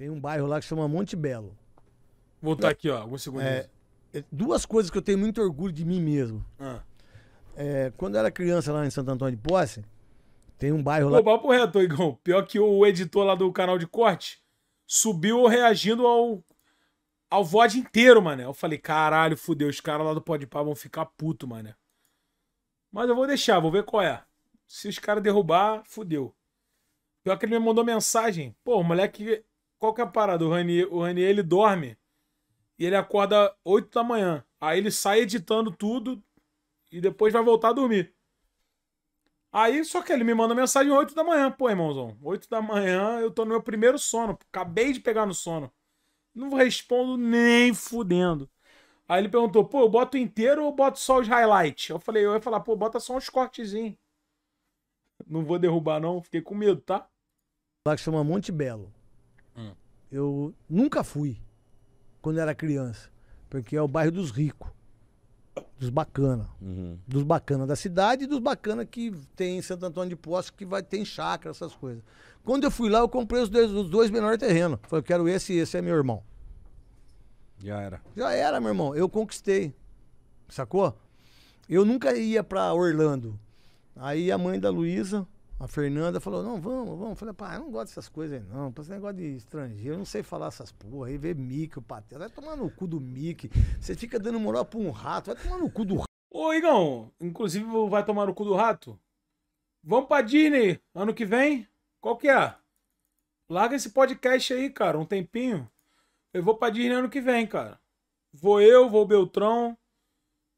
Tem um bairro lá que chama Monte Belo. Vou voltar aqui, ó, alguns segundos. É, é, duas coisas que eu tenho muito orgulho de mim mesmo. Ah. É, quando eu era criança lá em Santo Antônio de Posse, tem um bairro Pô, lá. Pô, papo reto, Igão. Pior que o editor lá do canal de corte subiu reagindo ao, ao VOD inteiro, mano. Eu falei, caralho, fudeu, os caras lá do Pode Pá vão ficar puto, mano. Mas eu vou deixar, vou ver qual é. Se os caras derrubar, fudeu. Pior que ele me mandou mensagem. Pô, o moleque qual que é a parada? O Ranier, o Ranier ele dorme e ele acorda 8 da manhã. Aí ele sai editando tudo e depois vai voltar a dormir. Aí, só que ele me manda mensagem 8 da manhã. Pô, irmãozão, 8 da manhã eu tô no meu primeiro sono. Acabei de pegar no sono. Não respondo nem fudendo. Aí ele perguntou, pô, eu boto inteiro ou boto só os highlights? Eu falei, eu ia falar, pô, bota só uns cortezinhos. Não vou derrubar, não. Fiquei com medo, tá? Lá que chama Monte Belo. Hum. Eu nunca fui quando era criança, porque é o bairro dos ricos, dos bacana, uhum. dos bacana da cidade e dos bacana que tem em Santo Antônio de Poço, que vai ter chácara, essas coisas. Quando eu fui lá, eu comprei os dois, os dois menores terrenos. Falei, eu quero esse e esse é meu irmão. Já era. Já era, meu irmão. Eu conquistei. Sacou? Eu nunca ia para Orlando. Aí a mãe da Luísa a Fernanda falou, não, vamos, vamos. Eu falei, pá, eu não gosto dessas coisas aí, não. Esse negócio de estrangeiro, eu não sei falar essas porra. Aí vê Mickey, o Pateta. Vai tomar no cu do Mickey. Você fica dando moral pra um rato. Vai tomar no cu do rato. Ô, Igão, inclusive vai tomar no cu do rato? Vamos pra Disney ano que vem? Qual que é? Larga esse podcast aí, cara, um tempinho. Eu vou pra Disney ano que vem, cara. Vou eu, vou o Beltrão.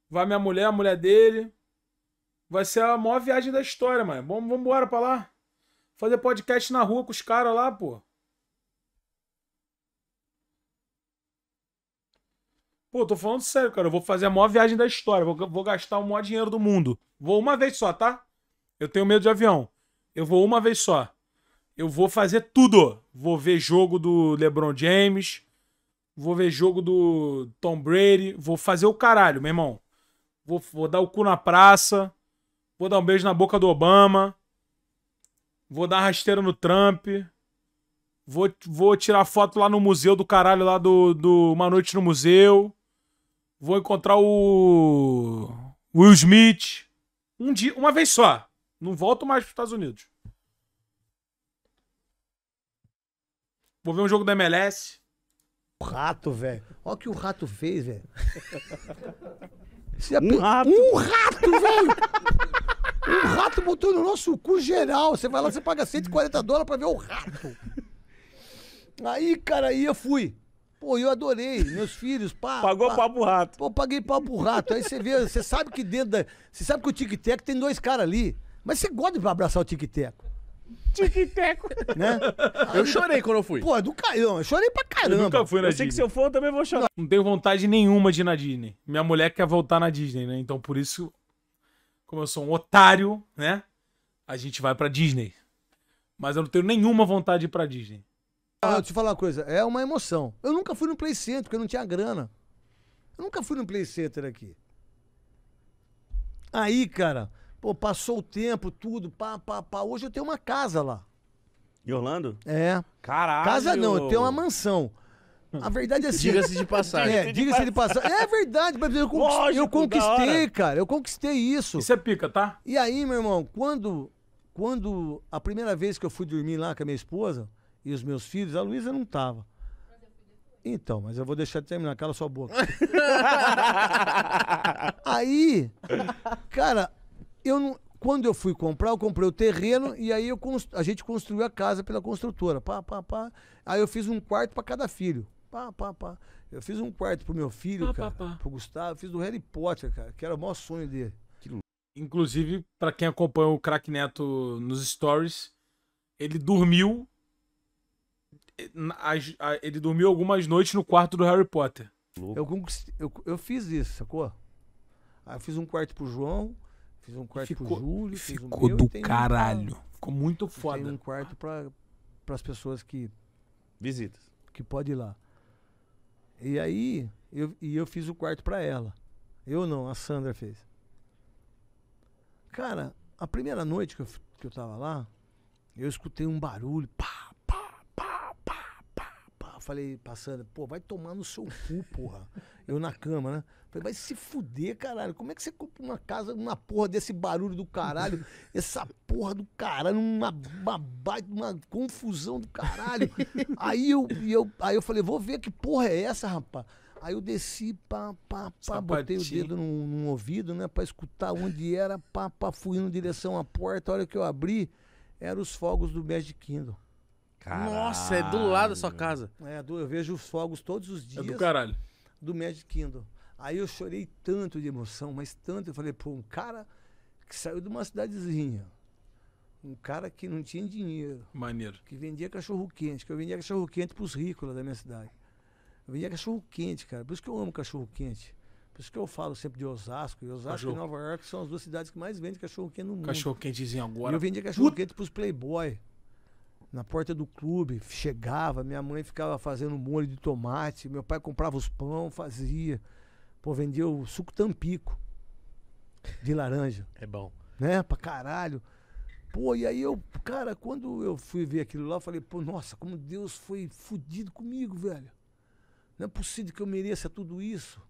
Vai minha mulher, a mulher dele. Vai ser a maior viagem da história, mano. Vamos, vamos embora pra lá. Fazer podcast na rua com os caras lá, pô. Pô, tô falando sério, cara. Eu vou fazer a maior viagem da história. Vou, vou gastar o maior dinheiro do mundo. Vou uma vez só, tá? Eu tenho medo de avião. Eu vou uma vez só. Eu vou fazer tudo. Vou ver jogo do LeBron James. Vou ver jogo do Tom Brady. Vou fazer o caralho, meu irmão. Vou, vou dar o cu na praça. Vou dar um beijo na boca do Obama. Vou dar rasteira no Trump. Vou, vou tirar foto lá no museu do caralho, lá do, do Uma Noite no Museu. Vou encontrar o Will Smith. Um dia, uma vez só. Não volto mais para os Estados Unidos. Vou ver um jogo da MLS. o Rato, velho. Olha o que o rato fez, velho. É um rato. Um rato, velho. Um rato botou no nosso cu geral. Você vai lá, você paga 140 dólares pra ver o rato. Aí, cara, aí eu fui. Pô, eu adorei. Meus filhos, pá. Pagou pá, pau pro rato. Pô, paguei pau pro rato. Aí você vê, você sabe que dentro da. Você sabe que o Tic Tac tem dois caras ali. Mas você gosta de abraçar o Tic Tac. Tic teco Né? eu chorei quando eu fui. Pô, é do caião. Eu chorei pra caramba. Eu nunca fui na eu Disney. Eu sei que se eu for, eu também vou chorar. Não. Não tenho vontade nenhuma de ir na Disney. Minha mulher quer voltar na Disney, né? Então por isso como eu sou um otário, né? A gente vai para Disney. Mas eu não tenho nenhuma vontade de ir pra Disney. Ah, deixa eu te falar uma coisa, é uma emoção. Eu nunca fui no Play Center, porque eu não tinha grana. Eu nunca fui no Play Center aqui. Aí, cara, pô, passou o tempo, tudo, pá, pá, pá. Hoje eu tenho uma casa lá. Em Orlando? É. Caralho. Casa não, eu tenho uma mansão. A verdade é assim. Diga-se de passagem. É, diga-se de passagem. É verdade, mas eu conquistei, Lógico, eu conquistei cara. Eu conquistei isso. Isso é pica, tá? E aí, meu irmão, quando, quando a primeira vez que eu fui dormir lá com a minha esposa e os meus filhos, a Luísa não tava. Então, mas eu vou deixar de terminar, cala sua boca. aí, cara, eu não, quando eu fui comprar, eu comprei o terreno e aí eu, a gente construiu a casa pela construtora. Pá, pá, pá. Aí eu fiz um quarto para cada filho. Pá, pá, pá. Eu fiz um quarto pro meu filho, pá, cara, pá, pá. pro Gustavo, fiz do Harry Potter, cara, que era o maior sonho dele. Inclusive, para quem acompanha o Crack Neto nos stories, ele dormiu. Ele dormiu algumas noites no quarto do Harry Potter. Eu, eu, eu fiz isso, sacou? Aí eu fiz um quarto pro João, fiz um quarto ficou, pro Júlio. Ficou meu, do caralho. Um ficou muito foda. Tem um quarto pra, pras pessoas que. Visitas. Que pode ir lá. E aí, eu, e eu fiz o quarto para ela. Eu não, a Sandra fez. Cara, a primeira noite que eu, que eu tava lá, eu escutei um barulho, falei, passando, pô, vai tomar no seu cu, porra. Eu na cama, né? Falei, vai se fuder, caralho. Como é que você compra uma casa, uma porra desse barulho do caralho? Essa porra do caralho, uma, uma, uma confusão do caralho. Aí eu, eu, aí eu falei, vou ver que porra é essa, rapaz. Aí eu desci, pá, pá, pá, botei o dedo no, no, ouvido, né, pra escutar onde era, pá, pá, fui indo em direção à porta. A hora que eu abri, eram os fogos do Magic Kingdom. Caralho. Nossa, é do lado da sua casa. É, eu vejo os fogos todos os dias. É do caralho. Do Magic Kingdom. Aí eu chorei tanto de emoção, mas tanto. Eu falei, pô, um cara que saiu de uma cidadezinha. Um cara que não tinha dinheiro. Maneiro. Que vendia cachorro quente. Que eu vendia cachorro quente pros ricos lá da minha cidade. Eu vendia cachorro quente, cara. Por isso que eu amo cachorro quente. Por isso que eu falo sempre de Osasco. E Osasco cachorro. e Nova York são as duas cidades que mais vendem cachorro quente no mundo. Cachorro quentezinho agora. E eu vendia cachorro quente pros Playboy na porta do clube, chegava, minha mãe ficava fazendo molho de tomate, meu pai comprava os pão, fazia. Pô, vendia o suco tampico de laranja. É bom. Né? Pra caralho. Pô, e aí eu, cara, quando eu fui ver aquilo lá, eu falei, pô, nossa, como Deus foi fudido comigo, velho. Não é possível que eu mereça tudo isso.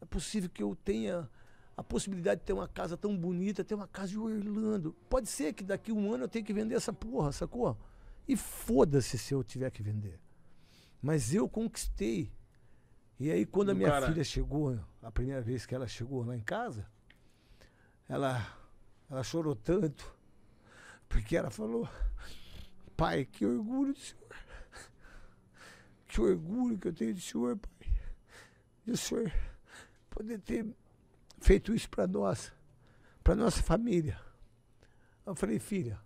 Não é possível que eu tenha a possibilidade de ter uma casa tão bonita, ter uma casa em Orlando. Pode ser que daqui a um ano eu tenha que vender essa porra, sacou? E foda-se se eu tiver que vender. Mas eu conquistei. E aí, quando a minha cara... filha chegou, a primeira vez que ela chegou lá em casa, ela, ela chorou tanto, porque ela falou: Pai, que orgulho do senhor. Que orgulho que eu tenho do senhor, pai. De o senhor poder ter feito isso para nós, para nossa família. Eu falei, filha,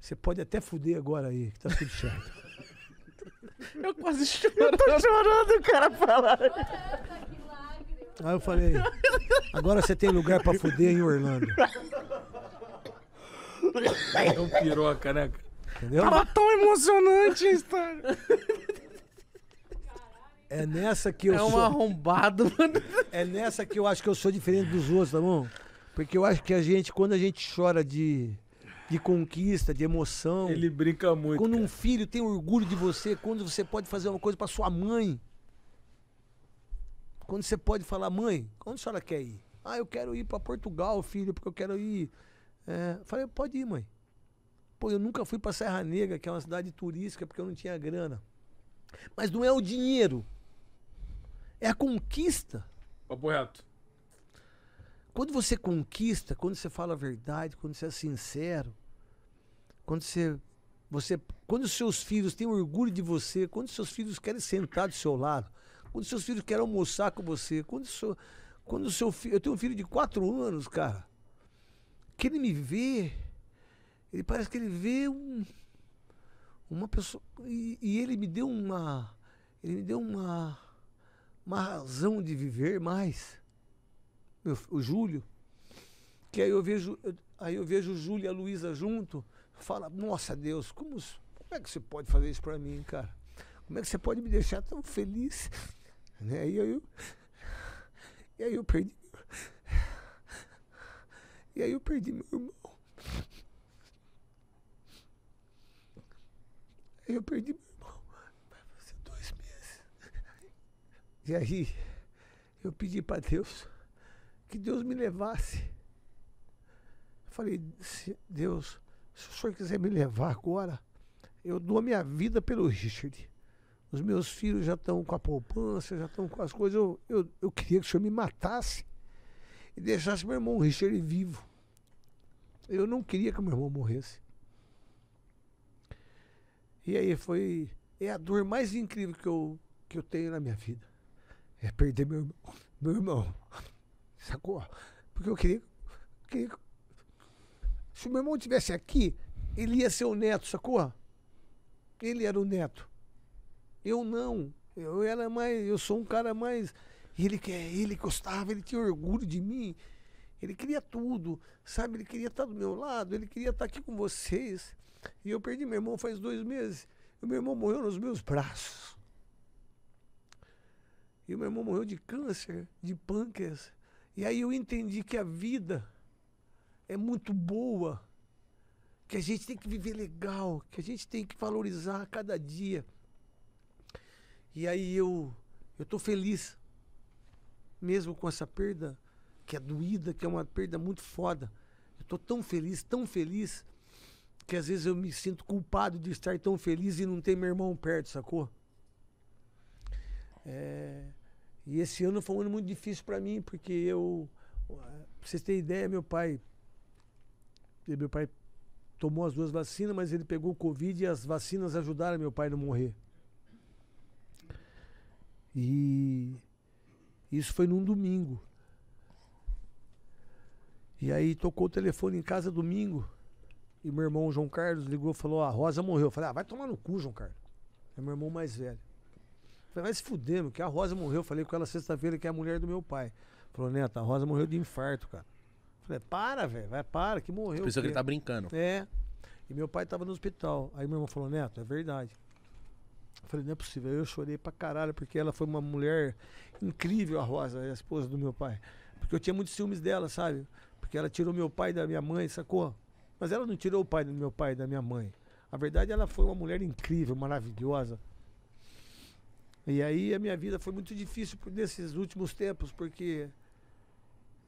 você pode até fuder agora aí, que tá tudo certo. eu quase choro. Eu tô chorando o cara falar. Aí eu falei, agora você tem lugar pra fuder em Orlando. É um piroca, né? Entendeu? Tava tão emocionante a história. É nessa que eu é um arrombado, mano. É nessa que eu acho que eu sou diferente dos outros, tá bom? Porque eu acho que a gente, quando a gente chora de, de conquista, de emoção. Ele brinca muito. Quando cara. um filho tem orgulho de você, quando você pode fazer uma coisa para sua mãe. Quando você pode falar, mãe, onde a senhora quer ir? Ah, eu quero ir para Portugal, filho, porque eu quero ir. É, falei, pode ir, mãe. Pô, eu nunca fui para Serra Negra, que é uma cidade turística, porque eu não tinha grana. Mas não é o dinheiro. É a conquista. Papo reto. Quando você conquista, quando você fala a verdade, quando você é sincero, quando você, você quando seus filhos têm orgulho de você, quando seus filhos querem sentar do seu lado, quando seus filhos querem almoçar com você, quando seu, quando seu filho, eu tenho um filho de quatro anos, cara, que ele me vê, ele parece que ele vê um, uma pessoa e, e ele me deu uma, ele me deu uma uma razão de viver mais. Meu, o Júlio. Que aí eu vejo, aí eu vejo o Júlio e a Luísa junto, fala, nossa Deus, como, como é que você pode fazer isso para mim, cara? Como é que você pode me deixar tão feliz? Né? E, aí eu, e aí eu perdi. E aí eu perdi meu irmão. Eu perdi meu E aí eu pedi para Deus que Deus me levasse. Falei, Deus, se o senhor quiser me levar agora, eu dou a minha vida pelo Richard. Os meus filhos já estão com a poupança, já estão com as coisas. Eu, eu, eu queria que o senhor me matasse e deixasse meu irmão Richard vivo. Eu não queria que meu irmão morresse. E aí foi. É a dor mais incrível que eu, que eu tenho na minha vida é perder meu irmão. Meu irmão. Sacou? Porque eu queria, queria. Se o meu irmão estivesse aqui, ele ia ser o neto, sacou? Ele era o neto. Eu não. Eu era mais. Eu sou um cara mais. Ele que ele gostava, ele tinha orgulho de mim. Ele queria tudo, sabe? Ele queria estar do meu lado, ele queria estar aqui com vocês. E eu perdi meu irmão faz dois meses. O meu irmão morreu nos meus braços. E o meu irmão morreu de câncer, de pâncreas. E aí eu entendi que a vida é muito boa, que a gente tem que viver legal, que a gente tem que valorizar cada dia. E aí eu eu tô feliz mesmo com essa perda que é doída, que é uma perda muito foda. Eu tô tão feliz, tão feliz que às vezes eu me sinto culpado de estar tão feliz e não ter meu irmão perto, sacou? É, e esse ano foi um ano muito difícil para mim, porque eu, pra vocês terem ideia, meu pai, meu pai tomou as duas vacinas, mas ele pegou o Covid e as vacinas ajudaram meu pai a não morrer. E isso foi num domingo. E aí tocou o telefone em casa domingo. E meu irmão João Carlos ligou e falou: A Rosa morreu. Eu falei: Ah, vai tomar no cu, João Carlos. É meu irmão mais velho. Falei, vai se fuder, meu, que a Rosa morreu. Falei com ela sexta-feira que é a mulher do meu pai. Falou, Neto, a Rosa morreu de infarto, cara. Falei, para, velho, vai, para, que morreu. Pensou que ele tá brincando. É. E meu pai tava no hospital. Aí meu irmão falou, Neto, é verdade. Eu falei, não é possível. Eu chorei pra caralho, porque ela foi uma mulher incrível, a Rosa, a esposa do meu pai. Porque eu tinha muitos ciúmes dela, sabe? Porque ela tirou meu pai da minha mãe, sacou? Mas ela não tirou o pai do meu pai da minha mãe. A verdade, ela foi uma mulher incrível, maravilhosa. E aí a minha vida foi muito difícil nesses últimos tempos, porque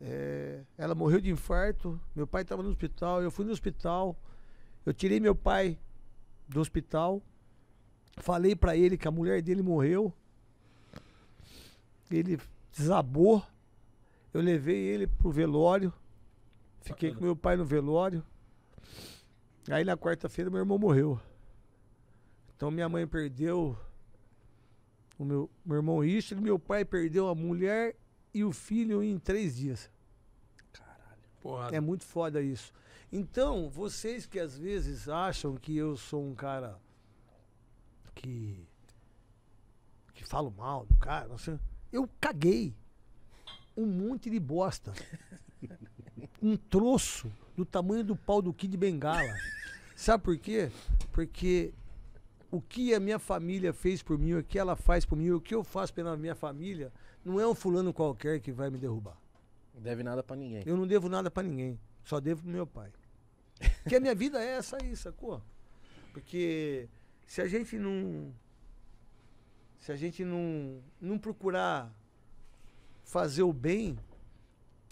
é, ela morreu de infarto, meu pai estava no hospital, eu fui no hospital, eu tirei meu pai do hospital, falei para ele que a mulher dele morreu, ele desabou, eu levei ele pro velório, fiquei Bacana. com meu pai no velório, aí na quarta-feira meu irmão morreu. Então minha mãe perdeu o meu, meu irmão Richard, meu pai perdeu a mulher e o filho em três dias. Caralho. Porra. É muito foda isso. Então, vocês que às vezes acham que eu sou um cara que. que falo mal do cara, não sei, eu caguei um monte de bosta. um troço do tamanho do pau do Kid Bengala. Sabe por quê? Porque o que a minha família fez por mim, o que ela faz por mim, o que eu faço pela minha família, não é um fulano qualquer que vai me derrubar. Não deve nada para ninguém. Eu não devo nada para ninguém, só devo pro meu pai. que a minha vida é essa aí, sacou? Porque se a gente não se a gente não não procurar fazer o bem,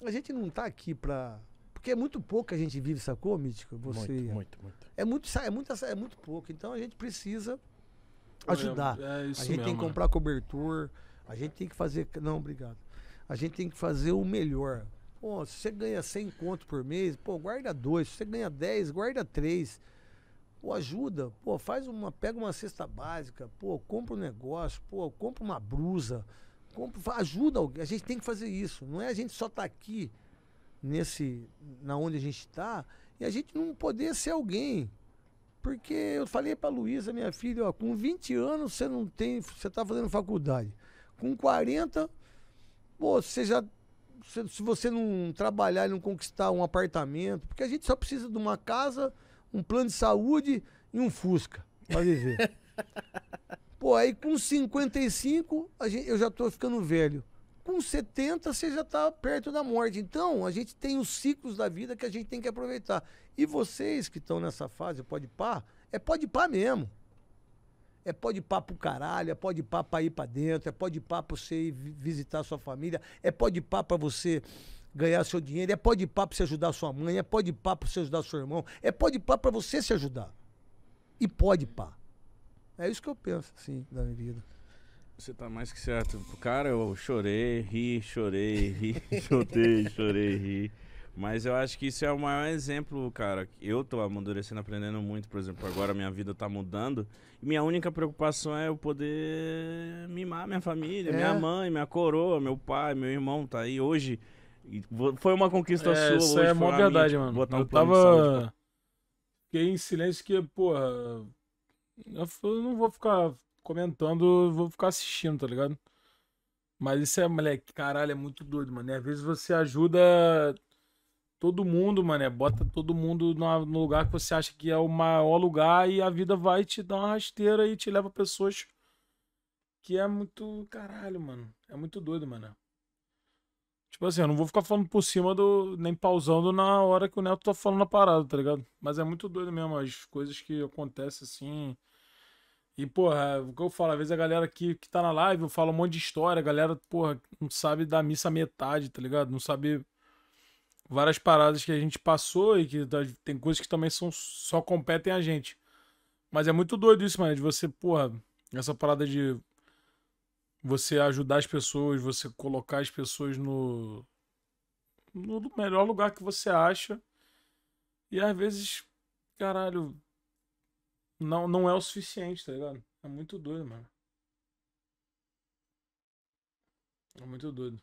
a gente não tá aqui para porque é muito pouco que a gente vive, sacou, Mítico? Você... Muito, muito, muito. É muito, é muito, é muito pouco. Então a gente precisa ajudar. É, é a gente mesmo, tem que é. comprar cobertor, a gente tem que fazer. Não, obrigado. A gente tem que fazer o melhor. Pô, se você ganha 100 conto por mês, pô, guarda dois. Se você ganha 10, guarda três. Pô, ajuda. Pô, faz uma, pega uma cesta básica. Pô, compra um negócio. Pô, compra uma brusa. Compra, ajuda alguém. A gente tem que fazer isso. Não é a gente só tá aqui nesse na onde a gente está e a gente não poder ser alguém. Porque eu falei para Luísa, minha filha, ó, com 20 anos você não tem, você está fazendo faculdade. Com 40, pô, você já se, se você não trabalhar e não conquistar um apartamento, porque a gente só precisa de uma casa, um plano de saúde e um Fusca para viver. pô, aí com 55, a gente, eu já estou ficando velho. Com 70 você já está perto da morte. Então, a gente tem os ciclos da vida que a gente tem que aproveitar. E vocês que estão nessa fase, pode pá, é pode pá mesmo. É pode pá pro caralho, é pode pá pra ir pra dentro, é pode pá pra você ir visitar sua família, é pode pá pra você ganhar seu dinheiro, é pode pá pra você ajudar sua mãe, é pode pá pra você ajudar seu irmão, é pode pá pra você se ajudar. E pode pá. É isso que eu penso, assim, da minha vida. Você tá mais que certo. Cara, eu chorei, ri, chorei, ri, chorei, chorei, ri. Mas eu acho que isso é o maior exemplo, cara. Eu tô amadurecendo, aprendendo muito, por exemplo, agora minha vida tá mudando. minha única preocupação é eu poder mimar minha família, é. minha mãe, minha coroa, meu pai, meu irmão tá aí hoje. Foi uma conquista é, sua. Isso hoje é uma verdade, minha, mano. Botar eu um tava. Fiquei em silêncio que, porra. Eu não vou ficar comentando, vou ficar assistindo, tá ligado? Mas isso é, moleque, caralho, é muito doido, mano. E às vezes você ajuda todo mundo, mano. É, bota todo mundo no lugar que você acha que é o maior lugar e a vida vai te dar uma rasteira e te leva a pessoas que é muito. Caralho, mano. É muito doido, mano. Tipo assim, eu não vou ficar falando por cima do. nem pausando na hora que o Neto tá falando a parada, tá ligado? Mas é muito doido mesmo, as coisas que acontecem assim. E, porra, o que eu falo, às vezes a galera que, que tá na live, eu falo um monte de história, a galera, porra, não sabe da missa metade, tá ligado? Não sabe várias paradas que a gente passou e que tem coisas que também são, só competem a gente. Mas é muito doido isso, mano, de você, porra, essa parada de você ajudar as pessoas, você colocar as pessoas no, no melhor lugar que você acha. E às vezes, caralho, não, não é o suficiente, tá ligado? É muito doido, mano. É muito doido.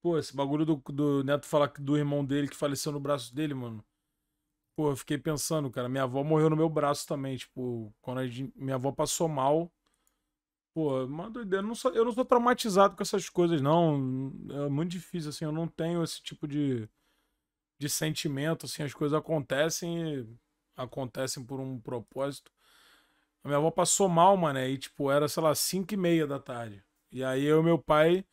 Pô, esse bagulho do, do Neto falar do irmão dele que faleceu no braço dele, mano. Pô, eu fiquei pensando, cara. Minha avó morreu no meu braço também. Tipo, quando gente, minha avó passou mal. Pô, é uma doideira. Eu não, sou, eu não sou traumatizado com essas coisas, não. É muito difícil, assim. Eu não tenho esse tipo de de sentimento, assim, as coisas acontecem acontecem por um propósito. A minha avó passou mal, mano, e tipo, era, sei lá, 5 e meia da tarde. E aí eu e meu pai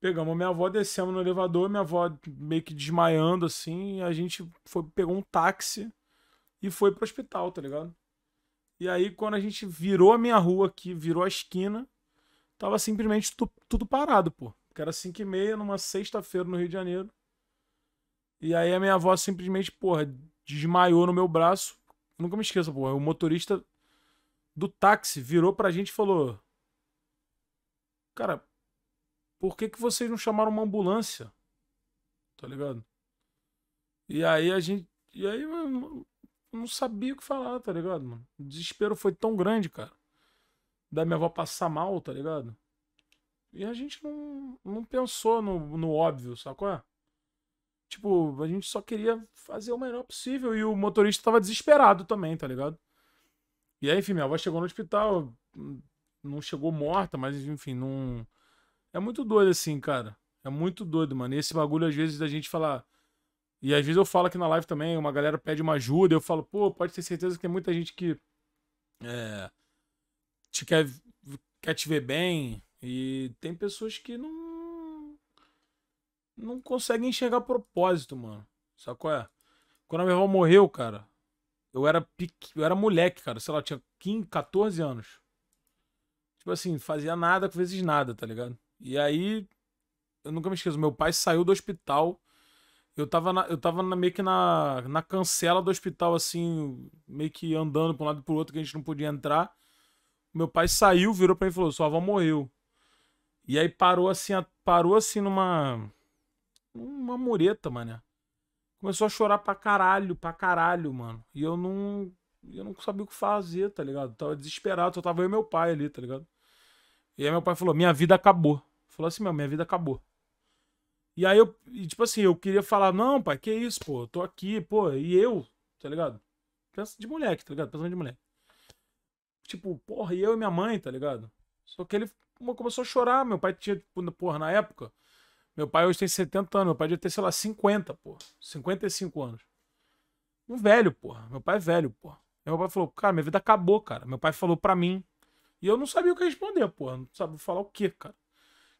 pegamos a minha avó, descemos no elevador, minha avó meio que desmaiando, assim, e a gente foi, pegou um táxi e foi pro hospital, tá ligado? E aí, quando a gente virou a minha rua aqui, virou a esquina, tava simplesmente tudo, tudo parado, pô. Porque era 5 e meia numa sexta-feira no Rio de Janeiro. E aí a minha avó simplesmente, porra, desmaiou no meu braço. nunca me esqueça porra. O motorista do táxi virou pra gente e falou: Cara, por que, que vocês não chamaram uma ambulância? Tá ligado? E aí a gente. E aí eu não sabia o que falar, tá ligado, mano? O desespero foi tão grande, cara. Da minha avó passar mal, tá ligado? E a gente não, não pensou no, no óbvio, sacou? É? Tipo, a gente só queria fazer o melhor possível. E o motorista tava desesperado também, tá ligado? E aí, enfim, minha avó chegou no hospital. Hum, não chegou morta, mas enfim, não. É muito doido assim, cara. É muito doido, mano. E esse bagulho, às vezes, da gente falar. E às vezes eu falo aqui na live também, uma galera pede uma ajuda, eu falo, pô, pode ter certeza que tem muita gente que. É, te quer, quer te ver bem. E tem pessoas que não não conseguem enxergar propósito, mano. Sabe qual é? Quando a minha avó morreu, cara, eu era pique, eu era moleque, cara, sei lá, tinha 15, 14 anos. Tipo assim, fazia nada, às vezes nada, tá ligado? E aí, eu nunca me esqueço, meu pai saiu do hospital, eu tava, na, eu tava na, meio que na, na cancela do hospital, assim, meio que andando pra um lado e pro outro, que a gente não podia entrar. Meu pai saiu, virou pra mim e falou, sua avó morreu. E aí parou assim, parou assim numa uma mureta, mano. Começou a chorar pra caralho, pra caralho, mano. E eu não. Eu não sabia o que fazer, tá ligado? Tava desesperado, só tava eu e meu pai ali, tá ligado? E aí meu pai falou: minha vida acabou. Falou assim, meu, minha vida acabou. E aí eu, e, tipo assim, eu queria falar, não, pai, que isso, pô, eu tô aqui, pô, e eu, tá ligado? Pensa de moleque, tá ligado? Pensa de moleque. Tipo, porra, e eu e minha mãe, tá ligado? Só que ele começou a chorar, meu pai tinha, tipo, porra, na época, meu pai hoje tem 70 anos, meu pai devia ter, sei lá, 50, pô. 55 anos. Um velho, porra. Meu pai é velho, porra. Meu pai falou, cara, minha vida acabou, cara. Meu pai falou pra mim. E eu não sabia o que responder, porra. Não sabia falar o quê, cara.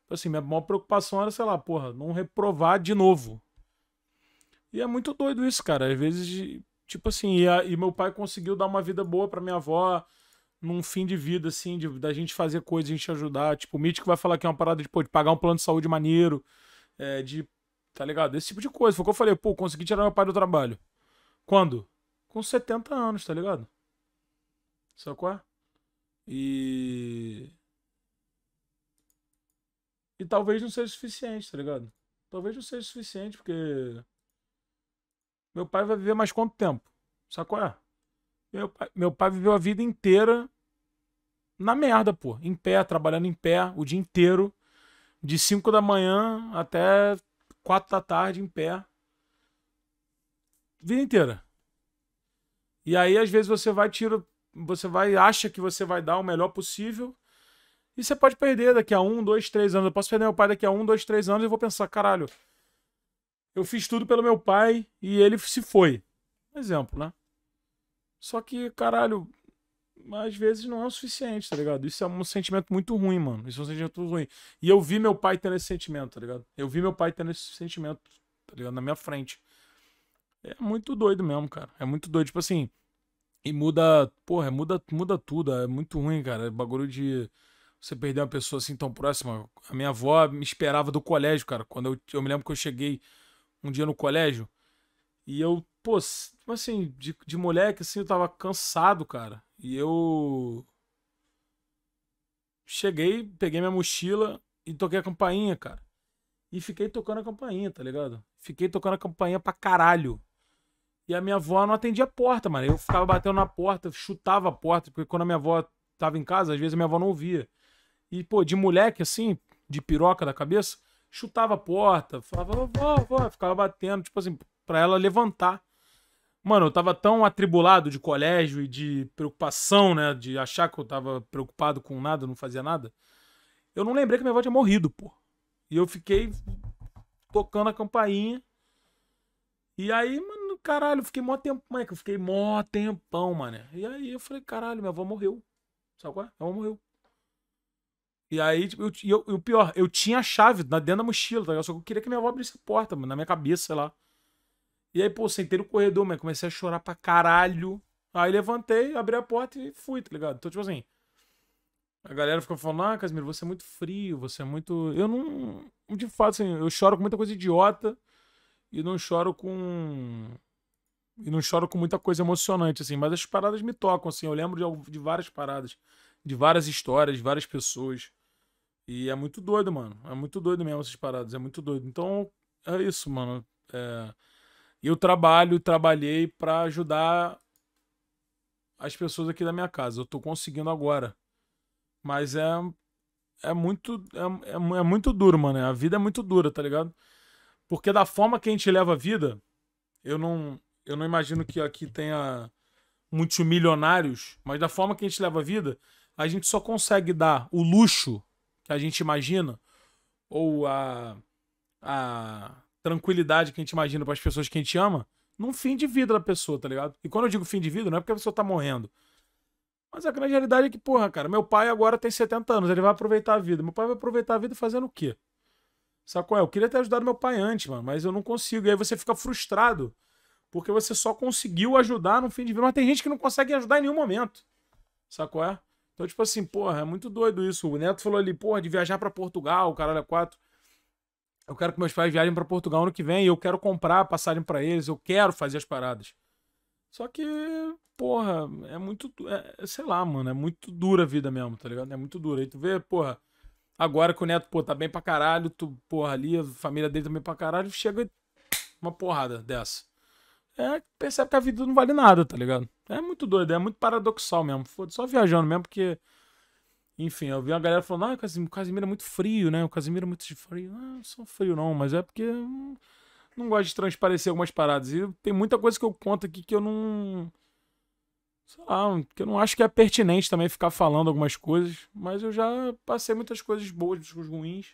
Então, assim, minha maior preocupação era, sei lá, porra, não reprovar de novo. E é muito doido isso, cara. Às vezes, tipo assim, e, a, e meu pai conseguiu dar uma vida boa pra minha avó num fim de vida, assim, de, da gente fazer coisas, a gente ajudar. Tipo, o Mítico vai falar que é uma parada de, pô, de pagar um plano de saúde maneiro é, de. Tá ligado? Esse tipo de coisa. Foi o que eu falei, pô, consegui tirar meu pai do trabalho. Quando? Com 70 anos, tá ligado? Sabe qual é? E. E talvez não seja suficiente, tá ligado? Talvez não seja suficiente, porque. Meu pai vai viver mais quanto tempo? Sabe qual é? Meu pai, meu pai viveu a vida inteira na merda, pô. Em pé, trabalhando em pé o dia inteiro de 5 da manhã até 4 da tarde em pé. Vida inteira. E aí, às vezes, você vai, tira. Você vai, acha que você vai dar o melhor possível. E você pode perder daqui a um, dois, três anos. Eu posso perder meu pai daqui a um, dois, três anos e vou pensar, caralho, eu fiz tudo pelo meu pai e ele se foi. exemplo, né? Só que, caralho, mas às vezes não é o suficiente, tá ligado? Isso é um sentimento muito ruim, mano. Isso é um sentimento ruim. E eu vi meu pai tendo esse sentimento, tá ligado? Eu vi meu pai tendo esse sentimento, tá ligado? Na minha frente. É muito doido mesmo, cara. É muito doido. Tipo assim. E muda. Porra, muda, muda tudo. É muito ruim, cara. É bagulho de você perder uma pessoa assim tão próxima. A minha avó me esperava do colégio, cara. Quando eu, eu me lembro que eu cheguei um dia no colégio e eu, pô, tipo assim, de, de moleque, assim, eu tava cansado, cara. E eu cheguei, peguei minha mochila e toquei a campainha, cara. E fiquei tocando a campainha, tá ligado? Fiquei tocando a campainha pra caralho. E a minha avó não atendia a porta, mano. Eu ficava batendo na porta, chutava a porta, porque quando a minha avó tava em casa, às vezes a minha avó não ouvia. E, pô, de moleque, assim, de piroca da cabeça, chutava a porta, falava, vó, vó, ficava batendo, tipo assim, pra ela levantar. Mano, eu tava tão atribulado de colégio e de preocupação, né? De achar que eu tava preocupado com nada, não fazia nada. Eu não lembrei que minha avó tinha morrido, pô. E eu fiquei tocando a campainha. E aí, mano, caralho, eu fiquei mó tempo, mano, é eu fiquei mó tempão, mano. E aí eu falei, caralho, minha avó morreu. Sabe qual é? Minha avó morreu. E aí, tipo, eu, eu, o pior, eu tinha a chave dentro da mochila, tá? só que eu queria que minha avó abrisse a porta, mano, na minha cabeça, sei lá. E aí, pô, sentei no corredor, mas comecei a chorar pra caralho. Aí levantei, abri a porta e fui, tá ligado? Então, tipo assim. A galera fica falando, ah, Casimiro, você é muito frio, você é muito. Eu não. De fato, assim, eu choro com muita coisa idiota e não choro com. E não choro com muita coisa emocionante, assim. Mas as paradas me tocam, assim. Eu lembro de, de várias paradas, de várias histórias, de várias pessoas. E é muito doido, mano. É muito doido mesmo essas paradas. É muito doido. Então, é isso, mano. É eu trabalho, trabalhei para ajudar as pessoas aqui da minha casa. Eu estou conseguindo agora. Mas é é muito é, é, é, muito duro, mano. A vida é muito dura, tá ligado? Porque da forma que a gente leva a vida, eu não eu não imagino que aqui tenha muitos milionários, mas da forma que a gente leva a vida, a gente só consegue dar o luxo que a gente imagina ou a a tranquilidade que a gente imagina para as pessoas que a gente ama num fim de vida da pessoa, tá ligado? E quando eu digo fim de vida, não é porque a pessoa tá morrendo. Mas a grande realidade é que, porra, cara, meu pai agora tem 70 anos, ele vai aproveitar a vida. Meu pai vai aproveitar a vida fazendo o quê? Sabe qual é? Eu queria ter ajudado meu pai antes, mano, mas eu não consigo. E aí você fica frustrado, porque você só conseguiu ajudar no fim de vida. Mas tem gente que não consegue ajudar em nenhum momento. Sabe qual é? Então, tipo assim, porra, é muito doido isso. O Neto falou ali, porra, de viajar para Portugal, caralho, é quatro eu quero que meus pais viajem para Portugal ano que vem, eu quero comprar passagem para eles, eu quero fazer as paradas. Só que, porra, é muito, é, é, sei lá, mano, é muito dura a vida mesmo, tá ligado? É muito dura. Aí tu vê, porra, agora que o neto, pô, tá bem pra caralho, tu, porra, ali, a família dele também tá pra caralho, chega uma porrada dessa. É, percebe que a vida não vale nada, tá ligado? É muito doido, é muito paradoxal mesmo. Foda, se só viajando mesmo, porque enfim, eu vi uma galera falando, ah, o Casimiro é muito frio, né? O Casimiro é muito frio. Ah, não sou frio não, mas é porque eu não gosto de transparecer algumas paradas. E tem muita coisa que eu conto aqui que eu não... Sei lá, que eu não acho que é pertinente também ficar falando algumas coisas. Mas eu já passei muitas coisas boas, muitas coisas ruins.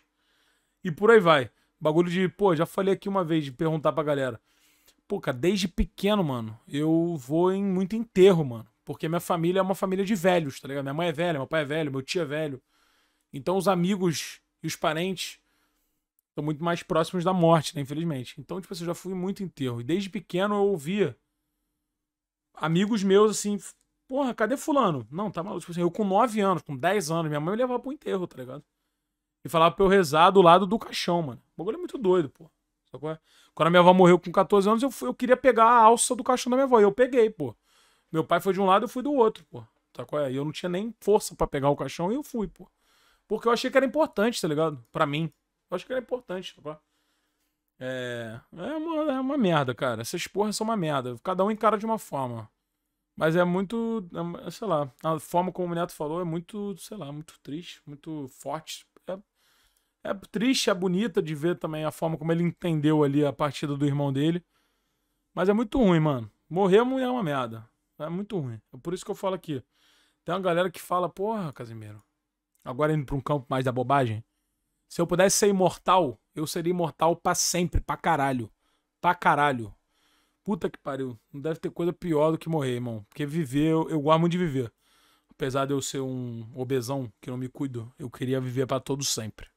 E por aí vai. Bagulho de, pô, já falei aqui uma vez de perguntar pra galera. Pô, cara, desde pequeno, mano, eu vou em muito enterro, mano. Porque minha família é uma família de velhos, tá ligado? Minha mãe é velha, meu pai é velho, meu tio é velho. Então os amigos e os parentes estão muito mais próximos da morte, né? Infelizmente. Então, tipo assim, eu já fui muito enterro. E desde pequeno eu ouvia amigos meus assim. Porra, cadê fulano? Não, tá maluco. Tipo assim, eu com 9 anos, com 10 anos, minha mãe me levava pro enterro, tá ligado? E falava pra eu rezar do lado do caixão, mano. O bagulho é muito doido, pô. Quando a minha avó morreu com 14 anos, eu, fui, eu queria pegar a alça do caixão da minha avó. E eu peguei, pô. Meu pai foi de um lado, eu fui do outro, pô. Tá qual é? E eu não tinha nem força para pegar o caixão e eu fui, pô. Porque eu achei que era importante, tá ligado? Pra mim. Eu acho que era importante, tá é, é, uma, é uma merda, cara. Essas porras são uma merda. Cada um encara de uma forma. Mas é muito. É, é, sei lá. A forma como o Neto falou é muito, sei lá, muito triste, muito forte. É, é triste, é bonita de ver também a forma como ele entendeu ali a partida do irmão dele. Mas é muito ruim, mano. Morrer é uma merda. É muito ruim. É por isso que eu falo aqui. Tem uma galera que fala, porra, Casimiro, agora indo pra um campo mais da bobagem. Se eu pudesse ser imortal, eu seria imortal para sempre, pra caralho. Pra caralho. Puta que pariu. Não deve ter coisa pior do que morrer, irmão. Porque viver, eu, eu gosto muito de viver. Apesar de eu ser um obesão que não me cuido, eu queria viver para todo sempre.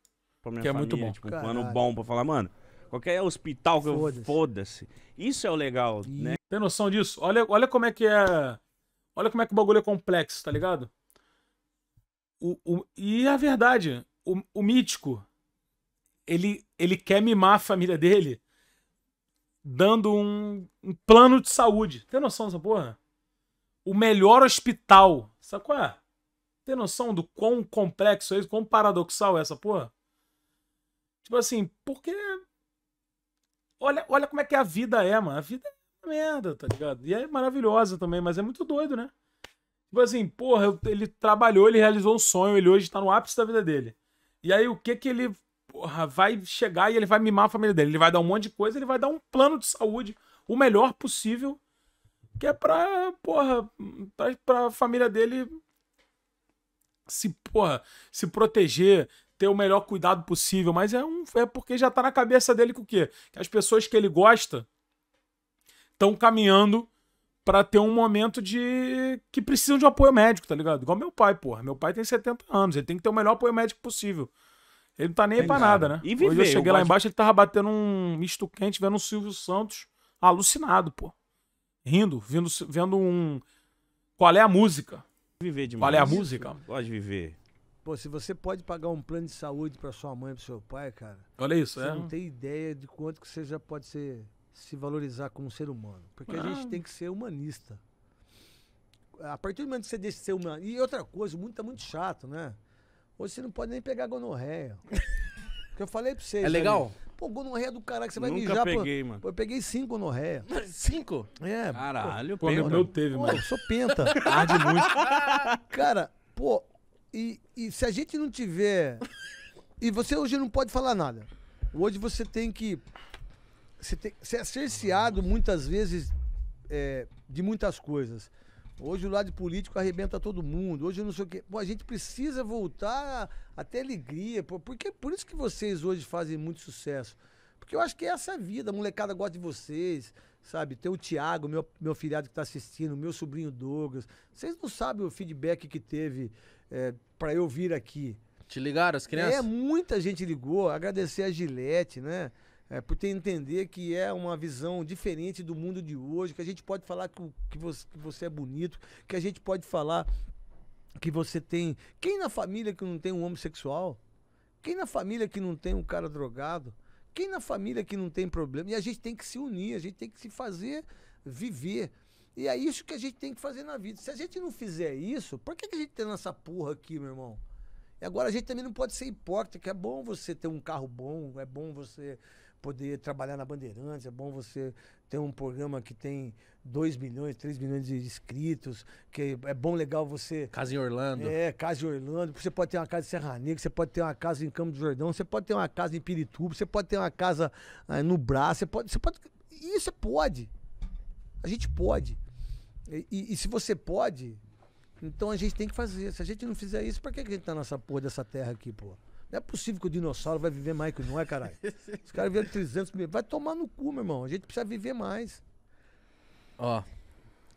Pra minha que é muito bom. Tipo, um plano bom pra falar, mano. Qualquer hospital que eu. Foda-se. Isso é o legal, Isso. né? Tem noção disso? Olha, olha como é que é. Olha como é que o bagulho é complexo, tá ligado? O, o, e é a verdade, o, o mítico, ele, ele quer mimar a família dele dando um, um plano de saúde. Tem noção dessa porra? O melhor hospital. Sabe qual é? Tem noção do quão complexo é isso, quão paradoxal é essa porra? Tipo assim, porque. Olha, olha como é que a vida é, mano. A vida é merda, tá ligado? E é maravilhosa também, mas é muito doido, né? Tipo assim, porra, ele trabalhou, ele realizou um sonho, ele hoje tá no ápice da vida dele. E aí o que que ele porra, vai chegar e ele vai mimar a família dele? Ele vai dar um monte de coisa, ele vai dar um plano de saúde o melhor possível, que é pra, porra, pra, pra família dele se, porra, se proteger, ter o melhor cuidado possível, mas é um é porque já tá na cabeça dele que o quê? Que as pessoas que ele gosta estão caminhando para ter um momento de. que precisam de um apoio médico, tá ligado? Igual meu pai, porra. Meu pai tem 70 anos, ele tem que ter o melhor apoio médico possível. Ele não tá nem aí pra nada, né? E viver, Hoje eu cheguei eu lá embaixo, ele tava batendo um misto quente, vendo um Silvio Santos alucinado, pô. Rindo, vendo, vendo um. Qual é a música? Viver demais. Qual é a música? Pode viver. Pô, se você pode pagar um plano de saúde para sua mãe e pro seu pai, cara. Olha isso, você é. Você não tem ideia de quanto que você já pode ser se valorizar como ser humano. Porque ah. a gente ah. tem que ser humanista. A partir do momento que você deixa de ser humano. E outra coisa, muito, tá muito chato, né? Hoje você não pode nem pegar gonorreia. Porque eu falei pra vocês. É legal? Pô, gonorreia do caralho, que você vai Nunca mijar. peguei, pô, mano. Pô, eu peguei cinco gonorreia. Cinco? É. Caralho, pô. Penta. meu teve, pô, mano. Eu sou penta. Arde muito. Cara, pô, e, e se a gente não tiver... E você hoje não pode falar nada. Hoje você tem que você, tem, você é cerceado muitas vezes é, de muitas coisas. Hoje o lado político arrebenta todo mundo. Hoje não sei o quê. Bom, a gente precisa voltar até alegria. Porque é por isso que vocês hoje fazem muito sucesso. Porque eu acho que é essa a vida. A molecada gosta de vocês, sabe? Tem o Tiago, meu, meu filhado que está assistindo, meu sobrinho Douglas. Vocês não sabem o feedback que teve é, para eu vir aqui. Te ligaram as crianças? É, muita gente ligou. Agradecer a Gillette, né? é, por ter entender que é uma visão diferente do mundo de hoje, que a gente pode falar que, que, você, que você é bonito, que a gente pode falar que você tem. Quem na família que não tem um homossexual? Quem na família que não tem um cara drogado? Quem na família que não tem problema? E a gente tem que se unir, a gente tem que se fazer viver. E é isso que a gente tem que fazer na vida. Se a gente não fizer isso, por que, que a gente tem tá essa porra aqui, meu irmão? E agora a gente também não pode ser hipócrita, que é bom você ter um carro bom, é bom você poder trabalhar na Bandeirantes, é bom você ter um programa que tem 2 milhões, 3 milhões de inscritos, que é bom, legal você... Casa em Orlando. É, casa em Orlando, você pode ter uma casa em Serra Negra, você pode ter uma casa em Campo do Jordão, você pode ter uma casa em Pirituba, você pode ter uma casa ah, no Brás, você pode, você pode... Isso pode. A gente pode. E, e, e se você pode, então a gente tem que fazer. Se a gente não fizer isso, para que a gente tá nessa porra dessa terra aqui, pô? Não é possível que o dinossauro vai viver mais que não é, caralho? Os caras viveram 300 mil. Vai tomar no cu, meu irmão. A gente precisa viver mais. Ó,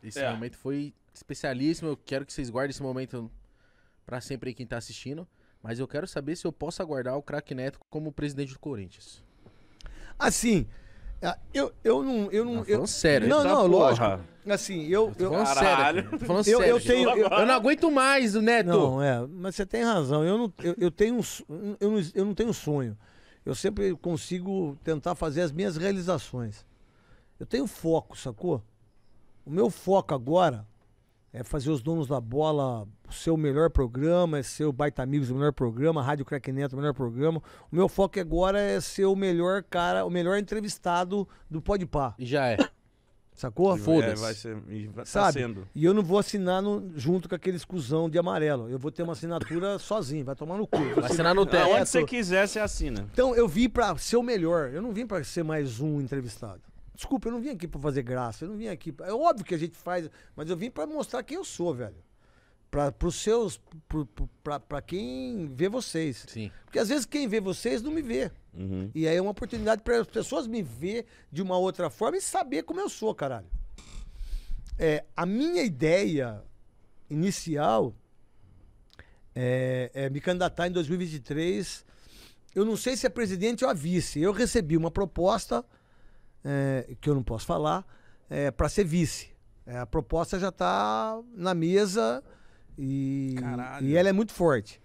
esse é. momento foi especialíssimo. Eu quero que vocês guardem esse momento para sempre aí quem tá assistindo. Mas eu quero saber se eu posso aguardar o craque Neto como presidente do Corinthians. Assim, ah, eu, eu não. Eu não, eu, sério. Não, tá não, lógico. Assim, eu. eu, sério. falando eu, sério. Eu, tenho, eu, eu, não aguento mais o Neto. Não, é. Mas você tem razão. Eu não, eu, eu, tenho um, eu, não, eu não tenho sonho. Eu sempre consigo tentar fazer as minhas realizações. Eu tenho foco, sacou? O meu foco agora é fazer os donos da bola o seu melhor programa, é ser o Baita Amigos o melhor programa, a Rádio Crack Neto o melhor programa. O meu foco agora é ser o melhor cara, o melhor entrevistado do Podpah. Já é. Sacou? Foda-se. vai ser, vai tá Sabe? Sendo. E eu não vou assinar no, junto com aquele exclusão de amarelo. Eu vou ter uma assinatura sozinho, vai tomar no cu. Vai assinar no teto. Onde você quiser, você assina. Então eu vim pra ser o melhor. Eu não vim pra ser mais um entrevistado. Desculpa, eu não vim aqui pra fazer graça, eu não vim aqui. Pra... É óbvio que a gente faz, mas eu vim pra mostrar quem eu sou, velho. Pra, pros seus. Pro, pro, pra, pra quem vê vocês. Sim. Porque às vezes quem vê vocês não me vê. Uhum. E aí é uma oportunidade para as pessoas me ver de uma outra forma e saber como eu sou, caralho. É, a minha ideia inicial é, é me candidatar em 2023. Eu não sei se é presidente ou a vice. Eu recebi uma proposta é, que eu não posso falar, é, para ser vice. É, a proposta já está na mesa e, e ela é muito forte.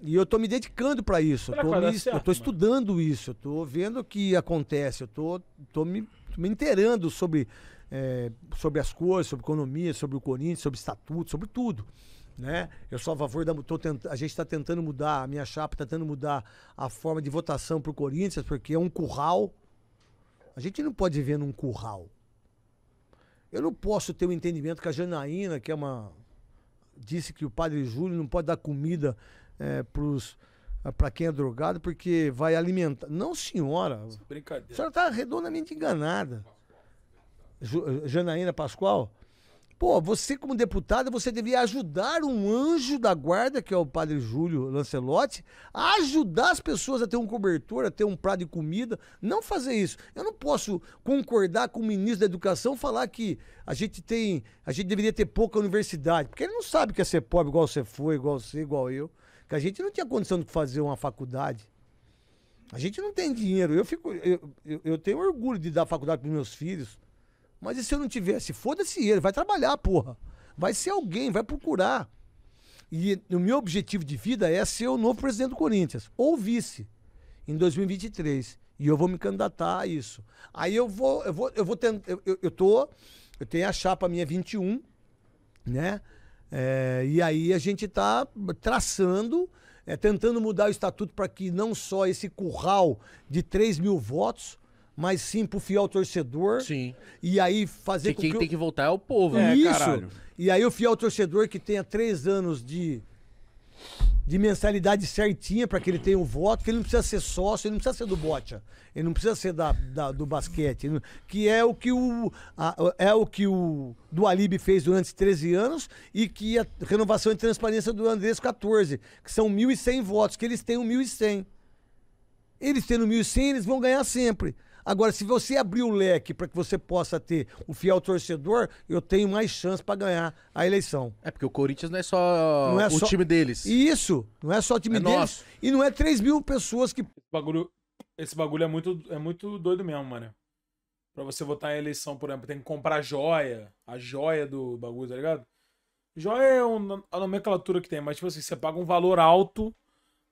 E eu estou me dedicando para isso. eu estou estudando isso, eu estou vendo o que acontece, eu estou tô, tô me, me inteirando sobre, é, sobre as coisas, sobre economia, sobre o Corinthians, sobre estatuto, sobre tudo. Né? Eu sou a favor da. Tenta, a gente está tentando mudar, a minha chapa está tentando mudar a forma de votação para o Corinthians, porque é um curral a gente não pode viver num curral. Eu não posso ter o um entendimento que a Janaína, que é uma. disse que o padre Júlio não pode dar comida é, para é, quem é drogado, porque vai alimentar. Não, senhora. Brincadeira. A senhora está redondamente enganada. Janaína Pascoal? Pô, você como deputada, você devia ajudar um anjo da guarda, que é o padre Júlio Lancelotti, a ajudar as pessoas a ter um cobertor, a ter um prato de comida. Não fazer isso. Eu não posso concordar com o ministro da Educação falar que a gente tem, a gente deveria ter pouca universidade, porque ele não sabe que é ser pobre igual você foi, igual você, igual eu, que a gente não tinha condição de fazer uma faculdade. A gente não tem dinheiro. Eu fico eu, eu, eu tenho orgulho de dar faculdade para meus filhos. Mas e se eu não tivesse? Foda-se ele, vai trabalhar, porra. Vai ser alguém, vai procurar. E o meu objetivo de vida é ser o novo presidente do Corinthians, ou vice, em 2023. E eu vou me candidatar a isso. Aí eu vou, eu vou, eu vou tentar. Eu, eu, eu, tô, eu tenho a chapa minha 21, né? É, e aí a gente está traçando, é, tentando mudar o estatuto para que não só esse curral de 3 mil votos, mas sim pro fiel torcedor. Sim. E aí fazer que com quem que eu... tem que voltar é o povo, né? Isso. Caralho. E aí o fiel torcedor que tenha três anos de de mensalidade certinha para que ele tenha um voto, que ele não precisa ser sócio, ele não precisa ser do bocha, ele não precisa ser da, da do basquete, que é o que o a, é o que o do Alibe fez durante 13 anos e que a renovação e transparência do Andrés 14, que são 1.100 votos, que eles têm 1.100. Eles tendo 1.100, eles vão ganhar sempre. Agora, se você abrir o leque para que você possa ter o fiel torcedor, eu tenho mais chance para ganhar a eleição. É porque o Corinthians não é só não é o só... time deles. Isso, não é só o time é deles. Nosso. E não é 3 mil pessoas que. Esse bagulho, esse bagulho é, muito, é muito doido mesmo, mano. Pra você votar em eleição, por exemplo, tem que comprar joia, a joia do bagulho, tá ligado? Joia é um, a nomenclatura que tem, mas tipo assim, você paga um valor alto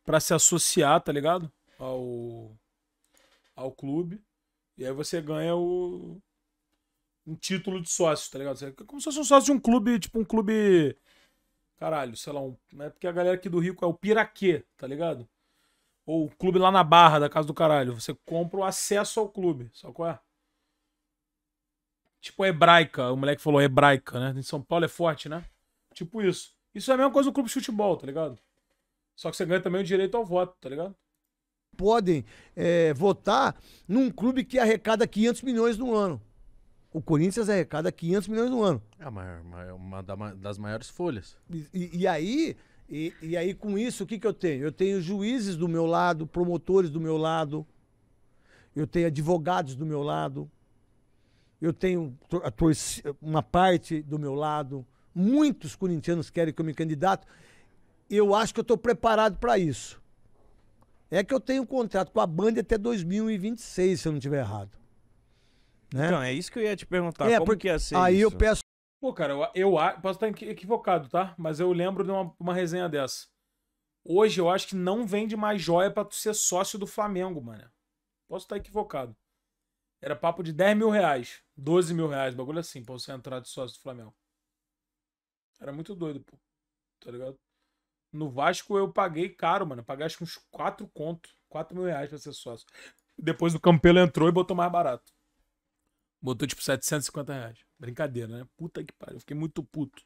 para se associar, tá ligado? Ao, ao clube. E aí você ganha o. um título de sócio, tá ligado? É como se fosse um sócio de um clube, tipo um clube. Caralho, sei lá, um... é porque a galera aqui do Rio é o Piraquê, tá ligado? Ou o clube lá na barra da casa do caralho. Você compra o acesso ao clube, sabe qual é? Tipo a hebraica, o moleque falou hebraica, né? Em São Paulo é forte, né? Tipo isso. Isso é a mesma coisa do clube de futebol, tá ligado? Só que você ganha também o direito ao voto, tá ligado? podem é, votar num clube que arrecada 500 milhões no ano. O Corinthians arrecada 500 milhões no ano. É uma, maior, uma das maiores folhas. E, e, e aí, e, e, aí com isso, o que, que eu tenho? Eu tenho juízes do meu lado, promotores do meu lado, eu tenho advogados do meu lado, eu tenho uma parte do meu lado. Muitos corintianos querem que eu me candidato. Eu acho que eu estou preparado para isso. É que eu tenho um contrato com a Band até 2026, se eu não estiver errado. Né? Então, é isso que eu ia te perguntar. É, como porque, que ia ser Aí isso? eu peço. Pô, cara, eu, eu posso estar equivocado, tá? Mas eu lembro de uma, uma resenha dessa. Hoje eu acho que não vende mais joia pra tu ser sócio do Flamengo, mano. Posso estar equivocado. Era papo de 10 mil reais, 12 mil reais, bagulho assim, pra você entrar de sócio do Flamengo. Era muito doido, pô. Tá ligado? No Vasco eu paguei caro, mano. Eu paguei acho que uns 4 conto, 4 mil reais pra ser sócio. Depois o Campelo entrou e botou mais barato. Botou tipo 750 reais. Brincadeira, né? Puta que pariu. Eu fiquei muito puto.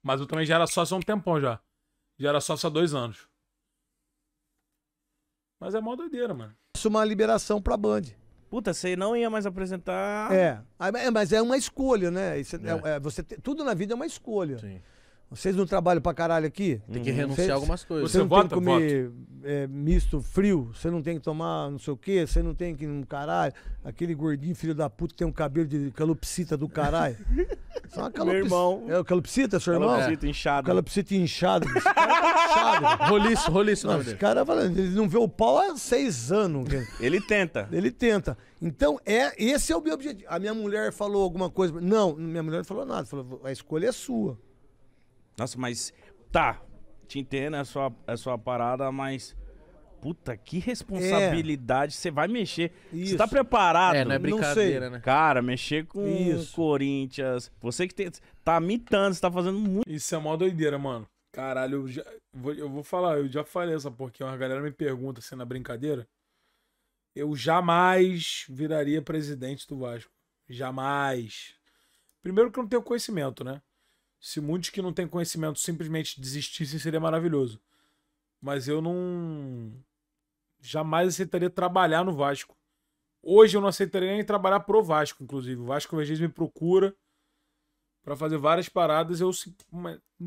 Mas eu também já era sócio há um tempão já. Já era sócio há dois anos. Mas é mó doideira, mano. Isso é uma liberação pra Band. Puta, você não ia mais apresentar. É. Mas é uma escolha, né? Isso é. É, é, você te... tudo na vida é uma escolha. Sim. Vocês não trabalham pra caralho aqui? Tem que renunciar Vocês- algumas coisas. Você não vota, tem que comer é, misto frio, você não tem que tomar não sei o quê, você não tem que. Um caralho, aquele gordinho filho da puta que tem um cabelo de calopsita do caralho. Só uma irmão. É o calopsita, seu irmão? Calopsita inchado. Calopsita inchado. Roliço, roliço Não, esse cara fala, ele não vê o pau há seis anos. Ele tenta. Ele tenta. Então, é, esse é o meu objetivo. A minha mulher falou alguma coisa. Não, minha mulher não falou nada. Falou, a escolha é sua. Nossa, mas tá, te entendo a sua, a sua parada, mas. Puta, que responsabilidade. É. Você vai mexer. Você tá preparado? É, não é brincadeira, não né? Cara, mexer com Isso. Corinthians. Você que tem, tá mitando, você tá fazendo muito. Isso é mó doideira, mano. Caralho, eu, já, eu vou falar, eu já falei essa porque uma galera me pergunta assim na brincadeira. Eu jamais viraria presidente do Vasco. Jamais. Primeiro que eu não tenho conhecimento, né? Se muitos que não têm conhecimento simplesmente desistissem, seria maravilhoso. Mas eu não. Jamais aceitaria trabalhar no Vasco. Hoje eu não aceitaria nem trabalhar pro Vasco, inclusive. O Vasco às vezes me procura para fazer várias paradas. Eu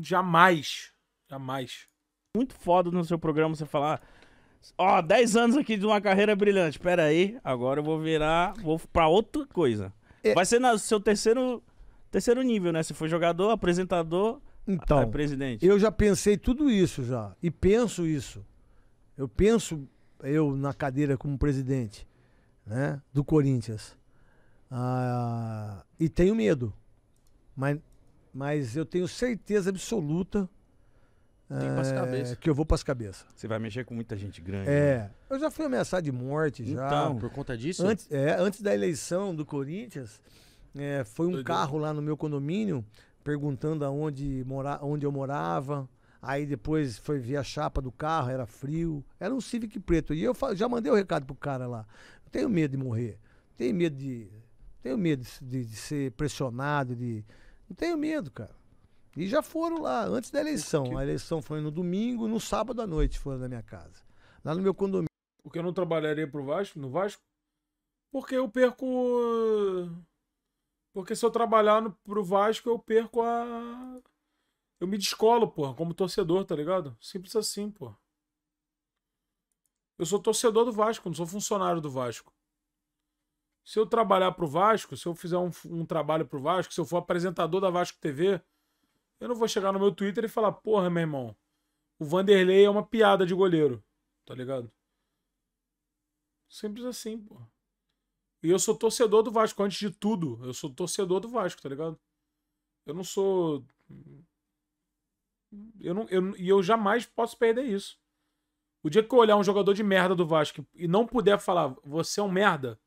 jamais. Jamais. Muito foda no seu programa você falar. Ó, 10 anos aqui de uma carreira brilhante. Pera aí, agora eu vou virar. Vou pra outra coisa. É... Vai ser no seu terceiro terceiro nível, né? Se for jogador, apresentador, então, é presidente. Eu já pensei tudo isso já. E penso isso. Eu penso eu na cadeira como presidente né, do Corinthians. Ah, e tenho medo. Mas, mas eu tenho certeza absoluta é, que eu vou para as cabeças. Você vai mexer com muita gente grande. É. Né? Eu já fui ameaçado de morte. Então, já. por conta disso? Antes, é, antes da eleição do Corinthians, é, foi um carro lá no meu condomínio perguntando aonde mora, onde eu morava. Aí depois foi ver a chapa do carro, era frio. Era um Civic preto. E eu já mandei o um recado pro cara lá. tenho medo de morrer. Tenho medo de. Tenho medo de, de ser pressionado, de. Não tenho medo, cara. E já foram lá, antes da eleição. A eleição foi no domingo, no sábado à noite foram na minha casa. Lá no meu condomínio. Porque eu não trabalharia pro Vasco, no Vasco? Porque eu perco porque se eu trabalhar no, pro Vasco, eu perco a. Eu me descolo, porra, como torcedor, tá ligado? Simples assim, porra. Eu sou torcedor do Vasco, não sou funcionário do Vasco. Se eu trabalhar pro Vasco, se eu fizer um, um trabalho pro Vasco, se eu for apresentador da Vasco TV, eu não vou chegar no meu Twitter e falar, porra, meu irmão, o Vanderlei é uma piada de goleiro, tá ligado? Simples assim, porra. E eu sou torcedor do Vasco, antes de tudo. Eu sou torcedor do Vasco, tá ligado? Eu não sou. Eu não, eu, e eu jamais posso perder isso. O dia que eu olhar um jogador de merda do Vasco e não puder falar, você é um merda,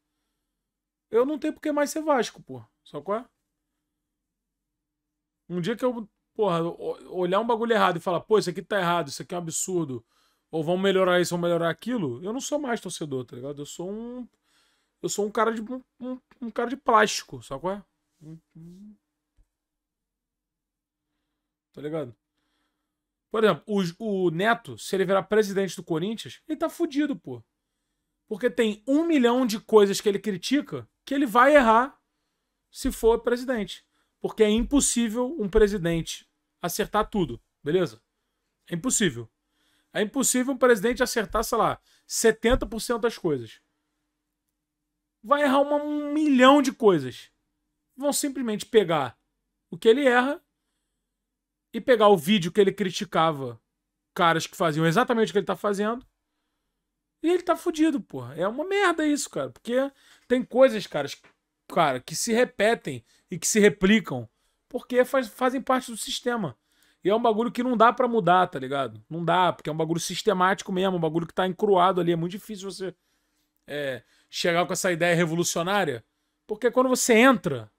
eu não tenho por que mais ser Vasco, pô. Só qual é? Um dia que eu, porra, olhar um bagulho errado e falar, pô, isso aqui tá errado, isso aqui é um absurdo, ou vão melhorar isso, vão melhorar aquilo, eu não sou mais torcedor, tá ligado? Eu sou um eu sou um cara de um, um, cara de plástico, sabe qual é? Tá ligado? Por exemplo, o, o Neto, se ele virar presidente do Corinthians, ele tá fudido, pô. Porque tem um milhão de coisas que ele critica que ele vai errar se for presidente. Porque é impossível um presidente acertar tudo, beleza? É impossível. É impossível um presidente acertar, sei lá, 70% das coisas vai errar uma, um milhão de coisas. Vão simplesmente pegar o que ele erra e pegar o vídeo que ele criticava caras que faziam exatamente o que ele tá fazendo. E ele tá fudido, porra. É uma merda isso, cara. Porque tem coisas, cara, cara que se repetem e que se replicam porque faz, fazem parte do sistema. E é um bagulho que não dá para mudar, tá ligado? Não dá, porque é um bagulho sistemático mesmo, um bagulho que tá encruado ali. É muito difícil você. É, chegar com essa ideia revolucionária? Porque quando você entra,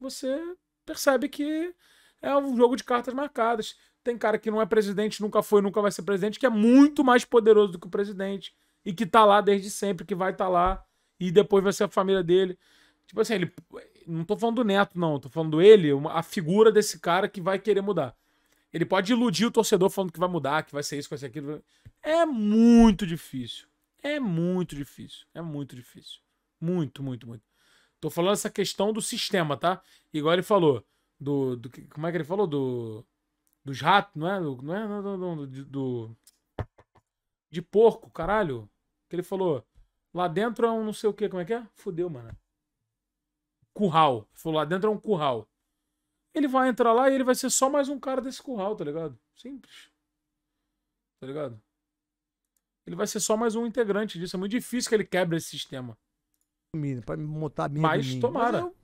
você percebe que é um jogo de cartas marcadas. Tem cara que não é presidente, nunca foi, nunca vai ser presidente, que é muito mais poderoso do que o presidente e que tá lá desde sempre, que vai estar tá lá e depois vai ser a família dele. Tipo assim, ele não tô falando do Neto não, tô falando ele, a figura desse cara que vai querer mudar. Ele pode iludir o torcedor falando que vai mudar, que vai ser isso, que vai ser aquilo. É muito difícil. É muito difícil. É muito difícil. Muito, muito, muito. Tô falando essa questão do sistema, tá? Igual ele falou. Do, do como é que ele falou? Do, dos ratos, não é? Do, não é? Não, não, não, do, de porco, caralho. Que ele falou. Lá dentro é um não sei o que, como é que é? Fudeu, mano. Curral. Ele falou, lá dentro é um curral. Ele vai entrar lá e ele vai ser só mais um cara desse curral, tá ligado? Simples. Tá ligado? ele vai ser só mais um integrante disso. É muito difícil que ele quebre esse sistema. Para montar medo Mas tomara. Mas eu...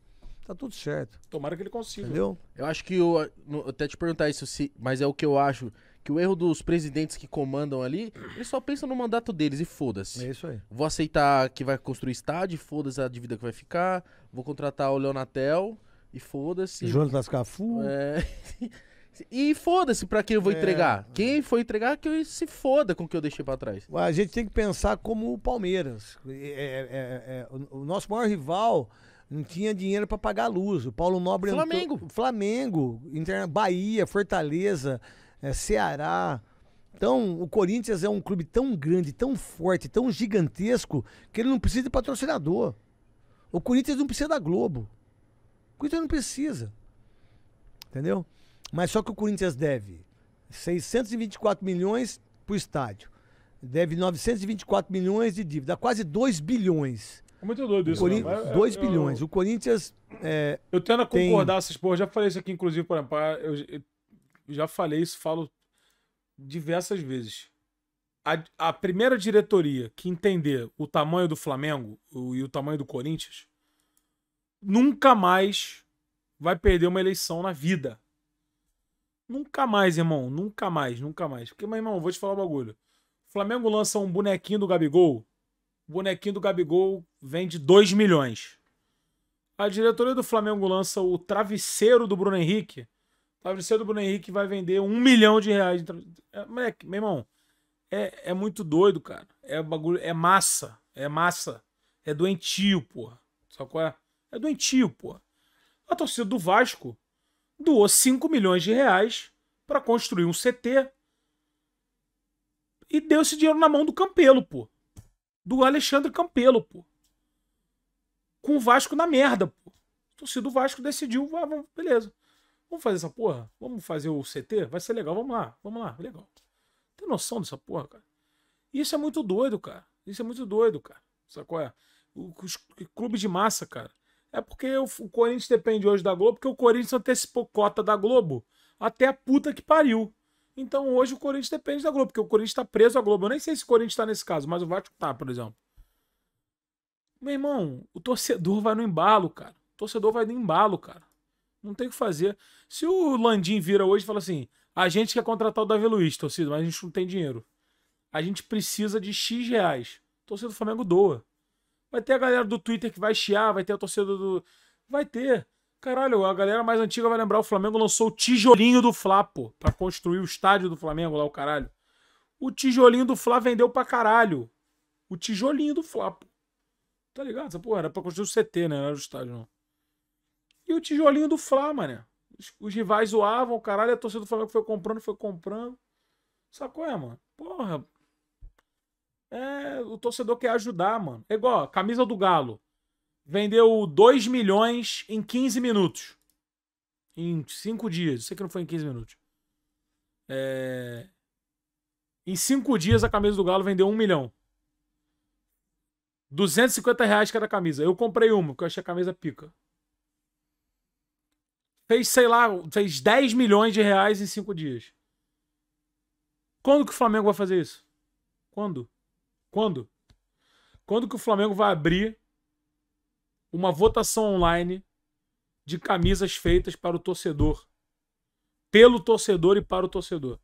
Tá tudo certo. Tomara que ele consiga. Entendeu? Eu acho que eu, eu até te perguntar isso, se, mas é o que eu acho que o erro dos presidentes que comandam ali, eles só pensam no mandato deles e foda-se. É isso aí. Vou aceitar que vai construir estádio, foda-se a dívida que vai ficar, vou contratar o Leonatel e foda se Jonas Cafu. É... E foda-se pra quem eu vou é. entregar. É. Quem for entregar, que se foda com o que eu deixei pra trás. A gente tem que pensar como o Palmeiras. É, é, é, é o nosso maior rival não tinha dinheiro para pagar a luz. O Paulo Nobre... Flamengo. Entrou, Flamengo, interna, Bahia, Fortaleza, Ceará... Então, o Corinthians é um clube tão grande, tão forte, tão gigantesco, que ele não precisa de patrocinador. O Corinthians não precisa da Globo. O Corinthians não precisa. Entendeu? Mas só que o Corinthians deve 624 milhões para o estádio. Deve 924 milhões de dívida, quase 2 bilhões. É muito doido isso. Corin... Né? 2 é, eu... bilhões. O Corinthians. É, eu tendo a concordar tem... essas Já falei isso aqui, inclusive, por exemplo. Ah, eu, eu já falei isso, falo diversas vezes. A, a, primeira diretoria que entender o tamanho do Flamengo o, e o tamanho do Corinthians nunca mais vai perder uma eleição na vida. Nunca mais, irmão. Nunca mais, nunca mais. Porque, meu irmão, vou te falar um bagulho. O Flamengo lança um bonequinho do Gabigol. O bonequinho do Gabigol vende 2 milhões. A diretoria do Flamengo lança o travesseiro do Bruno Henrique. O travesseiro do Bruno Henrique vai vender um milhão de reais. É, moleque, meu irmão, é, é muito doido, cara. É bagulho, é massa. É massa. É doentio, porra. Só qual é? É doentio, porra. A torcida do Vasco doou 5 milhões de reais para construir um CT e deu esse dinheiro na mão do Campelo, pô. Do Alexandre Campelo, pô. Com o Vasco na merda, pô. torcida do Vasco decidiu, ah, vamos, beleza. Vamos fazer essa porra? Vamos fazer o CT? Vai ser legal, vamos lá, vamos lá, legal. Tem noção dessa porra, cara? Isso é muito doido, cara. Isso é muito doido, cara. qual É? Os de massa, cara. É porque o, Corinthians depende hoje da Globo, porque o Corinthians antecipou cota da Globo até a puta que pariu. Então hoje o Corinthians depende da Globo, porque o Corinthians tá preso à Globo. Eu nem sei se o Corinthians tá nesse caso, mas o Vasco tá, por exemplo. Meu irmão, o torcedor vai no embalo, cara. O torcedor vai no embalo, cara. Não tem o que fazer. Se o Landim vira hoje e fala assim: a gente quer contratar o Davi Luiz, torcida, mas a gente não tem dinheiro. A gente precisa de X reais. Torcedor do Flamengo doa. Vai ter a galera do Twitter que vai chiar, vai ter a torcida do. Vai ter. Caralho, a galera mais antiga vai lembrar: o Flamengo lançou o tijolinho do Fla, pô, pra construir o estádio do Flamengo lá, o caralho. O tijolinho do Fla vendeu pra caralho. O tijolinho do Fla, pô. Tá ligado? Essa porra era pra construir o CT, né? Não era o estádio, não. E o tijolinho do Fla, mané. Os, os rivais zoavam, caralho, a torcida do Flamengo foi comprando, foi comprando. Sacou, é, mano? Porra, é, o torcedor quer ajudar, mano. É igual, camisa do Galo. Vendeu 2 milhões em 15 minutos. Em 5 dias. Sei que não foi em 15 minutos. É... Em 5 dias a camisa do Galo vendeu 1 milhão. 250 reais cada camisa. Eu comprei uma, porque eu achei a camisa pica. Fez, sei lá, fez 10 milhões de reais em 5 dias. Quando que o Flamengo vai fazer isso? Quando? Quando? Quando que o Flamengo vai abrir uma votação online de camisas feitas para o torcedor? Pelo torcedor e para o torcedor.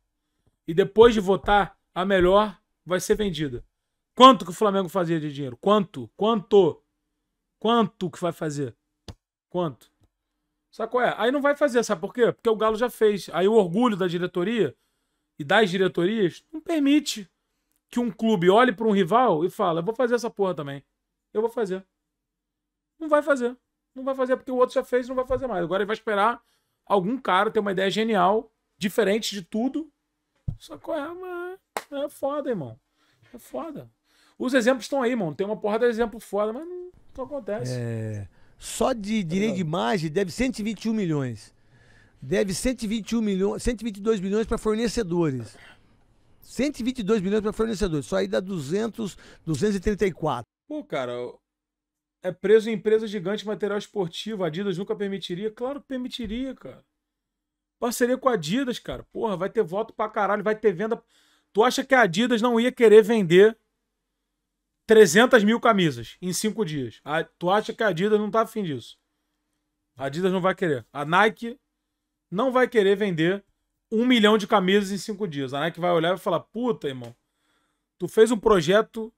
E depois de votar, a melhor vai ser vendida. Quanto que o Flamengo fazia de dinheiro? Quanto? Quanto? Quanto que vai fazer? Quanto? Sabe qual é? Aí não vai fazer, sabe por quê? Porque o Galo já fez. Aí o orgulho da diretoria e das diretorias não permite que um clube olhe para um rival e fala: eu vou fazer essa porra também. Eu vou fazer. Não vai fazer. Não vai fazer porque o outro já fez não vai fazer mais. Agora ele vai esperar algum cara ter uma ideia genial, diferente de tudo. Só que é, mas é foda, irmão. É foda. Os exemplos estão aí, irmão. Tem uma porrada de exemplo foda, mas não, não acontece. É... Só de tá direito é. de imagem deve 121 milhões. Deve 121 milhões, 122 milhões para fornecedores. 122 milhões para fornecedores, só aí dá 200, 234. Pô, cara, é preso em empresa gigante de material esportivo, a Adidas nunca permitiria? Claro que permitiria, cara. Parceria com a Adidas, cara. Porra, vai ter voto pra caralho, vai ter venda. Tu acha que a Adidas não ia querer vender 300 mil camisas em cinco dias? A... Tu acha que a Adidas não tá afim disso? A Adidas não vai querer. A Nike não vai querer vender um milhão de camisas em cinco dias. A Nike vai olhar e vai falar: puta, irmão, tu fez um projeto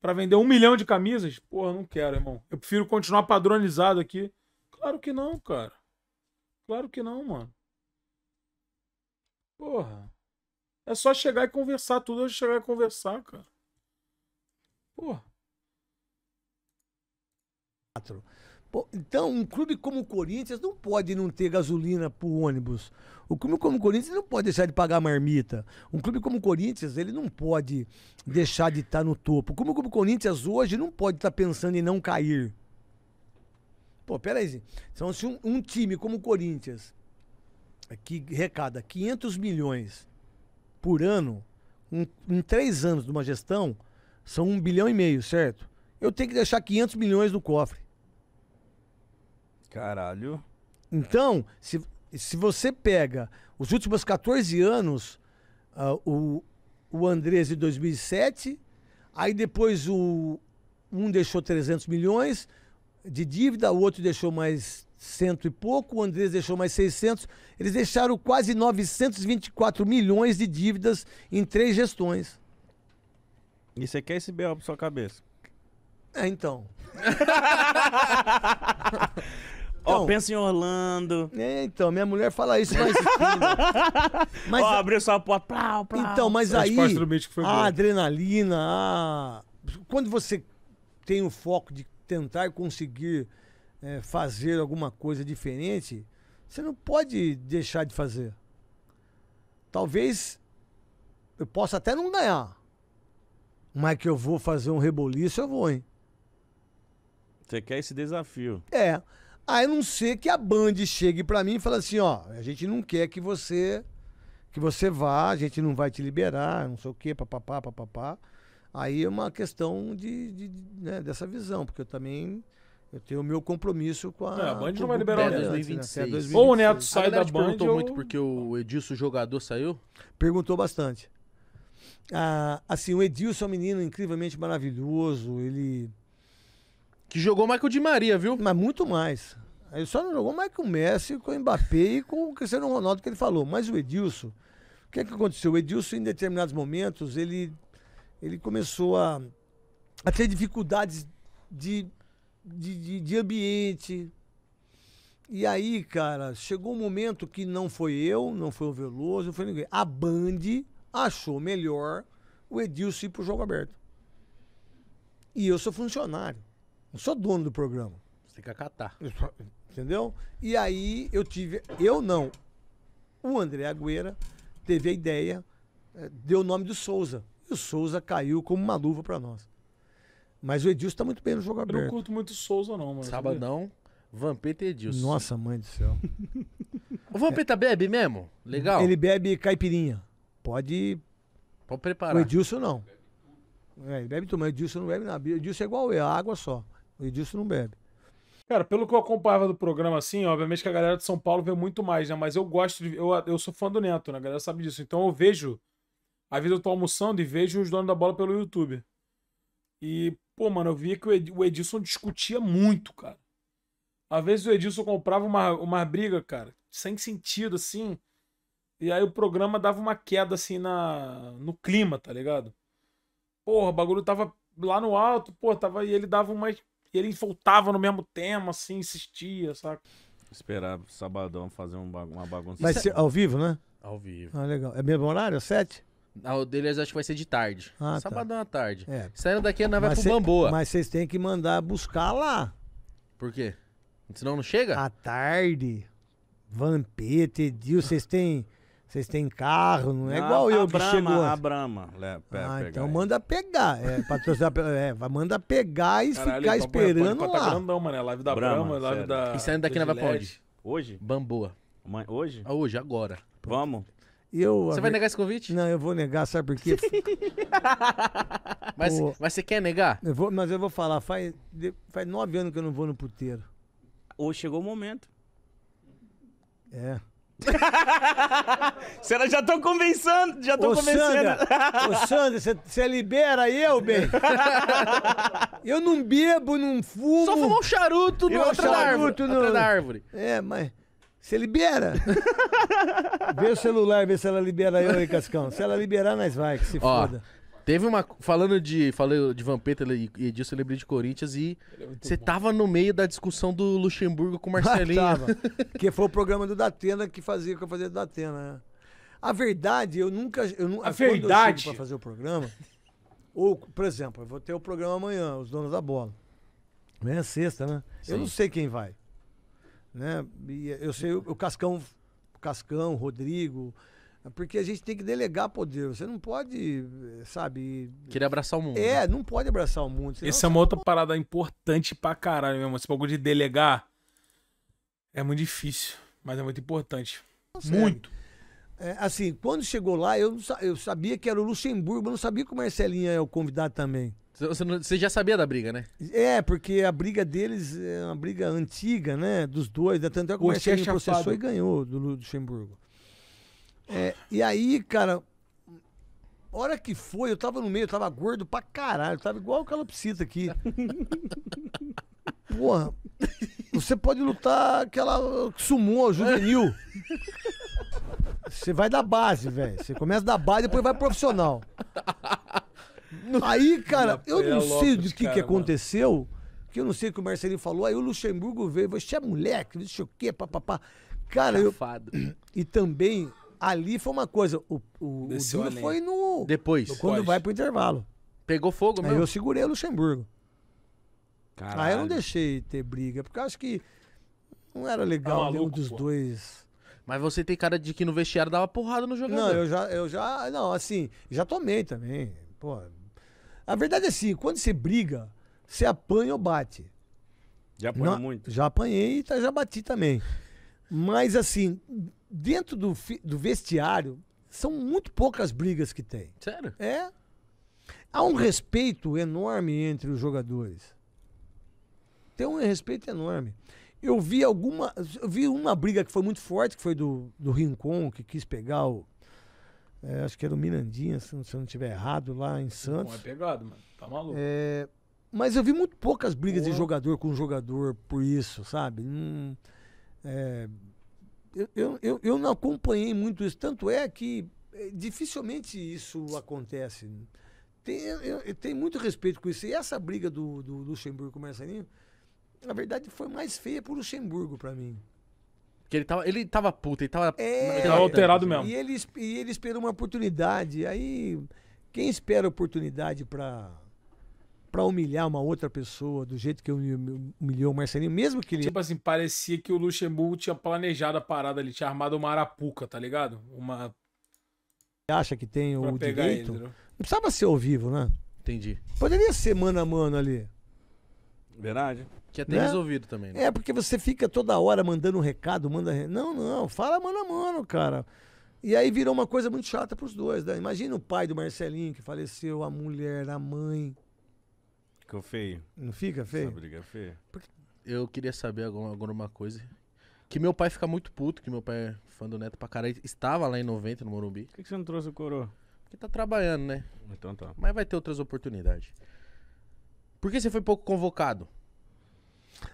para vender um milhão de camisas? Porra, não quero, irmão. Eu prefiro continuar padronizado aqui. Claro que não, cara. Claro que não, mano. Porra. É só chegar e conversar. Tudo é chegar e conversar, cara. Porra. Então, um clube como o Corinthians não pode não ter gasolina pro ônibus. O clube como o Corinthians não pode deixar de pagar marmita. Um clube como o Corinthians, ele não pode deixar de estar tá no topo. Como o Corinthians hoje não pode estar tá pensando em não cair. Pô, peraí. Então, se um, um time como o Corinthians, é que recada 500 milhões por ano, um, em três anos de uma gestão, são um bilhão e meio, certo? Eu tenho que deixar 500 milhões no cofre. Caralho. Então, se, se você pega os últimos 14 anos, uh, o, o Andrés em 2007, aí depois o um deixou 300 milhões de dívida, o outro deixou mais cento e pouco, o Andrés deixou mais 600. Eles deixaram quase 924 milhões de dívidas em três gestões. E você quer esse BO pra sua cabeça? É, então. Então, pensa em Orlando. É, então, minha mulher fala isso mais. Né? mas, Ó, abriu sua porta, plau, plau. Então, mas aí, a adrenalina, a... quando você tem o foco de tentar conseguir é, fazer alguma coisa diferente, você não pode deixar de fazer. Talvez eu possa até não ganhar, mas que eu vou fazer um reboliço, eu vou, hein? Você quer esse desafio. É. A não ser que a Band chegue para mim e fale assim, ó, a gente não quer que você que você vá, a gente não vai te liberar, não sei o quê, papapá, papapá. Aí é uma questão de, de, de né, dessa visão, porque eu também eu tenho o meu compromisso com a. Não, a Band não vai liberar né? até 2026. Né? 2026. Ou o Neto sai a da Band. perguntou muito porque o Edilson, o jogador, saiu? Perguntou bastante. Ah, assim, o Edilson é um menino incrivelmente maravilhoso, ele que jogou mais que o Di Maria, viu? Mas muito mais. Ele só não jogou mais que o Messi, com o Mbappé e com o Cristiano Ronaldo que ele falou. Mas o Edilson, o que é que aconteceu? O Edilson, em determinados momentos, ele, ele começou a, a ter dificuldades de, de, de, de ambiente. E aí, cara, chegou um momento que não foi eu, não foi o Veloso, não foi ninguém. A Band achou melhor o Edilson ir pro jogo aberto. E eu sou funcionário. Não sou dono do programa. Você tem que acatar. entendeu? E aí eu tive. Eu não. O André Agüera teve a ideia, eh, deu o nome do Souza. E o Souza caiu como uma luva para nós. Mas o Edilson tá muito bem no jogo aberto. Eu não curto muito Souza, não, mano. Sabadão, Vampeta e Edilson. Nossa, mãe do céu. o Vampeta é. bebe mesmo? Legal. Ele bebe caipirinha. Pode. Pode preparar. O Edilson não. É, ele bebe tudo, mas o Edilson não bebe nada. O Edilson é igual eu, é água só. O Edilson não bebe. Cara, pelo que eu acompanhava do programa, assim, obviamente que a galera de São Paulo vê muito mais, né? Mas eu gosto de. Eu, eu sou fã do Neto, né? A galera sabe disso. Então eu vejo. Às vezes eu tô almoçando e vejo os donos da bola pelo YouTube. E, pô, mano, eu via que o Edilson discutia muito, cara. Às vezes o Edilson comprava uma, uma briga, cara, sem sentido, assim. E aí o programa dava uma queda, assim, na, no clima, tá ligado? Porra, o bagulho tava lá no alto, pô, tava. E ele dava umas e ele voltava no mesmo tema, assim, insistia, sabe? Esperar sabadão fazer um bagun uma bagunça. Mas ao vivo, né? Ao vivo. Ah, legal. É mesmo horário? Sete? Ah, o deles acho que vai ser de tarde. Ah, tá. Sabadão tá. à tarde. É. Saindo daqui, a nave vai pro cê, Bamboa. Mas vocês têm que mandar buscar lá. Por quê? Senão não chega? À tarde. Vampeta, Edil, vocês têm vocês têm carro, não é igual eu Brahma, que chegou. A Brahma, é, ah, então aí. manda pegar. É, patrocinar, é, manda pegar e Caralho, ficar então esperando lá lá. grandão, mano. É live da Brahma, Brahma live da. E saindo daqui na Vapod. Hoje? Bamboa. hoje? Ah, hoje, agora. Vamos. Eu, você vai negar esse convite? Não, eu vou negar, sabe por quê? mas, mas você quer negar? Eu vou, mas eu vou falar, faz, faz nove anos que eu não vou no puteiro. Hoje chegou o momento. É. Será já tô convencendo, já tô ô, convencendo. Sandra, ô Sandra, você libera eu, bem? Eu não bebo, não fumo. Só fumou um charuto no outro charuto da árvore, no... árvore. É, mas você libera. vê o celular, vê se ela libera eu aí, Cascão. Se ela liberar, nós vai, que se Ó, foda. Teve uma. Falando de. Falei de Vampeta e, e disso, eu lembrei de Corinthians e. É você é tava no meio da discussão do Luxemburgo com o ah, Marcelinho. Ah, tava. que foi o programa do Datena que fazia que eu fazia do Datena, né? A verdade, eu nunca. Eu, a verdade. Para fazer o programa. Ou, por exemplo, eu vou ter o programa amanhã, Os Donos da Bola. Amanhã é sexta, né? Sim. Eu não sei quem vai. Né? E eu sei o, o Cascão, o Cascão, o Rodrigo, é porque a gente tem que delegar poder. Você não pode, eh, sabe. Querer abraçar o mundo. É, né? não pode abraçar o mundo. Essa é uma outra pode... parada importante pra caralho mesmo. Esse bagulho de delegar é muito difícil, mas é muito importante. Muito. É, assim, quando chegou lá, eu, sa eu sabia que era o Luxemburgo, mas não sabia que o Marcelinho é o convidado também. Você, não, você, já sabia da briga, né? É, porque a briga deles é uma briga antiga, né? Dos dois, né? tanto é que o Marcelinho processou e ganhou do Luxemburgo. É, e aí, cara, hora que foi, eu tava no meio, eu tava gordo pra caralho, eu tava igual o calopsita aqui. Porra, você pode lutar aquela sumô, juvenil. Você vai da base, velho. Você começa da base, e depois vai profissional. Aí, cara, eu não sei de que que aconteceu, que eu não sei o que o Marcelinho falou, aí o Luxemburgo veio, você é moleque, não sei o quê, papapá. Cara, eu... E também ali foi uma coisa. O, o, o além. foi no. Depois. No, quando Pode. vai pro intervalo. Pegou fogo mesmo? Aí eu segurei o Luxemburgo. Caralho. Aí eu não deixei ter briga, porque eu acho que não era tá legal tá nenhum dos pô. dois. Mas você tem cara de que no vestiário dava porrada no jogador. Não, eu já, eu já. Não, assim, já tomei também. Pô. A verdade é assim, quando você briga, você apanha ou bate. Já apanhou muito? Já apanhei e tá, já bati também. Mas assim, dentro do, do vestiário, são muito poucas brigas que tem. Sério? É. Há um respeito enorme entre os jogadores. Tem um respeito enorme. Eu vi alguma. Eu vi uma briga que foi muito forte, que foi do, do Rincon, que quis pegar o. É, acho que era o Mirandinha, se, se eu não estiver errado, lá em é Santos. Não é pegado, mano. Tá maluco. É, mas eu vi muito poucas brigas de jogador com jogador por isso, sabe? Hum, é, eu, eu, eu não acompanhei muito isso, tanto é que eh, dificilmente isso acontece. Tem, eu, tem muito respeito com isso. E essa briga do, do Luxemburgo com o Marcelinho, na verdade, foi mais feia pro Luxemburgo para mim. Porque ele tava, ele tava puto, ele tava, é, ele tava alterado mesmo. E ele, e ele esperou uma oportunidade. Aí, quem espera oportunidade para para humilhar uma outra pessoa do jeito que humilhou o Marcelinho, mesmo que ele. Tipo assim, parecia que o Luxemburgo tinha planejado a parada ali, tinha armado uma arapuca, tá ligado? Uma. Acha que tem pra o direito. Ele, Não precisava ser ao vivo, né? Entendi. Poderia ser mano a mano ali. Verdade. Que até né? resolvido também. Né? É, porque você fica toda hora mandando um recado, manda. Não, não, fala mano a mano, cara. E aí virou uma coisa muito chata pros dois, né? Imagina o pai do Marcelinho que faleceu, a mulher, a mãe. Ficou feio. Não fica feio? Essa briga é feia. Porque eu queria saber alguma, alguma coisa. Que meu pai fica muito puto, que meu pai é fã do Neto pra caralho. Estava lá em 90, no Morumbi. Por que, que você não trouxe o coroa? Porque tá trabalhando, né? Então tá. Mas vai ter outras oportunidades. Por que você foi pouco convocado?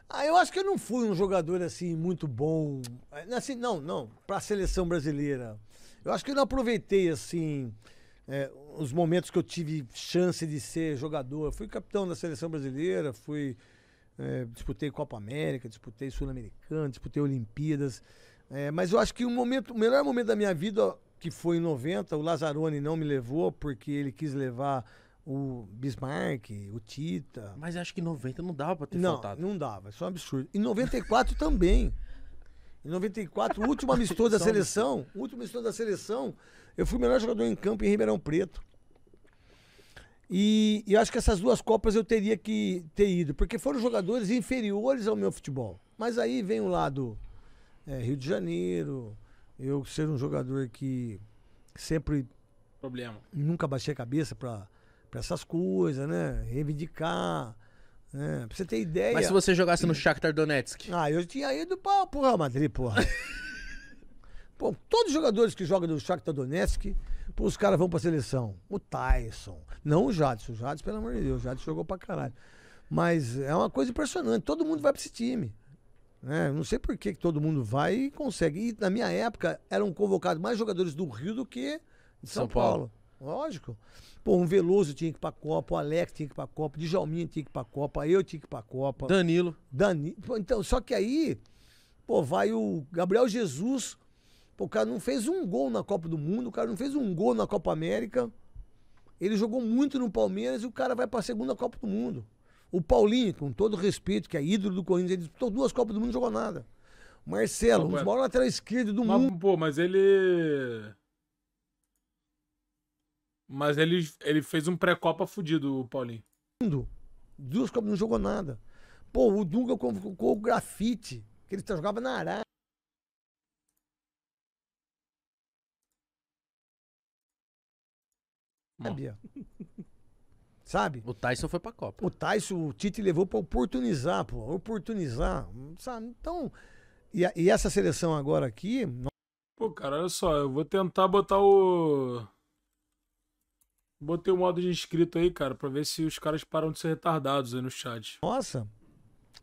Ah, eu acho que eu não fui um jogador assim muito bom. Assim, não, não, para a seleção brasileira. Eu acho que eu não aproveitei assim é, os momentos que eu tive chance de ser jogador. Fui capitão da seleção brasileira, fui é, disputei Copa América, disputei Sul-Americana, disputei Olimpíadas. É, mas eu acho que o, momento, o melhor momento da minha vida, que foi em 90, o Lazzaroni não me levou porque ele quis levar o Bismarck, o Tita. Mas acho que em 90 não dava pra ter não, faltado. Não, não dava. Isso é um absurdo. Em 94 também. Em 94, o último amistoso da seleção, último amistoso da seleção, eu fui o melhor jogador em campo em Ribeirão Preto. E, e, acho que essas duas Copas eu teria que ter ido, porque foram jogadores inferiores ao meu futebol. Mas aí vem o lado é, Rio de Janeiro, eu ser um jogador que sempre. Problema. Nunca baixei a cabeça para essas coisas, né? Reivindicar. É, pra você ter ideia. Mas se você jogasse no Shakhtar Donetsk? Ah, eu tinha ido pra, pro Real Madrid, porra. Bom, todos os jogadores que jogam no Shakhtar Donetsk, os caras vão pra seleção. O Tyson, não o Jadson. O Jadson, pelo amor de Deus, o Jadson jogou pra caralho. Mas é uma coisa impressionante. Todo mundo vai pra esse time. Né? Não sei por que, que todo mundo vai e consegue. E na minha época eram convocados mais jogadores do Rio do que de São, São Paulo. Paulo. Lógico. Pô, um Veloso tinha que ir pra Copa, o Alex tinha que ir pra Copa, o Djalminha tinha que ir pra Copa, eu tinha que ir pra Copa. Danilo. Danilo. Então, só que aí, pô, vai o Gabriel Jesus. Pô, o cara não fez um gol na Copa do Mundo, o cara não fez um gol na Copa América. Ele jogou muito no Palmeiras e o cara vai pra segunda Copa do Mundo. O Paulinho, com todo respeito, que é ídolo do Corinthians, ele disputou duas Copas do Mundo e não jogou nada. Marcelo, pô, um dos maiores laterais esquerdos do mas, mundo. Pô, mas ele. Mas ele, ele fez um pré-copa fudido, o Paulinho. Duas Copas não jogou nada. Pô, o Dunga convocou o grafite, que ele jogava na Arábia. Sabia. Sabe? O Tyson foi pra Copa. O Tyson, o Tite levou pra oportunizar, pô. Oportunizar. Sabe? Então. E, a, e essa seleção agora aqui. Pô, cara, olha só, eu vou tentar botar o. Botei o um modo de inscrito aí, cara, pra ver se os caras param de ser retardados aí no chat. Nossa,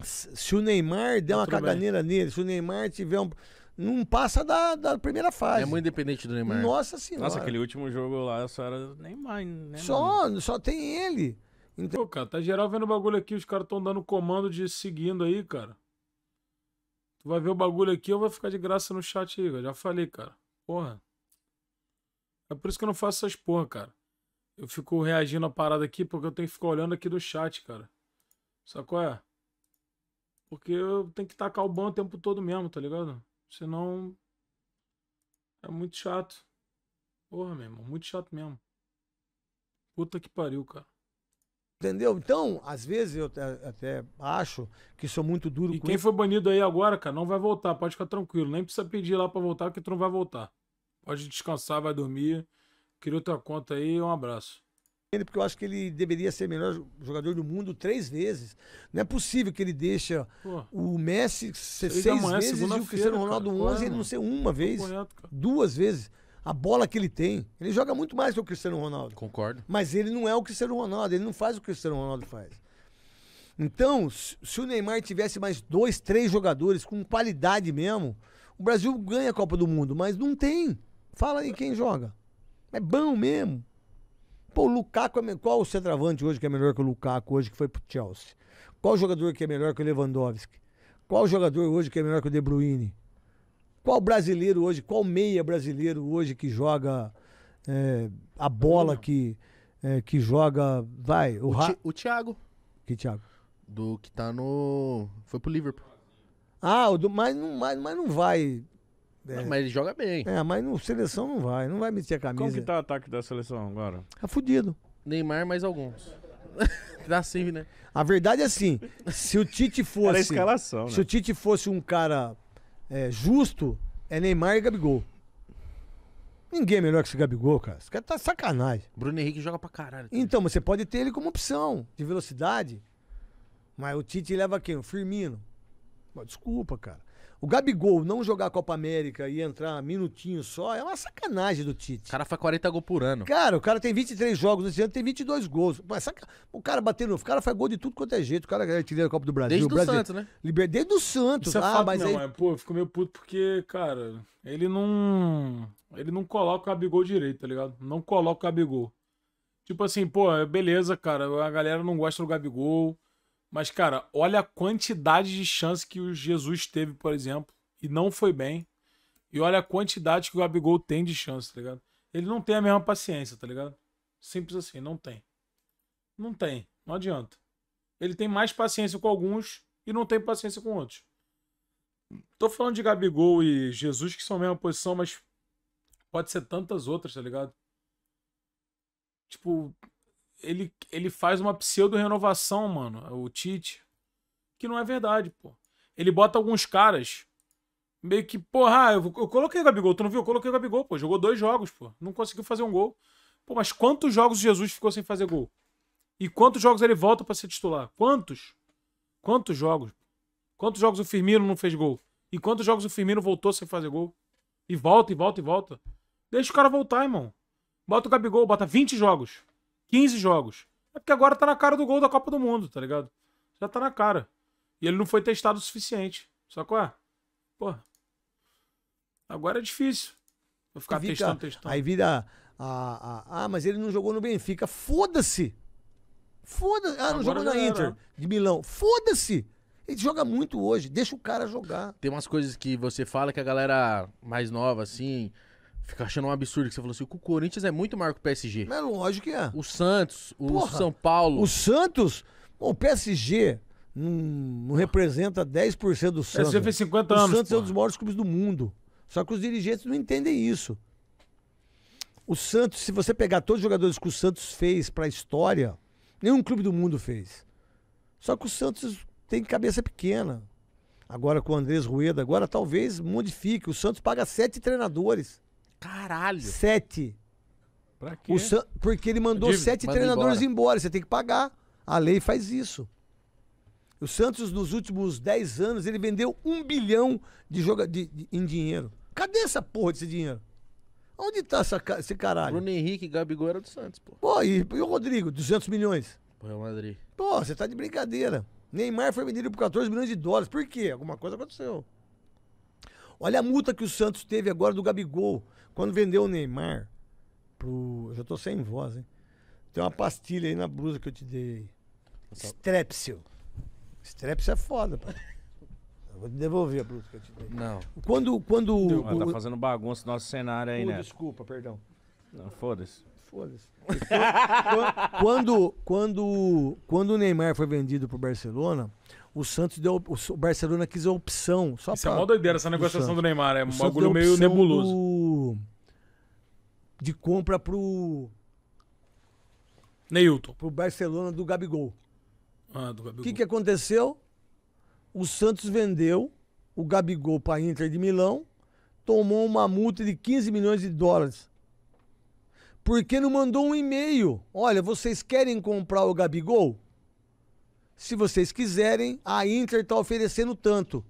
se o Neymar der tá uma caganeira bem. nele, se o Neymar tiver um. Não passa da, da primeira fase. É muito independente do Neymar. Nossa senhora. Nossa, aquele último jogo lá só era Neymar, Neymar. Só, só tem ele. Então... Pô, cara, tá geral vendo o bagulho aqui, os caras tão dando comando de seguindo aí, cara. Tu vai ver o bagulho aqui, eu vou ficar de graça no chat aí, cara? já falei, cara. Porra. É por isso que eu não faço essas porra, cara. Eu fico reagindo a parada aqui porque eu tenho que ficar olhando aqui do chat, cara. Sabe qual é? Porque eu tenho que tacar o ban o tempo todo mesmo, tá ligado? Senão. É muito chato. Porra, meu irmão, muito chato mesmo. Puta que pariu, cara. Entendeu? Então, às vezes eu até acho que sou muito duro e com E quem isso. foi banido aí agora, cara, não vai voltar, pode ficar tranquilo. Nem precisa pedir lá para voltar, porque tu não vai voltar. Pode descansar, vai dormir. Queria tua conta aí, um abraço. Ele, porque eu acho que ele deveria ser melhor jogador do mundo três vezes. Não é possível que ele deixe Pô. o Messi ser seis, vezes e o Cristiano Ronaldo cara, 11 e ele não ser uma vez, correto, duas vezes a bola que ele tem. Ele joga muito mais que o Cristiano Ronaldo. Concordo. Mas ele não é o Cristiano Ronaldo, ele não faz o que o Cristiano Ronaldo faz. Então, se o Neymar tivesse mais dois, três jogadores com qualidade mesmo, o Brasil ganha a Copa do Mundo, mas não tem. Fala aí quem joga. É bom mesmo. Pô, o Lukaku é Qual o centroavante hoje que é melhor que o Lukaku hoje que foi pro Chelsea? Qual jogador que é melhor que o Lewandowski? Qual jogador hoje que é melhor que o De Bruyne? Qual brasileiro hoje, qual meia brasileiro hoje que joga é, a bola que, é, que joga. Vai, o, o, Ra... o Thiago. Que Thiago? Do que tá no. Foi pro Liverpool. Ah, o do, mas, não, mas, mas não vai. Não, é. mas ele joga bem. É, mas no seleção não vai, não vai meter a camisa. Como que tá o ataque da seleção agora? Tá fudido. Neymar mais alguns. Dá sim, né? A verdade é assim, se o Tite fosse... Era a escalação, né? Se o Tite fosse um cara é, justo, é Neymar e Gabigol. Ninguém é melhor que esse Gabigol, cara. Esse cara tá sacanagem. Bruno Henrique joga pra caralho. Cara. Então, você pode ter ele como opção de velocidade, mas o Tite leva quem? O Firmino. Desculpa, cara. O Gabigol não jogar a Copa América e entrar minutinho só é uma sacanagem do Tite. O cara faz 40 gols por ano. Cara, o cara tem 23 jogos nesse ano, tem 22 gols. É o cara batendo, o cara faz gol de tudo quanto é jeito. O cara é artilheiro a Copa do Brasil. Desde do Brasil... Santos, né? Liber... Desde o Santos. Isso é ah, fato, mas não, aí... é, pô, eu fico meio puto porque, cara, ele não... Ele não coloca o Gabigol direito, tá ligado? Não coloca o Gabigol. Tipo assim, pô, é beleza, cara, a galera não gosta do Gabigol. Mas, cara, olha a quantidade de chance que o Jesus teve, por exemplo, e não foi bem. E olha a quantidade que o Gabigol tem de chance, tá ligado? Ele não tem a mesma paciência, tá ligado? Simples assim, não tem. Não tem, não adianta. Ele tem mais paciência com alguns e não tem paciência com outros. Tô falando de Gabigol e Jesus, que são a mesma posição, mas pode ser tantas outras, tá ligado? Tipo, ele, ele faz uma pseudo-renovação, mano, o Tite. Que não é verdade, pô. Ele bota alguns caras meio que, porra, ah, eu, eu coloquei o Gabigol, tu não viu? Eu coloquei o Gabigol, pô. Jogou dois jogos, pô. Não conseguiu fazer um gol. Pô, mas quantos jogos Jesus ficou sem fazer gol? E quantos jogos ele volta para ser titular? Quantos? Quantos jogos? Quantos jogos o Firmino não fez gol? E quantos jogos o Firmino voltou sem fazer gol? E volta, e volta, e volta. Deixa o cara voltar, irmão. Bota o Gabigol, bota 20 jogos. 15 jogos. É porque agora tá na cara do gol da Copa do Mundo, tá ligado? Já tá na cara. E ele não foi testado o suficiente. Só qual é? Agora é difícil. Vou ficar fica, testando, testando. Aí vira. Ah, ah, ah, mas ele não jogou no Benfica. Foda-se! Foda-se. Ah, não Agora jogou na era. Inter de Milão. Foda-se! Ele joga muito hoje, deixa o cara jogar. Tem umas coisas que você fala que a galera mais nova, assim, Fica achando um absurdo que você falou assim, o Corinthians é muito maior que o PSG. Mas é lógico que é. O Santos, o Porra, São Paulo. O Santos, o PSG não, não representa 10% do Santos. você fez 50 anos. O Santos é um dos maiores clubes do mundo. Só que os dirigentes não entendem isso. O Santos, se você pegar todos os jogadores que o Santos fez para a história, nenhum clube do mundo fez. Só que o Santos tem cabeça pequena. Agora com o Andrés Rueda, agora talvez modifique. O Santos paga sete treinadores. Caralho. Sete. Pra quê? San... Porque ele mandou Dívida. sete treinadores embora. embora. Você tem que pagar. A lei faz isso. O Santos, nos últimos dez anos, ele vendeu um bilhão de joga... De, de, em dinheiro. Cadê essa porra desse dinheiro? Onde tá essa, esse caralho? Bruno Henrique e Gabigol era do Santos, pô. Pô, e, e o Rodrigo? 200 milhões. Real é Madrid. Pô, você tá de brincadeira. Neymar foi vendido por 14 milhões de dólares. Por quê? Alguma coisa aconteceu. Olha a multa que o Santos teve agora do Gabigol. Quando vendeu o Neymar pro. Eu já tô sem voz, hein? Tem uma pastilha aí na blusa que eu te dei. Strepsil. Strepsil é foda, pai. Eu vou devolver a blusa que eu te dei. Não. Quando. quando está o, tá fazendo bagunça no nosso cenário aí, né? Desculpa, perdão. Não, foda-se. Foda-se. quando, quando, quando o Neymar foi vendido pro Barcelona, o Santos deu. O Barcelona quis a opção. Só Isso é pra, é uma doideira essa negociação do Neymar. É um bagulho meio nebuloso. Do, de compra pro. Neilton. Pro Barcelona do Gabigol. Ah, do Gabigol. O que, que aconteceu? O Santos vendeu o Gabigol para Inter de Milão, tomou uma multa de 15 milhões de dólares. Porque não mandou um e-mail. Olha, vocês querem comprar o Gabigol? se vocês quiserem, a Inter está oferecendo tanto.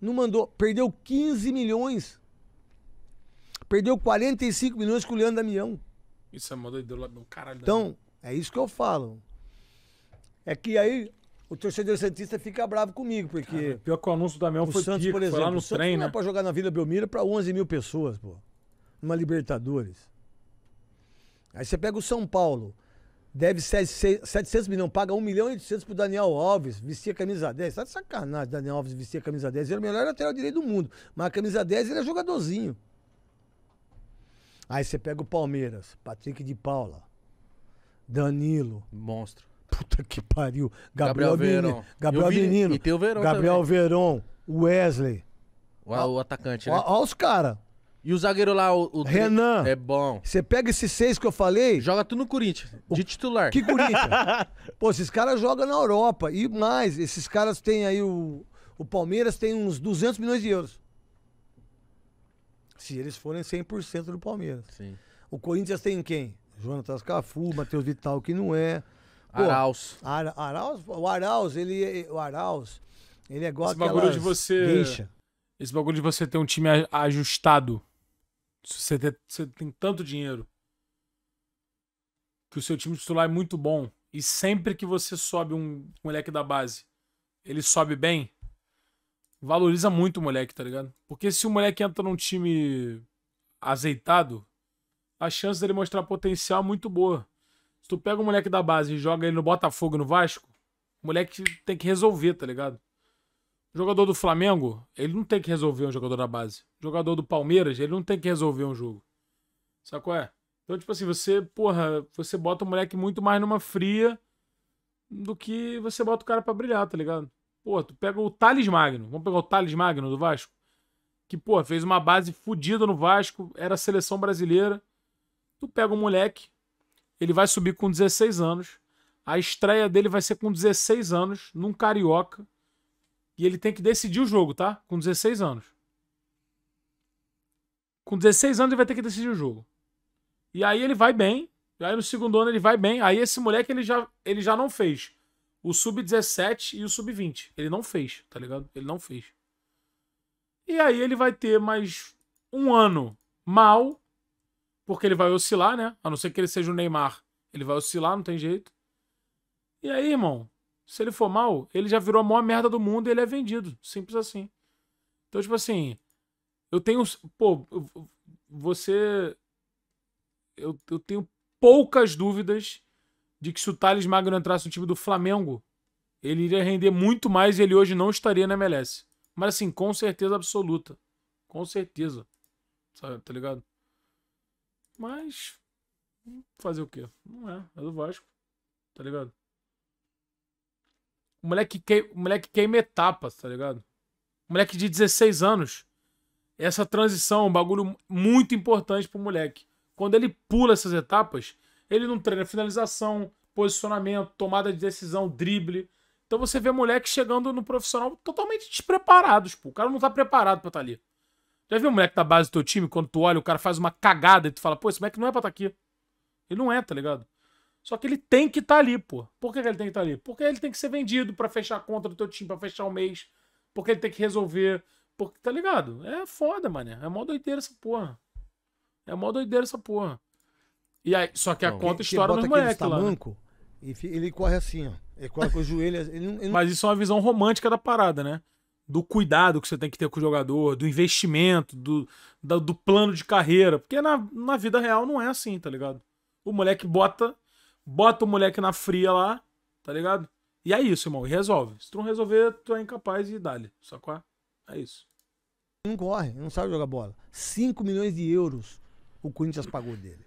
Não mandou, perdeu 15 milhões. Perdeu 45 milhões com o Leandro Damião. Isso é uma doideira, meu caralho. Então, é isso que eu falo. É que aí o torcedor santista fica bravo comigo, porque... Cara, pior que o anúncio do Damião o foi Santos, pico, por exemplo, lá no o Santos trem, não é né? pra jogar na Vila Belmiro pra 11 mil pessoas, pô. Numa Libertadores. Aí você pega o São Paulo deve 700 milhões, paga 1 milhão e 800 pro Daniel Alves, vestir a camisa 10. Tá de sacanagem, Daniel Alves vestir a camisa 10. era é o melhor lateral direito do mundo, mas a camisa 10 ele é jogadorzinho. Aí você pega o Palmeiras, Patrick de Paula, Danilo. Monstro. Puta que pariu. Gabriel, Gabriel Menino, Verão. Gabriel vi, Menino. E tem o Verão Gabriel também. Verão, Wesley. O, o atacante, né? Olha os caras. E o zagueiro lá, o, o Renan. É bom. Você pega esses seis que eu falei. Joga tu no Corinthians, de titular. Que Corinthians? Pô, esses caras jogam na Europa. E mais, esses caras têm aí o. O Palmeiras tem uns 200 milhões de euros. Se eles forem 100% do Palmeiras. Sim. O Corinthians tem quem? João Cafu, Matheus Vital, que não é. Pô, Arauz. Ara, Arauz. O Arauz, ele, é, o Arauz, ele é igual Esse bagulho de você. Deixa. Esse bagulho de você ter um time ajustado você tem, você tem tanto dinheiro que o seu time titular é muito bom e sempre que você sobe um moleque da base, ele sobe bem, valoriza muito o moleque, tá ligado? Porque se o moleque entra num time azeitado, a chance dele mostrar potencial é muito boa. Se tu pega o moleque da base e joga ele no Botafogo, no Vasco, o moleque tem que resolver, tá ligado? Jogador do Flamengo, ele não tem que resolver um jogador da base. Jogador do Palmeiras, ele não tem que resolver um jogo. Sabe qual é? Então, tipo assim, você, porra, você bota o moleque muito mais numa fria do que você bota o cara para brilhar, tá ligado? Pô, tu pega o Thales Magno. Vamos pegar o Thales Magno do Vasco? Que, porra, fez uma base fodida no Vasco, era a seleção brasileira. Tu pega o moleque, ele vai subir com 16 anos. A estreia dele vai ser com 16 anos, num carioca. E ele tem que decidir o jogo, tá? Com 16 anos. Com 16 anos ele vai ter que decidir o jogo. E aí ele vai bem. E aí no segundo ano ele vai bem. Aí esse moleque ele já, ele já não fez. O sub-17 e o sub-20. Ele não fez, tá ligado? Ele não fez. E aí ele vai ter mais um ano mal, porque ele vai oscilar, né? A não ser que ele seja o Neymar. Ele vai oscilar, não tem jeito. E aí, irmão, se ele for mal, ele já virou a maior merda do mundo e ele é vendido. Simples assim. Então, tipo assim, eu tenho. Pô, você. Eu, eu tenho poucas dúvidas de que se o Thales Magno entrasse no time do Flamengo, ele iria render muito mais e ele hoje não estaria na MLS. Mas assim, com certeza absoluta. Com certeza. Sabe, tá ligado? Mas. Fazer o quê? Não é. É do Vasco. Tá ligado? O moleque, que, moleque queima etapas, tá ligado? moleque de 16 anos. Essa transição é um bagulho muito importante pro moleque. Quando ele pula essas etapas, ele não treina finalização, posicionamento, tomada de decisão, drible. Então você vê moleque chegando no profissional totalmente despreparados, pô. O cara não tá preparado pra estar tá ali. Já viu um moleque da base do teu time, quando tu olha, o cara faz uma cagada e tu fala, pô, esse moleque não é pra estar tá aqui. Ele não é, tá ligado? Só que ele tem que estar tá ali, pô. Por que, que ele tem que estar tá ali? Porque ele tem que ser vendido para fechar a conta do teu time, para fechar o mês. Porque ele tem que resolver. Porque, tá ligado? É foda, mané, É mó doideira essa porra. É mó doideira essa porra. E aí, só que a não, conta estoura nos moleques lá. Né? E ele corre assim, ó. Ele corre com os joelhos. Ele ele Mas isso é uma visão romântica da parada, né? Do cuidado que você tem que ter com o jogador, do investimento, do, do, do plano de carreira. Porque na, na vida real não é assim, tá ligado? O moleque bota bota o moleque na fria lá, tá ligado? E é isso, irmão, e resolve. Se tu não resolver, tu é incapaz e dá-lhe, quase É isso. Não corre, não sabe jogar bola. 5 milhões de euros o Corinthians pagou dele.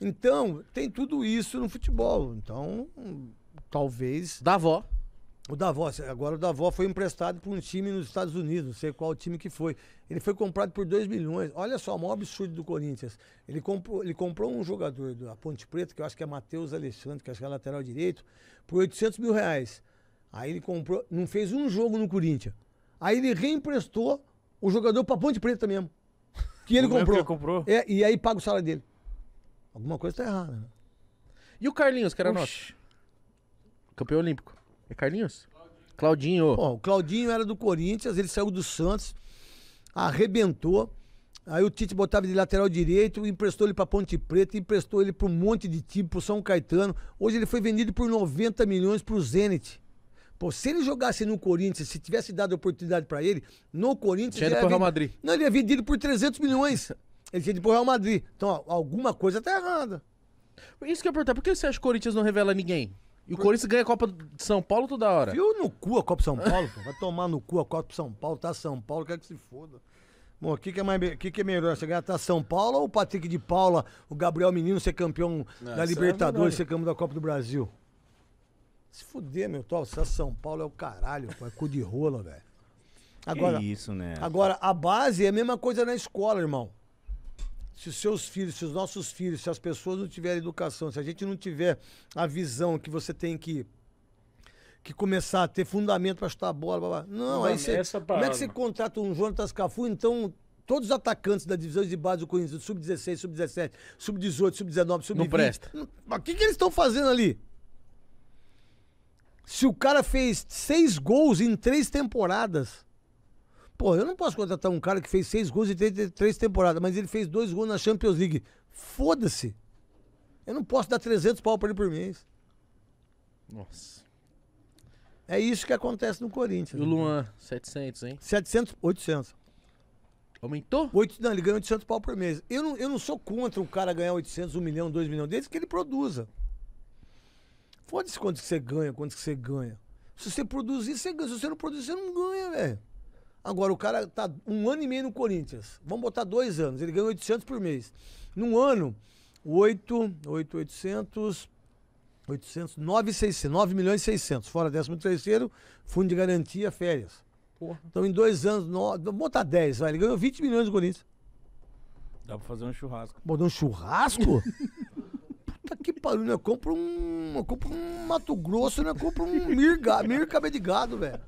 Então, tem tudo isso no futebol. Então, talvez. Da avó. O Davó, agora o Davó foi emprestado para um time nos Estados Unidos, não sei qual time que foi. Ele foi comprado por 2 milhões. Olha só, o maior absurdo do Corinthians. Ele comprou, ele comprou um jogador da Ponte Preta, que eu acho que é Matheus Alexandre, que acho que é lateral direito, por 800 mil reais. Aí ele comprou, não fez um jogo no Corinthians. Aí ele reemprestou o jogador para Ponte Preta mesmo. Que ele o é comprou. Que ele comprou. É, e aí paga o salário dele. Alguma coisa está errada. Né? E o Carlinhos, que era nosso? Campeão olímpico. É Carlinhos? Claudinho. Bom, o Claudinho era do Corinthians, ele saiu do Santos, arrebentou. Aí o Tite botava de lateral direito, emprestou ele para Ponte Preta, emprestou ele para um monte de time, para São Caetano. Hoje ele foi vendido por 90 milhões para o Zenit. Pô, se ele jogasse no Corinthians, se tivesse dado oportunidade para ele, no Corinthians... Tinha ele para o Real Madrid. Não, ele é vendido por 300 milhões. Ele tinha ido pro Real Madrid. Então, ó, alguma coisa tá errada. Isso que eu ia perguntar, por que você acha que o Corinthians não revela ninguém? E o Corinthians ganha a Copa de São Paulo toda hora. Viu no cu a Copa de São Paulo, pô. Vai tomar no cu a Copa de São Paulo, tá São Paulo, quer que se foda. Bom, o que, que, é que, que é melhor? Você ganhar tá São Paulo ou o Patrick de Paula, o Gabriel Menino ser campeão Não, da é Libertadores, é ser campeão da Copa do Brasil? Se fuder, meu top, se é São Paulo é o caralho, pô, é cu de rola, velho. Agora, que isso, né? Agora, a base é a mesma coisa na escola, irmão se os seus filhos, se os nossos filhos, se as pessoas não tiverem educação, se a gente não tiver a visão que você tem que que começar a ter fundamento para chutar a bola, blá, blá. não, aí você, é como é que você contrata um Jonatas Cafu, então todos os atacantes da divisão de base do Corinthians, sub-16, sub-17, sub-18, sub-19, sub-20. Não presta. O que, que eles estão fazendo ali? Se o cara fez seis gols em três temporadas, Pô, eu não posso contratar um cara que fez seis gols em três, três temporadas, mas ele fez dois gols na Champions League. Foda-se. Eu não posso dar 300 pau pra ele por mês. Nossa. É isso que acontece no Corinthians. E o né? Luan, 700, hein? 700, 800. Aumentou? Oito, não, ele ganha 800 pau por mês. Eu não, eu não sou contra um cara ganhar 800, 1 milhão, 2 milhões, desde que ele produza. Foda-se quanto que você ganha, quanto que você ganha. Se você produzir, você ganha. Se você não produzir, você não ganha, velho. Agora, o cara tá um ano e meio no Corinthians. Vamos botar dois anos. Ele ganha 800 por mês. Num ano, 8, 8, 800, 800, 9, 600, 9 milhões e 600. Fora décimo terceiro, fundo de garantia, férias. Porra. Então, em dois anos, no, vamos botar 10, vai. Ele ganhou 20 milhões no Corinthians. Dá pra fazer um churrasco. Botar um churrasco? Puta que pariu, né? Eu compro um, eu compro um Mato Grosso, né? Eu compro um Mirga, Mirca de gado, velho.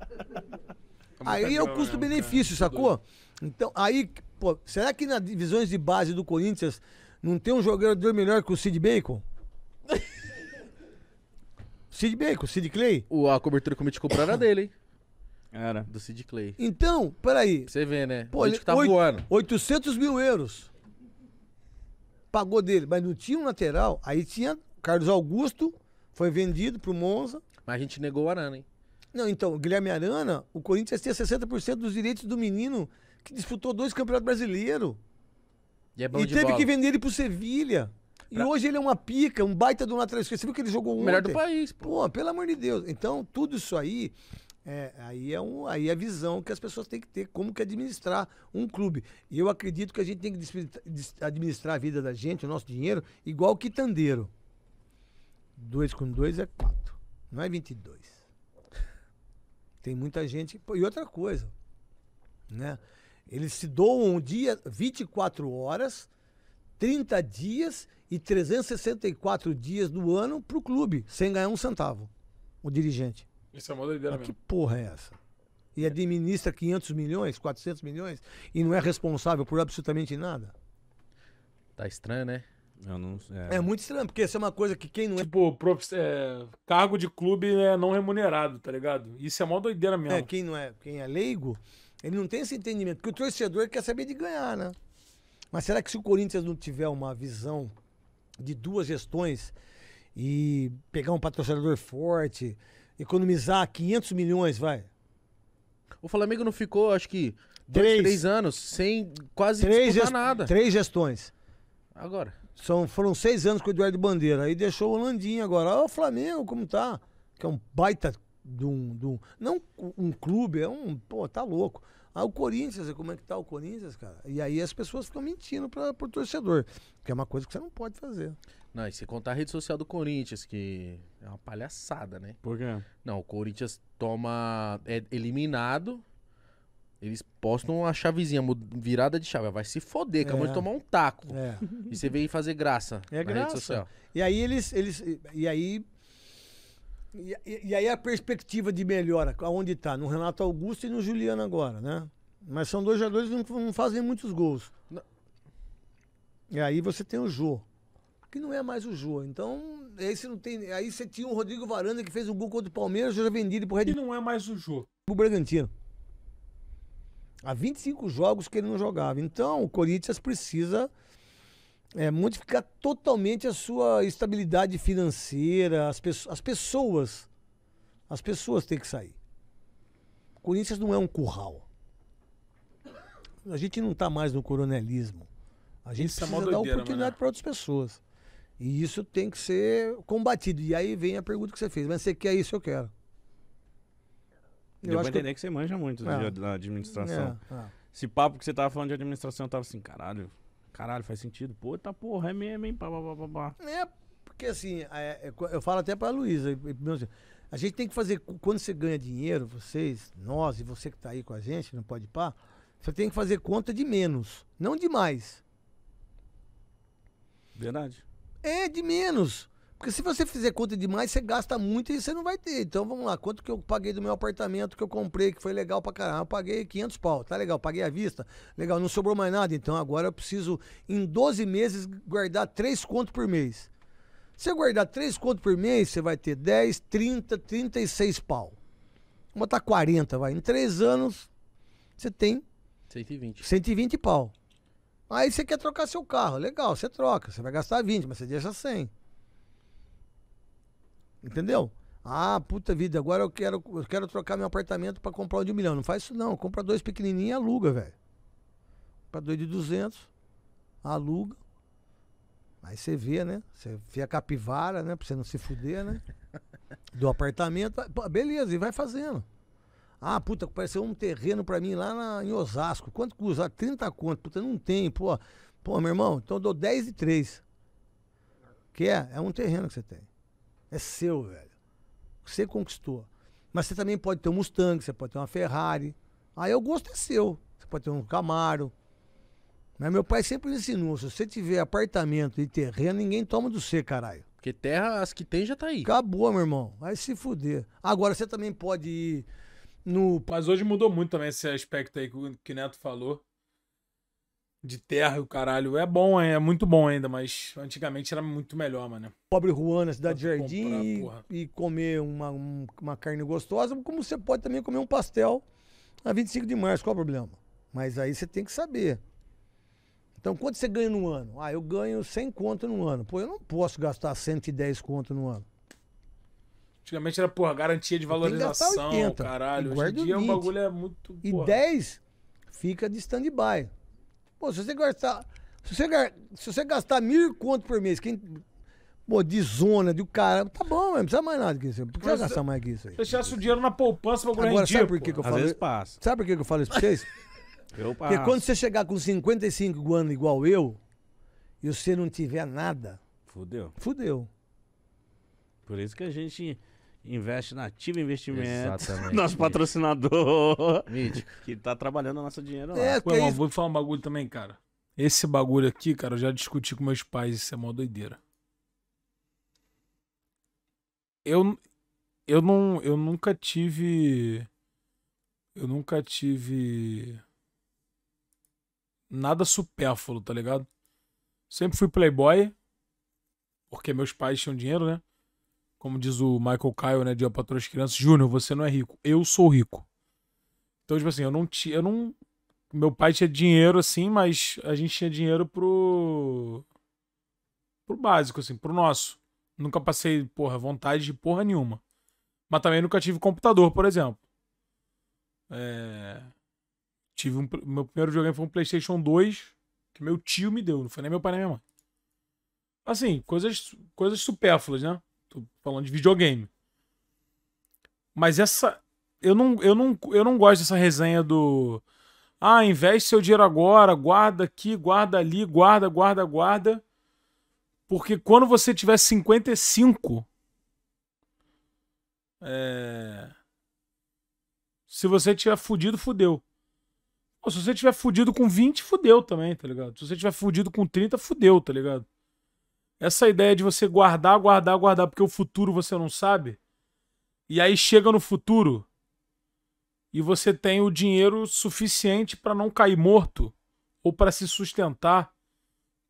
É aí é o né? custo-benefício, sacou? Então, aí, pô, será que nas divisões de base do Corinthians não tem um jogador melhor que o Sid Bacon? Sid Bacon, Sid Clay? O, a cobertura que o Mitch comprou era dele, hein? Era. Do Sid Clay. Então, peraí. Você vê, né? Pô, o Mitch tá voando. 800 mil euros. Pagou dele, mas não tinha um lateral. Aí tinha Carlos Augusto, foi vendido pro Monza. Mas a gente negou o Arana, hein? Não, então, Guilherme Arana, o Corinthians tinha 60% dos direitos do menino que disputou dois campeonatos brasileiros. E, é e teve bola. que vender ele pro Sevilha. Pra... E hoje ele é uma pica, um baita do lateral esquerdo. Você viu que ele jogou ontem? Melhor do país. Pô. pô, pelo amor de Deus. Então, tudo isso aí é, aí, é um, aí é a visão que as pessoas têm que ter, como que administrar um clube. E eu acredito que a gente tem que administrar a vida da gente, o nosso dinheiro, igual o quitandeiro. Dois com dois é quatro, não é 22. Tem muita gente. E outra coisa, né? Eles se doam um dia, 24 horas, 30 dias e 364 dias do ano para o clube, sem ganhar um centavo, o dirigente. Isso é uma doideira Mas Que porra é essa? E administra 500 milhões, 400 milhões e não é responsável por absolutamente nada? Tá estranho, né? Eu não é... é muito estranho, porque isso é uma coisa que quem não é. Tipo, prof... é... cargo de clube é não remunerado, tá ligado? Isso é mó doideira mesmo. É, quem não é, quem é leigo, ele não tem esse entendimento. Porque o torcedor quer saber de ganhar, né? Mas será que se o Corinthians não tiver uma visão de duas gestões e pegar um patrocinador forte, economizar 500 milhões, vai? O Flamengo não ficou, acho que, dois, três, três anos sem quase três nada. Três gestões. Agora. São, foram seis anos com o Eduardo Bandeira. Aí deixou o Landinho agora. o Flamengo, como tá? Que é um baita de um. De um não um clube, é um. Pô, tá louco. Ah, o Corinthians, como é que tá o Corinthians, cara? E aí as pessoas ficam mentindo para pro torcedor, que é uma coisa que você não pode fazer. Não, e se contar a rede social do Corinthians, que é uma palhaçada, né? Por quê? Não, o Corinthians toma. é eliminado eles postam a chavezinha, virada de chave. Vai se foder, é. acabou de é. tomar um taco. É. E você veio fazer graça é na graça. rede social. E aí eles. eles e aí. E, e aí a perspectiva de melhora, aonde está? No Renato Augusto e no Juliano agora, né? Mas são dois jogadores que não, fazem muitos gols. E aí você tem o Jô, que não é mais o Jô. Então, aí você não tem. Aí você tinha o Rodrigo Varanda que fez um gol contra o Palmeiras, já vendido pro Red Bull. não é mais o Jô. O Bragantino. Há 25 jogos que ele não jogava. Então, o Corinthians precisa é, modificar totalmente a sua estabilidade financeira, as, pe as pessoas. As pessoas têm que sair. O Corinthians não é um curral. A gente não está mais no coronelismo. A gente isso é precisa é dar oportunidade para outras pessoas. E isso tem que ser combatido. E aí vem a pergunta que você fez: mas você quer isso? Eu quero. Deu pra entender que... que... você manja muito é. da administração. É, é. Esse papo que você tava falando de administração, eu tava assim, caralho, caralho, faz sentido. Pô, tá porra, é mesmo, hein? Pá, pá, pá, pá. É, porque assim, é, é, eu falo até pra Luísa, a gente tem que fazer, quando você ganha dinheiro, vocês, nós e você que tá aí com a gente, não pode pá, você tem que fazer conta de menos, não de mais. Verdade. É, de menos. Porque se você fizer conta demais, você gasta muito e você não vai ter. Então vamos lá, quanto que eu paguei do meu apartamento que eu comprei, que foi legal pra caramba? Eu paguei 500 pau, tá legal, paguei à vista, legal, não sobrou mais nada. Então agora eu preciso, em 12 meses, guardar 3 contos por mês. Se eu guardar 3 contos por mês, você vai ter 10, 30, 36 pau. Vamos botar 40, vai. Em 3 anos, você tem 120. 120 pau. Aí você quer trocar seu carro, legal, você troca, você vai gastar 20, mas você deixa 100. Entendeu? Ah, puta vida, agora eu quero, eu quero trocar meu apartamento para comprar um de um milhão. Não faz isso não, compra dois pequenininhos e aluga, velho. para dois de 200, aluga. Aí você vê, né? Você vê a capivara, né? Pra você não se fuder, né? Do apartamento. Beleza, e vai fazendo. Ah, puta, apareceu um terreno pra mim lá na, em Osasco. Quanto custa? 30 ah, conto. Puta, não tem, pô. Pô, meu irmão, então eu dou 10 e 3. Que é? É um terreno que você tem. É seu, velho. Você conquistou. Mas você também pode ter um Mustang, você pode ter uma Ferrari. Aí o gosto é seu. Você pode ter um Camaro. Mas meu pai sempre me ensinou: se você tiver apartamento e terreno, ninguém toma do você, caralho. Porque terra, as que tem já tá aí. Acabou, meu irmão. Vai se fuder. Agora você também pode ir no. Mas hoje mudou muito também esse aspecto aí que o Neto falou de terra e o caralho. É bom, é muito bom ainda, mas antigamente era muito melhor, mano. Pobre Juan na cidade de Jardim comprar, e, comer uma, uma carne gostosa, como você pode também comer um pastel a 25 de março, qual é o problema? Mas aí você tem que saber. Então, quanto você ganha no ano? Ah, eu ganho 100 conto no ano. Pô, eu não posso gastar 110 conto no ano. Antigamente era, porra, garantia de valorização, caralho. Hoje em dia o bagulho é muito... Porra. E 10 fica de stand-by. Pô, se você gastar. Se você, se você gastar mil conto por mês, quem. Pô, de zona, de cara. Tá bom, não precisa mais nada disso. Por que você gastar mais que isso aí? Deixasse o dinheiro na poupança pra Agora, sabe por que, que eu falo isso? Sabe por que, que eu falo isso pra vocês? eu passo. Porque quando você chegar com 55 anos igual eu, e você não tiver nada. Fudeu. Fudeu. Por isso que a gente Investe na Ativa Investimentos, Exatamente, nosso patrocinador, mítico. que tá trabalhando o nosso dinheiro lá. É, é irmão, vou falar um bagulho também, cara. Esse bagulho aqui, cara, eu já discuti com meus pais, isso é mó doideira. Eu, eu, não, eu nunca tive. Eu nunca tive. Nada supérfluo, tá ligado? Sempre fui playboy, porque meus pais tinham dinheiro, né? como diz o Michael Kyle, né, de para todas as crianças, Júnior, você não é rico, eu sou rico. Então, tipo assim, eu não tinha, eu não meu pai tinha dinheiro assim, mas a gente tinha dinheiro pro pro básico assim, pro nosso. Nunca passei, porra, vontade de porra nenhuma. Mas também nunca tive computador, por exemplo. É... Tive um... Meu primeiro videogame foi um PlayStation 2 que meu tio me deu. Não foi nem meu pai nem minha mãe. Assim, coisas, coisas supérfluas, né? Tô falando de videogame. Mas essa. Eu não, eu não, eu não gosto dessa resenha do. Ah, investe seu dinheiro agora, guarda aqui, guarda ali, guarda, guarda, guarda. Porque quando você tiver 55. É... Se você tiver fudido, fudeu. Ou se você tiver fudido com 20, fudeu também, tá ligado? Se você tiver fudido com 30, fudeu, tá ligado? Essa ideia de você guardar, guardar, guardar, porque o futuro você não sabe. E aí chega no futuro e você tem o dinheiro suficiente para não cair morto ou para se sustentar.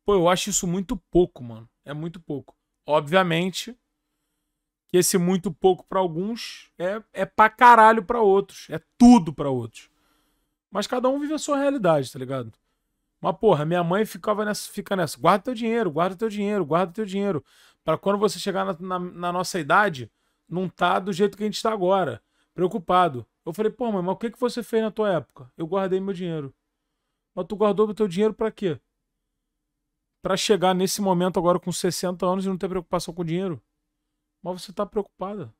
Pô, eu acho isso muito pouco, mano. É muito pouco. Obviamente que esse muito pouco para alguns é, é pra caralho para outros. É tudo para outros. Mas cada um vive a sua realidade, tá ligado? Mas, porra, minha mãe ficava nessa, fica nessa, guarda teu dinheiro, guarda teu dinheiro, guarda teu dinheiro. para quando você chegar na, na, na, nossa idade, não tá do jeito que a gente está agora, preocupado. Eu falei, pô, mãe, mas o que, que você fez na tua época? Eu guardei meu dinheiro. Mas tu guardou o teu dinheiro para quê? Para chegar nesse momento agora com 60 anos e não ter preocupação com dinheiro. Mas você tá preocupada.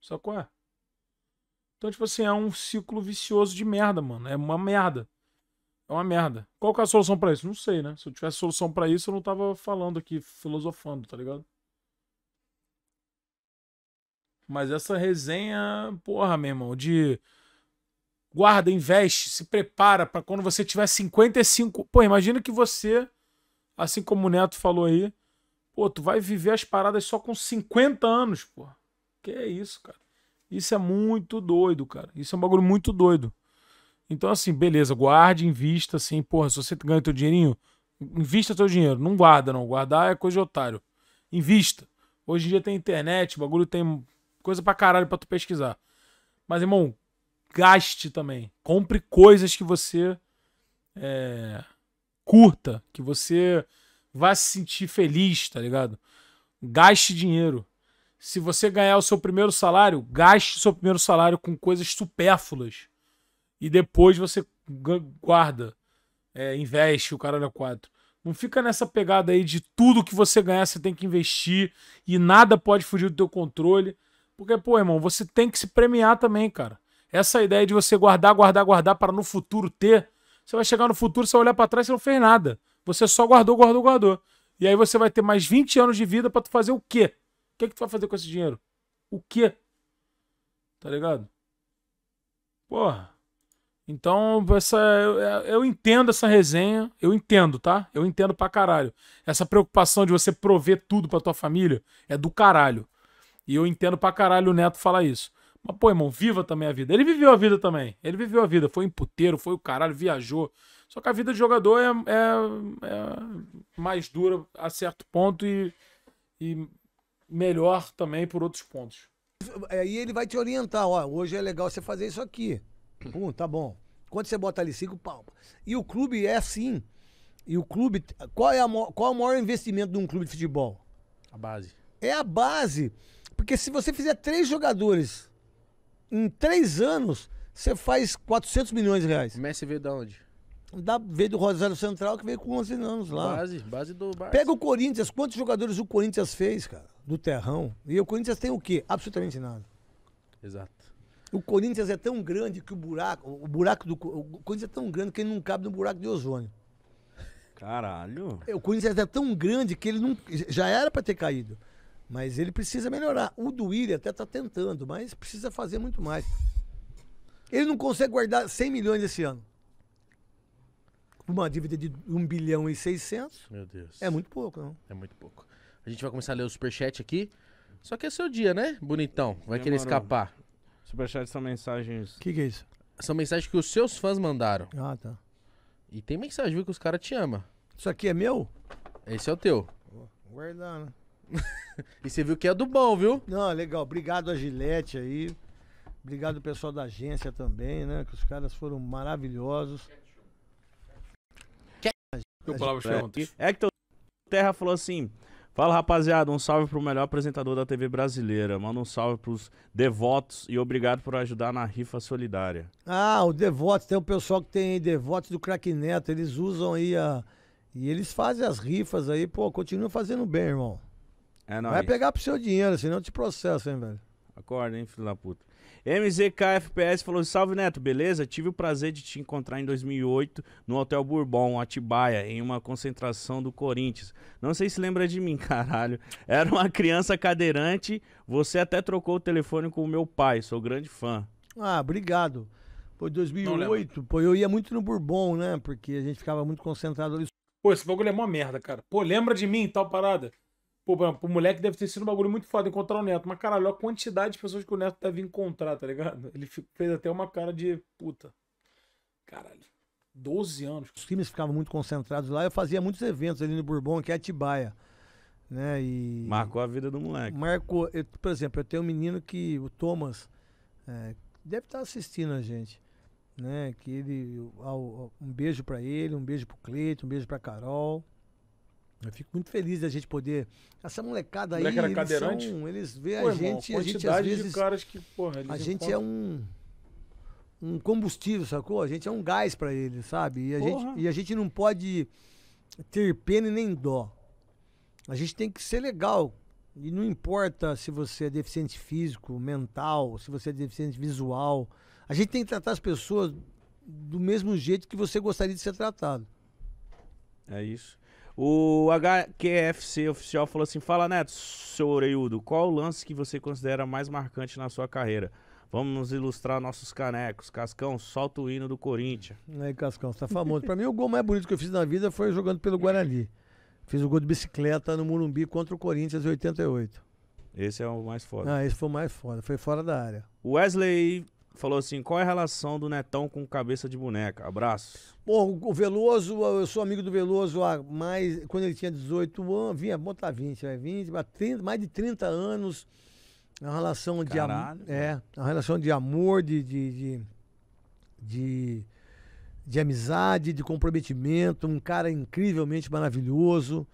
Só qual é? Então, tipo assim, é um ciclo vicioso de merda, mano. É uma merda. É uma merda. Qual que é a solução para isso? Não sei, né? Se eu tivesse solução para isso, eu não tava falando aqui, filosofando, tá ligado? Mas essa resenha, porra, meu irmão, de guarda, investe, se prepara para quando você tiver 55. Pô, imagina que você, assim como o Neto falou aí, pô, tu vai viver as paradas só com 50 anos, pô. Que é isso, cara. Isso é muito doido, cara. Isso é um bagulho muito doido. Então, assim, beleza, guarde, invista, assim, porra, se você ganha teu dinheirinho, invista teu dinheiro. Não guarda, não. Guardar é coisa de otário. Invista. Hoje em dia tem internet, bagulho tem coisa pra caralho pra tu pesquisar. Mas, irmão, gaste também. Compre coisas que você é, curta, que você vai se sentir feliz, tá ligado? Gaste dinheiro. Se você ganhar o seu primeiro salário, gaste o seu primeiro salário com coisas supérfluas e depois você guarda, é, investe o caralho a é quatro. Não fica nessa pegada aí de tudo que você ganhar você tem que investir e nada pode fugir do teu controle. Porque, pô, irmão, você tem que se premiar também, cara. Essa ideia de você guardar, guardar, guardar para no futuro ter, você vai chegar no futuro, você vai olhar para trás, você não fez nada. Você só guardou, guardou, guardou. E aí você vai ter mais 20 anos de vida para tu fazer o quê? O que é que tu vai fazer com esse dinheiro? O quê? Tá ligado? Porra. Então, essa, eu entendo essa resenha, eu entendo, tá? Eu entendo pra caralho. Essa preocupação de você prover tudo pra tua família é do caralho. E eu entendo pra caralho o Neto falar isso. Mas, pô, irmão, viva também a vida. Ele viveu a vida também. Ele viveu a vida. Foi em puteiro, foi o caralho, viajou. Só que a vida de jogador é, é, é mais dura a certo ponto e, e melhor também por outros pontos. Aí ele vai te orientar, ó, hoje é legal você fazer isso aqui. Pum, tá bom. Quando você bota ali cinco, palmas E o clube é assim. E o clube. Qual é, a, qual é o maior investimento de um clube de futebol? A base. É a base. Porque se você fizer três jogadores em três anos, você faz 400 milhões de reais. O Messi veio da onde? Da, veio do Rosário Central, que veio com 11 anos lá. Base, base do base. Pega o Corinthians. Quantos jogadores o Corinthians fez, cara? Do terrão. E o Corinthians tem o quê? Absolutamente nada. Exato. O Corinthians é tão grande que o buraco. O buraco do. O Corinthians é tão grande que ele não cabe no buraco de ozônio. Caralho. É, o Corinthians é tão grande que ele não. Já era para ter caído. Mas ele precisa melhorar. O do até tá tentando, mas precisa fazer muito mais. Ele não consegue guardar 100 milhões esse ano. Uma dívida de 1 bilhão e 600. Meu Deus. É muito pouco, não? É muito pouco. A gente vai começar a ler o superchat aqui. Só que é seu dia, né, bonitão? Vai Demorou. querer escapar. Superchat são mensagens. O que, que é isso? São mensagens que os seus fãs mandaram. Ah, tá. E tem mensagem, viu, que os caras te amam. Isso aqui é meu? Esse é o teu. Guardando. e você viu que é do bom, viu? Não, é legal. Obrigado a gilete aí. Obrigado o pessoal da agência também, né? Que os caras foram maravilhosos. Que... A, a, a, é que Terra falou assim: Fala rapaziada, um salve pro melhor apresentador da TV brasileira. Manda um salve pros devotos e obrigado por ajudar na rifa solidária. Ah, o devotos, tem o um pessoal que tem devotos do Crack Neto, eles usam aí a. E eles fazem as rifas aí, pô, continua fazendo bem, irmão. É, não, Vai pegar pro seu dinheiro, senão te processa, hein, velho. Acorda, hein, filho da puta. MZKFPS falou: Salve Neto, beleza? Tive o prazer de te encontrar em 2008 no Hotel Bourbon, Atibaia, em uma concentração do Corinthians. Não sei se lembra de mim, caralho. Era uma criança cadeirante, você até trocou o telefone com o meu pai, sou grande fã. Ah, obrigado. foi 2008, pô, eu ia muito no Bourbon, né? Porque a gente ficava muito concentrado ali. Pô, esse bagulho é mó merda, cara. Pô, lembra de mim, tal parada? Pô, pro moleque deve ter sido um bagulho muito foda encontrar o Neto. Mas caralho, a quantidade de pessoas que o Neto deve encontrar, tá ligado? Ele fez até uma cara de puta. Caralho. 12 anos. Os times ficavam muito concentrados lá. Eu fazia muitos eventos ali no Bourbon, que é Atibaia. Né? E... Marcou a vida do moleque. Marcou. Eu, por exemplo, eu tenho um menino que, o Thomas, é, deve estar tá assistindo a gente. Né? Que ele, um beijo para ele, um beijo pro Cleiton, um beijo pra Carol. Eu fico muito feliz da gente poder. Essa molecada aí. Moleque era cadeirante? São, eles vê a gente. Irmão, a, gente às vezes. caras que, porra, a gente é encontram... é um. Um combustível, sacou? A gente é um gás para eles, sabe? E a, gente, e a gente não pode ter pena e nem dó. A gente tem que ser legal. E não importa se você é deficiente físico, mental, se você é deficiente visual. A gente tem que tratar as pessoas do mesmo jeito que você gostaria de ser tratado. É isso. O HQFC oficial falou assim: Fala Neto, seu Oreiudo, qual o lance que você considera mais marcante na sua carreira? Vamos nos ilustrar nossos canecos. Cascão, solta o hino do Corinthians. Aí, é, Cascão, você tá famoso. pra mim, o gol mais bonito que eu fiz na vida foi jogando pelo Guarani. Fiz o gol de bicicleta no Murumbi contra o Corinthians em 88. Esse é o mais foda. Ah, esse foi o mais foda. Foi fora da área. Wesley Falou assim: qual é a relação do Netão com cabeça de boneca? Abraço. Pô, o Veloso, eu sou amigo do Veloso há mais. Quando ele tinha 18 anos, vinha, botar 20, vai 20, 30, mais de 30 anos. Uma relação de amor. É, uma relação de amor, de, de, de, de, de amizade, de comprometimento. Um cara incrivelmente maravilhoso.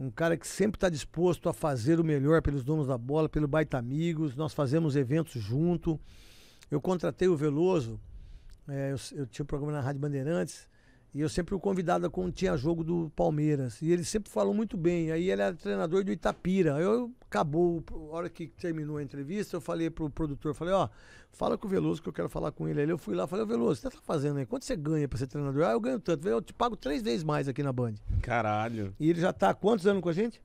Um cara que sempre está disposto a fazer o melhor pelos donos da bola, pelo Baita Amigos. Nós fazemos eventos junto. Eu contratei o Veloso, é, eu, eu, tinha um programa na Rádio Bandeirantes, e eu sempre o convidava quando tinha jogo do Palmeiras. E ele sempre falou muito bem. Aí ele era treinador do Itapira. Eu acabou, a hora que terminou a entrevista, eu falei pro produtor, falei, ó, fala com o Veloso que eu quero falar com ele. Aí eu fui lá, falei, ô Veloso, o que você tá fazendo aí? Quanto você ganha pra ser treinador? Ah, eu ganho tanto. Eu te pago três vezes mais aqui na Band. Caralho. E ele já tá há quantos anos com a gente?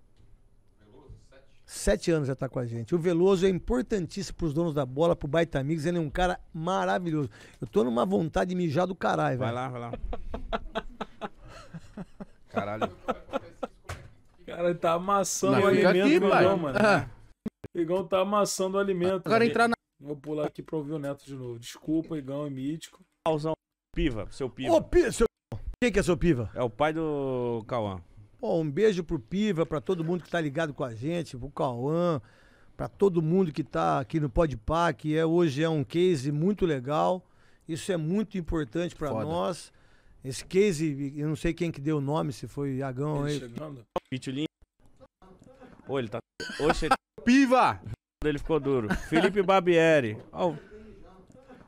sete anos já está com a gente. O Veloso é importantíssimo para os donos da bola, para o Baita Amigos. Ele é um cara maravilhoso. Eu tô numa vontade de mijar do caralho, velho. Vai lá, vai lá. Caralho. Cara, ele tá amassando Não, o alimento, aqui, pai. mano. Ah. Igão tá amassando o alimento. Agora entrar na. Vou pular aqui pra ouvir o Neto de novo. Desculpa, Igão é Mítico. Pauzão. Piva, seu piva. Ô, piva, seu... Quem que é seu piva? É o pai do Cauã. Pô, um beijo pro Piva, para todo mundo que tá ligado com a gente, pro Cauã, para todo mundo que tá aqui no Podpah, que é, hoje é um case muito legal. Isso é muito importante para nós. Esse case, eu não sei quem que deu o nome, se foi Iagão aí. Chegando. Pitulinho. Ô, ele tá. Oxe, ele... Piva! Ele ficou duro. Felipe Barbieri.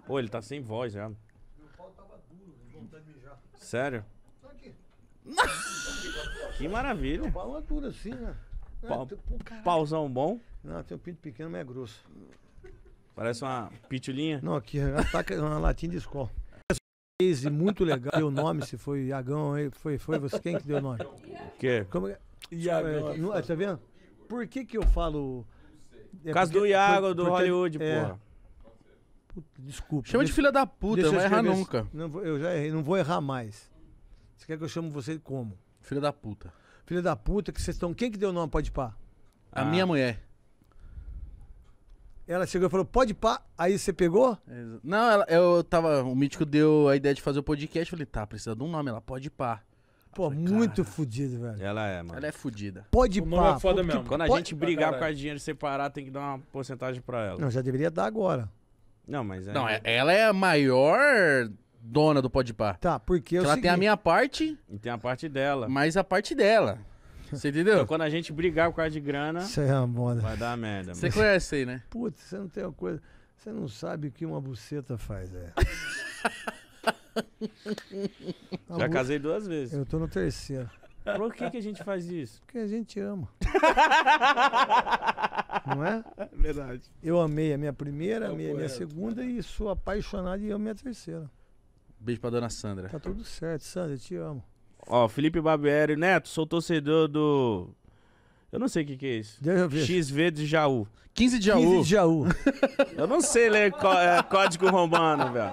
Pô, ele tá sem voz já. Meu pau tava duro, vontade de mijar. Sério? Tá aqui. Que maravilha. É, assim, né? é pau assim, né? Pau, é, pauzão bom? Não, tem um pinto pequeno, mas é grosso. Parece uma pitulinha? Não, aqui ataca uma latinha de escola. É muito legal. Deu o nome, se foi Iagão, foi, foi você quem que deu o nome? Que? Como é? é? Iagão. Não, tá vendo? Por que que eu falo... É Caso do Iago, por, do Hollywood, é, porra. Puta, desculpa. Chama deixa, de filha da puta, não vai errar nunca. Não, eu já errei, não vou errar mais. Você quer que eu chame você como? Filha da puta. Filha da puta, que vocês estão. Quem que deu o nome Pode Pá? A Ah. minha mulher. Ela chegou e falou, pode pá, aí você pegou? Não, ela- eu tava. O mítico deu a ideia de fazer o podcast. Eu falei, tá, precisa de um nome, ela pode pá. Pô, falei, muito fodido, fudido, velho. Ela é, mano. Ela é fudida. Pode O nome pá. é foda mesmo. Quando a gente brigar com causa de dinheiro separar tem que dar uma porcentagem pra ela. Não, já deveria dar agora. Não, mas é. Não, é- ela é a maior dona do par. Tá, porque eu é Ela tem a minha parte, E tem a parte dela. mas a parte dela. Você entendeu? Então, quando a gente brigar por causa de grana, Isso é uma moda. vai dar merda. Você conhece aí, né? Putz, você não tem uma coisa. Você não sabe o que uma buceta faz, é. Já bu- casei duas vezes. Eu tô no terceiro. Por que, que a gente faz isso? Porque a gente ama. não é? Verdade. Eu amei a minha primeira, é amei a minha segunda e sou apaixonado e amo a minha terceira. Beijo pra dona Sandra. Tá tudo certo, Sandra, eu te amo. Ó, Felipe Barbieri, Neto, sou torcedor do. Eu não sei o que, que é isso. Deixa eu ver. XV de Jaú. 15 de Jaú. 15 de Jaú. eu não sei ler é, código romano, velho.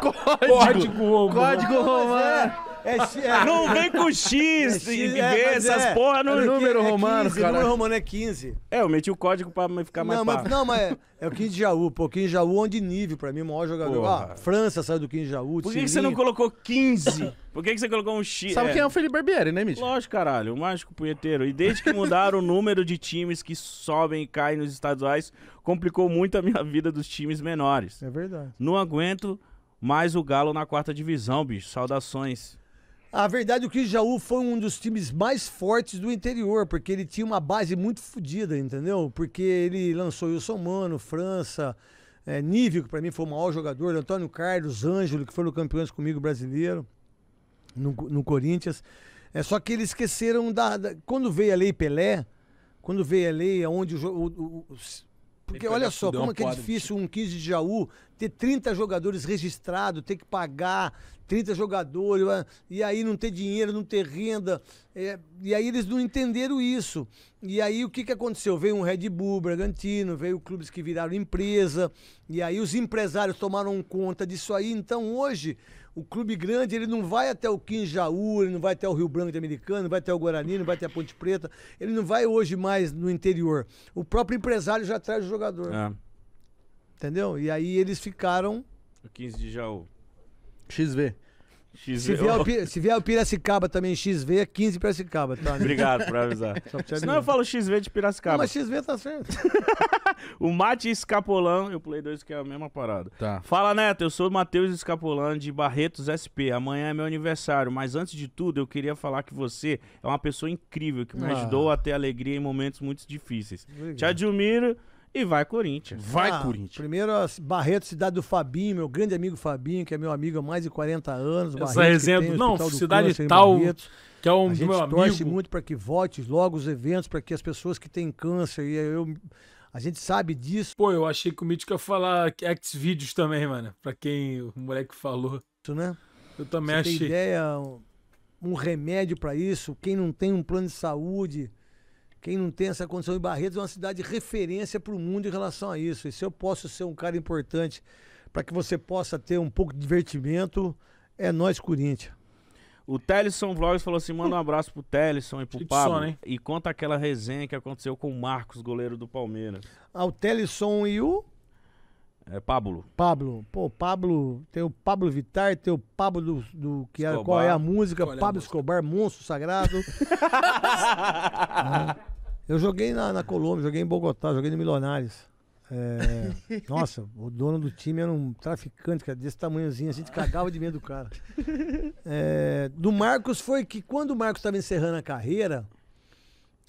Código, Código romano. Código romano. É, é não vem com X, X é, é, essas é, porra. número romano, 15, cara. número romano é 15. É, eu meti o código pra ficar mais não, Não, mas é, o 15 de Jaú, pô. 15 de Jaú, onde nível pra mim, o maior jogador. Ah, França saiu do 15 de Jaú. Por que, que você não colocou 15? Por que, que você colocou um X? Sabe quem é o Felipe Barbieri, né, Mitch? Lógico, caralho. O mágico punheteiro. E desde que mudaram o número de times que sobem e caem nos estaduais, complicou muito a minha vida dos times menores. É verdade. Não aguento mais o Galo na quarta divisão, bicho. Saudações. A verdade, é o Cris Jaú foi um dos times mais fortes do interior, porque ele tinha uma base muito fodida, entendeu? Porque ele lançou Wilson Mano, França, é, Nível, que para mim foi o maior jogador, Antônio Carlos, Ângelo, que foram campeões comigo brasileiro, no, no Corinthians. É, só que eles esqueceram da, da, Quando veio a Lei Pelé, quando veio a lei onde o, o, o, porque olha só, como é que é difícil um 15 de Jaú ter 30 jogadores registrados, ter que pagar 30 jogadores, e aí não ter dinheiro, não ter renda. É, e aí eles não entenderam isso. E aí o que, que aconteceu? Veio um Red Bull, Bragantino, veio clubes que viraram empresa, e aí os empresários tomaram conta disso aí. Então hoje o clube grande, ele não vai até o Quinjaú, ele não vai até o Rio Branco de Americano, não vai até o Guarani, não vai até a Ponte Preta. Ele não vai hoje mais no interior. O próprio empresário já traz o jogador. É. Entendeu? E aí eles ficaram. O 15 de Jaú. XV. XV. Se vier, o, Piracicaba também, XV, é 15 Piracicaba, tá? Né? Obrigado por avisar. Só Senão eu falo XV de Piracicaba. Mas XV tá certo. O Mate Escapolan, eu pulei dois que é a mesma parada. Tá. Fala, Neto, eu sou o Matheus Escapolão de Barretos SP. Amanhã é meu aniversário, mas antes de tudo, eu queria falar que você é uma pessoa incrível, que me Ah. ajudou a ter alegria em momentos muito difíceis. Te admiro e vai Corinthians. Vai ah, Corinthians. Primeiro, Barreto, cidade do Fabinho, meu grande amigo Fabinho, que é meu amigo há mais de 40 anos. Barreto, Essa resenha Não, do cidade Câncer, tal, que é um a gente meu torce amigo. muito para que volte logo os eventos, para que as pessoas que têm câncer, e eu, a gente sabe disso. Pô, eu achei que o Mítico ia falar X-Vídeos também, mano, para quem o moleque falou. Isso, né? Eu também Você achei. Tem ideia, um remédio para isso, quem não tem um plano de saúde quem não tem essa condição em Barretos é uma cidade de referência para o mundo em relação a isso. E se eu posso ser um cara importante para que você possa ter um pouco de divertimento, é nós, Corinthians. O Telison Vlogs falou assim: manda um abraço pro Telison e pro Pablo. né? e conta aquela resenha que aconteceu com o Marcos, goleiro do Palmeiras. Ah, o Telison e o. É Pablo. Pablo. Pô, Pablo. Tem o Pablo Vitar, tem o Pablo do. do que é, qual é a música? é a Pablo música? Escobar, Monstro Sagrado. ah, eu joguei na, na, Colômbia, joguei em Bogotá, joguei no Milionários. É, nossa, o dono do time era um traficante, cara, desse tamanhozinho, a gente cagava de medo do cara. É, do Marcos foi que quando o Marcos estava encerrando a carreira,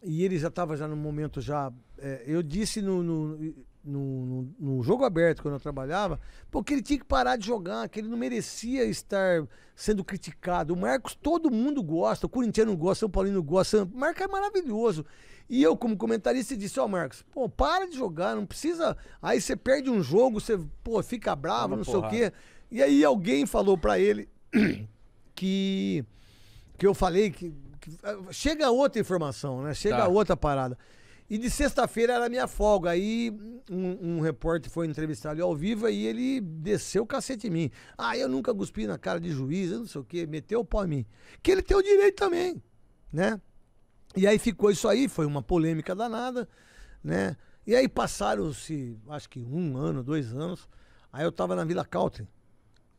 e ele já estava já no momento já. É, eu disse no, no no, no, no, jogo aberto, quando eu trabalhava, porque ele tinha que parar de jogar, que ele não merecia estar sendo criticado. O Marcos, todo mundo gosta, o corintiano gosta, São Paulino gosta, o Marcos é maravilhoso. E eu, como comentarista, disse, ó, oh, Marcos, pô, para de jogar, não precisa. Aí você perde um jogo, você, pô, fica bravo, não sei o quê. E aí alguém falou para ele que, que eu falei que, que, eh, Chega outra informação, né? Chega tá. outra parada. E de sexta-feira era minha folga. Aí um, um repórter foi entrevistar ele ao vivo e ele desceu o cacete em mim. Ah, eu nunca cuspi na cara de juiz, eu não sei o quê, meteu o pau em mim. Que ele tem o direito também, né? E aí ficou isso aí, foi uma polêmica danada, né? E aí passaram-se, acho que um ano, dois anos. Aí eu tava na Vila Caltrin.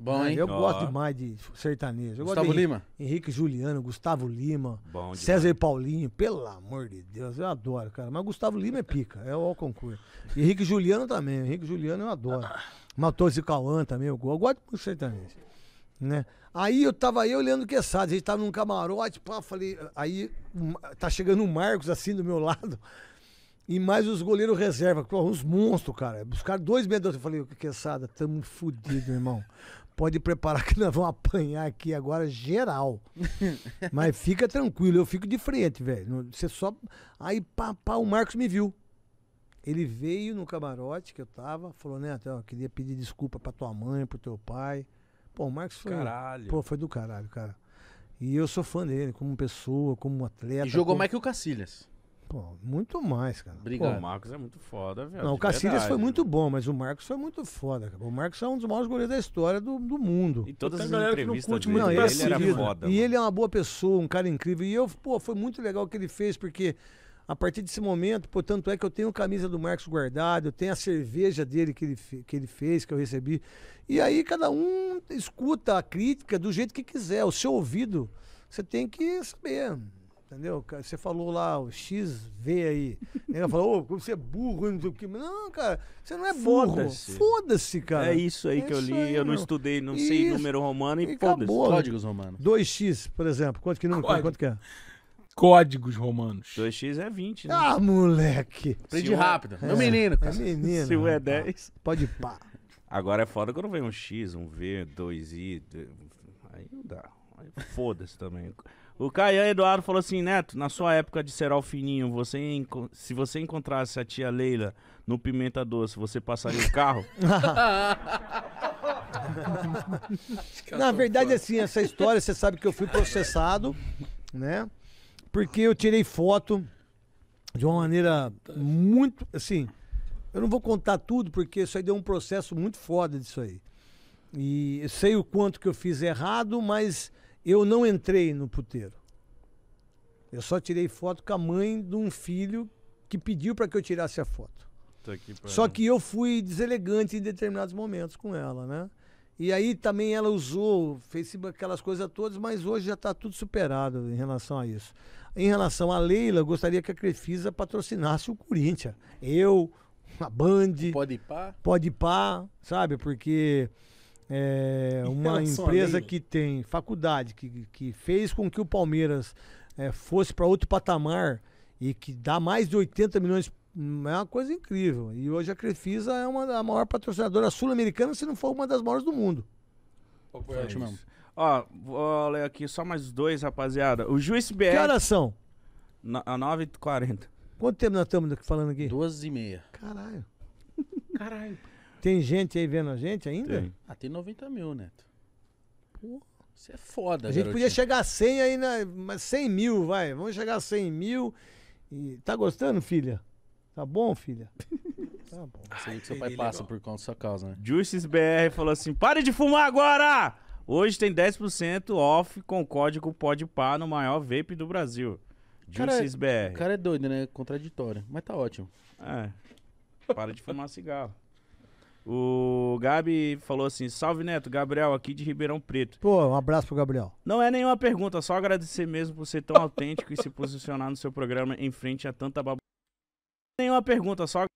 Bom, né? hein? Eu gosto demais de sertanejo. Eu Gustavo gosto de Lima? Henrique Juliano, Gustavo Lima, Bom César e Paulinho, pelo amor de Deus, eu adoro, cara. Mas Gustavo Lima é pica, é o concurso. Henrique Juliano também, Henrique Juliano eu adoro. Matos e Cauã também, eu gosto. Eu gosto muito de sertanejo. Né? Aí eu tava eu olhando o Leandro Quessado, é a gente tava num camarote, pá, falei, aí tá chegando o Marcos assim do meu lado. E mais os goleiros reserva, que, uns monstros, cara. Buscaram dois metros. Eu falei, Quesada, é tamo fudido, irmão. Pode preparar que nós vamos apanhar aqui agora geral. Mas fica tranquilo, eu fico de frente, velho. Você só. Aí, pá, pá, o Marcos me viu. Ele veio no camarote que eu tava, falou, né né, eu queria pedir desculpa pra tua mãe, pro teu pai. Pô, o Marcos foi. Caralho. Pô, foi do caralho, cara. E eu sou fã dele, como pessoa, como atleta. E jogou como... o Cacilhas. Pô, muito mais, cara. Obrigado. Pô, o Marcos é muito foda, velho. Não, o Cacilhas foi muito bom, mas o Marcos foi muito foda, cara. O Marcos é um dos maiores goleiros da história do, do mundo. E todas as entrevistas não curte dele, muito não, ele, ele era né? foda. E mano. ele é uma boa pessoa, um cara incrível. E eu, pô, foi muito legal o que ele fez, porque a partir desse momento, pô, tanto é que eu tenho a camisa do Marcos guardada eu tenho a cerveja dele que ele, que ele fez, que eu recebi. E aí cada um escuta a crítica do jeito que quiser. O seu ouvido, você tem que saber. Entendeu? Você falou lá, o X v aí. Ela falou, ô, você é burro, não sei o que. Não, cara, você não é burro. Foda-se, foda cara. É isso aí é que eu li, aí, eu não estudei, não isso. sei número romano e, e foda-se. Códigos romanos. 2x, por exemplo, quanto que não Código. quanto que é? Códigos romanos. 2x é 20, né? Ah, moleque. Aprendi rápido. É, Meu menino, cara. É menino. Se o é 10. Pode pá. Agora é foda quando vem um X, um V, 2i. Aí não dá. Foda-se também. O Caian Eduardo falou assim, Neto, na sua época de ser alfininho, você se você encontrasse a tia Leila no Pimenta Doce, você passaria o carro? na verdade, assim, essa história, você sabe que eu fui processado, né? Porque eu tirei foto de uma maneira muito, assim... Eu não vou contar tudo, porque isso aí deu um processo muito foda disso aí. E sei o quanto que eu fiz errado, mas eu não entrei no puteiro. Eu só tirei foto com a mãe de um filho que pediu para que eu tirasse a foto. Tá só que eu fui deselegante em determinados momentos com ela, né? E aí também ela usou Facebook, aquelas coisas todas, mas hoje já está tudo superado em relação a isso. Em relação à Leila, eu gostaria que a Crefisa patrocinasse o Corinthians. Eu, a Band. Pode pá? Pode pá, sabe? Porque é, uma empresa que tem faculdade, que, que fez com que o Palmeiras é, fosse para outro patamar e que dá mais de 80 milhões, hum, é uma coisa incrível. E hoje a Crefisa é uma da maior patrocinadora sul-americana, se não for uma das maiores do mundo. É ó, vou ler aqui só mais dois, rapaziada. O juiz BR. Que horas são? Na, a 9h40. Quanto tempo nós estamos falando aqui? 12 e meia. Caralho. Caralho. Tem gente aí vendo a gente ainda? Tem. Ah, tem 90 mil, Neto. Pô. Você é foda, A gente podia chegar a 100 aí, na, 100 mil, vai. Vamos chegar a 100 mil. E... Tá gostando, filha? Tá bom, filha? tá bom. Sei que seu pai passa legal. por conta da sua causa, né? Juices BR falou assim: pare de fumar agora! Hoje tem 10% off com código PODPAR no maior vape do Brasil. É Juices BR. O cara é doido, né? Contraditório. Mas tá ótimo. É. Para de fumar cigarro. O Gabi falou assim: Salve Neto, Gabriel aqui de Ribeirão Preto. Pô, um abraço pro Gabriel. Não é nenhuma pergunta, só agradecer mesmo por ser tão autêntico e se posicionar no seu programa em frente a tanta babu. Nenhuma pergunta, só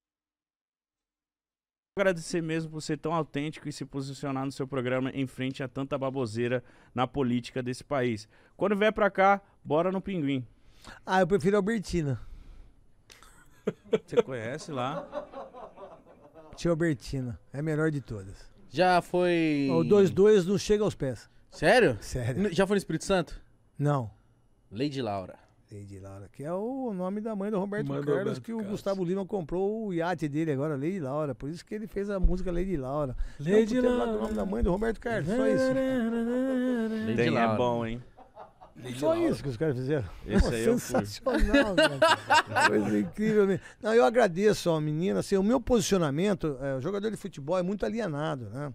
agradecer mesmo por ser tão autêntico e se posicionar no seu programa em frente a tanta baboseira na política desse país. Quando vier pra cá, bora no Pinguim. Ah, eu prefiro Albertina. Você conhece lá? Tia Albertina. É a melhor de todas. Já foi. O 2-2 não chega aos pés. Sério? Sério. Já foi no Espírito Santo? Não. Lady Laura. Lady Laura, que é o nome da mãe do Roberto mãe Carlos, Roberto que o Carlos. Gustavo Lima comprou o iate dele agora, Lady Laura. Por isso que ele fez a música Lady Laura. Lady Laura. o nome da mãe do Roberto Carlos, só isso. Lady é Laura. É bom, hein? Lady Só isso que os caras fizeram. Esse Pô, aí sensacional, velho. Coisa incrível mesmo. Né? Não, eu agradeço ao menino. Assim, o meu posicionamento, é, o jogador de futebol é muito alienado, né?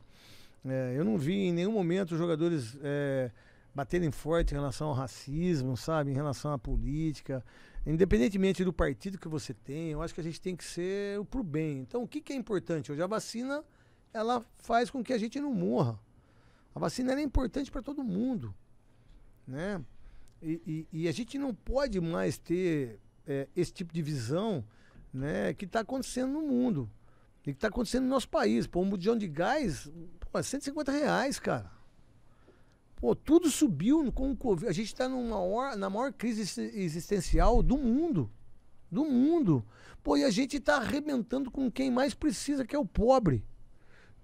É, eu não vi em nenhum momento os jogadores é, baterem forte em relação ao racismo, sabe? Em relação à política. Independentemente do partido que você tem, eu acho que a gente tem que ser pro bem. Então, o que, que é importante? Hoje a vacina, ela faz com que a gente não morra. A vacina é importante para todo mundo, né? E, e, e a gente não pode mais ter é, esse tipo de visão né, que está acontecendo no mundo. E que está acontecendo no nosso país. Pô, um botijão de gás, pô, 150 é reais, cara. Pô, tudo subiu com o Covid. A gente está na maior crise existencial do mundo. Do mundo. Pô, e a gente está arrebentando com quem mais precisa, que é o pobre.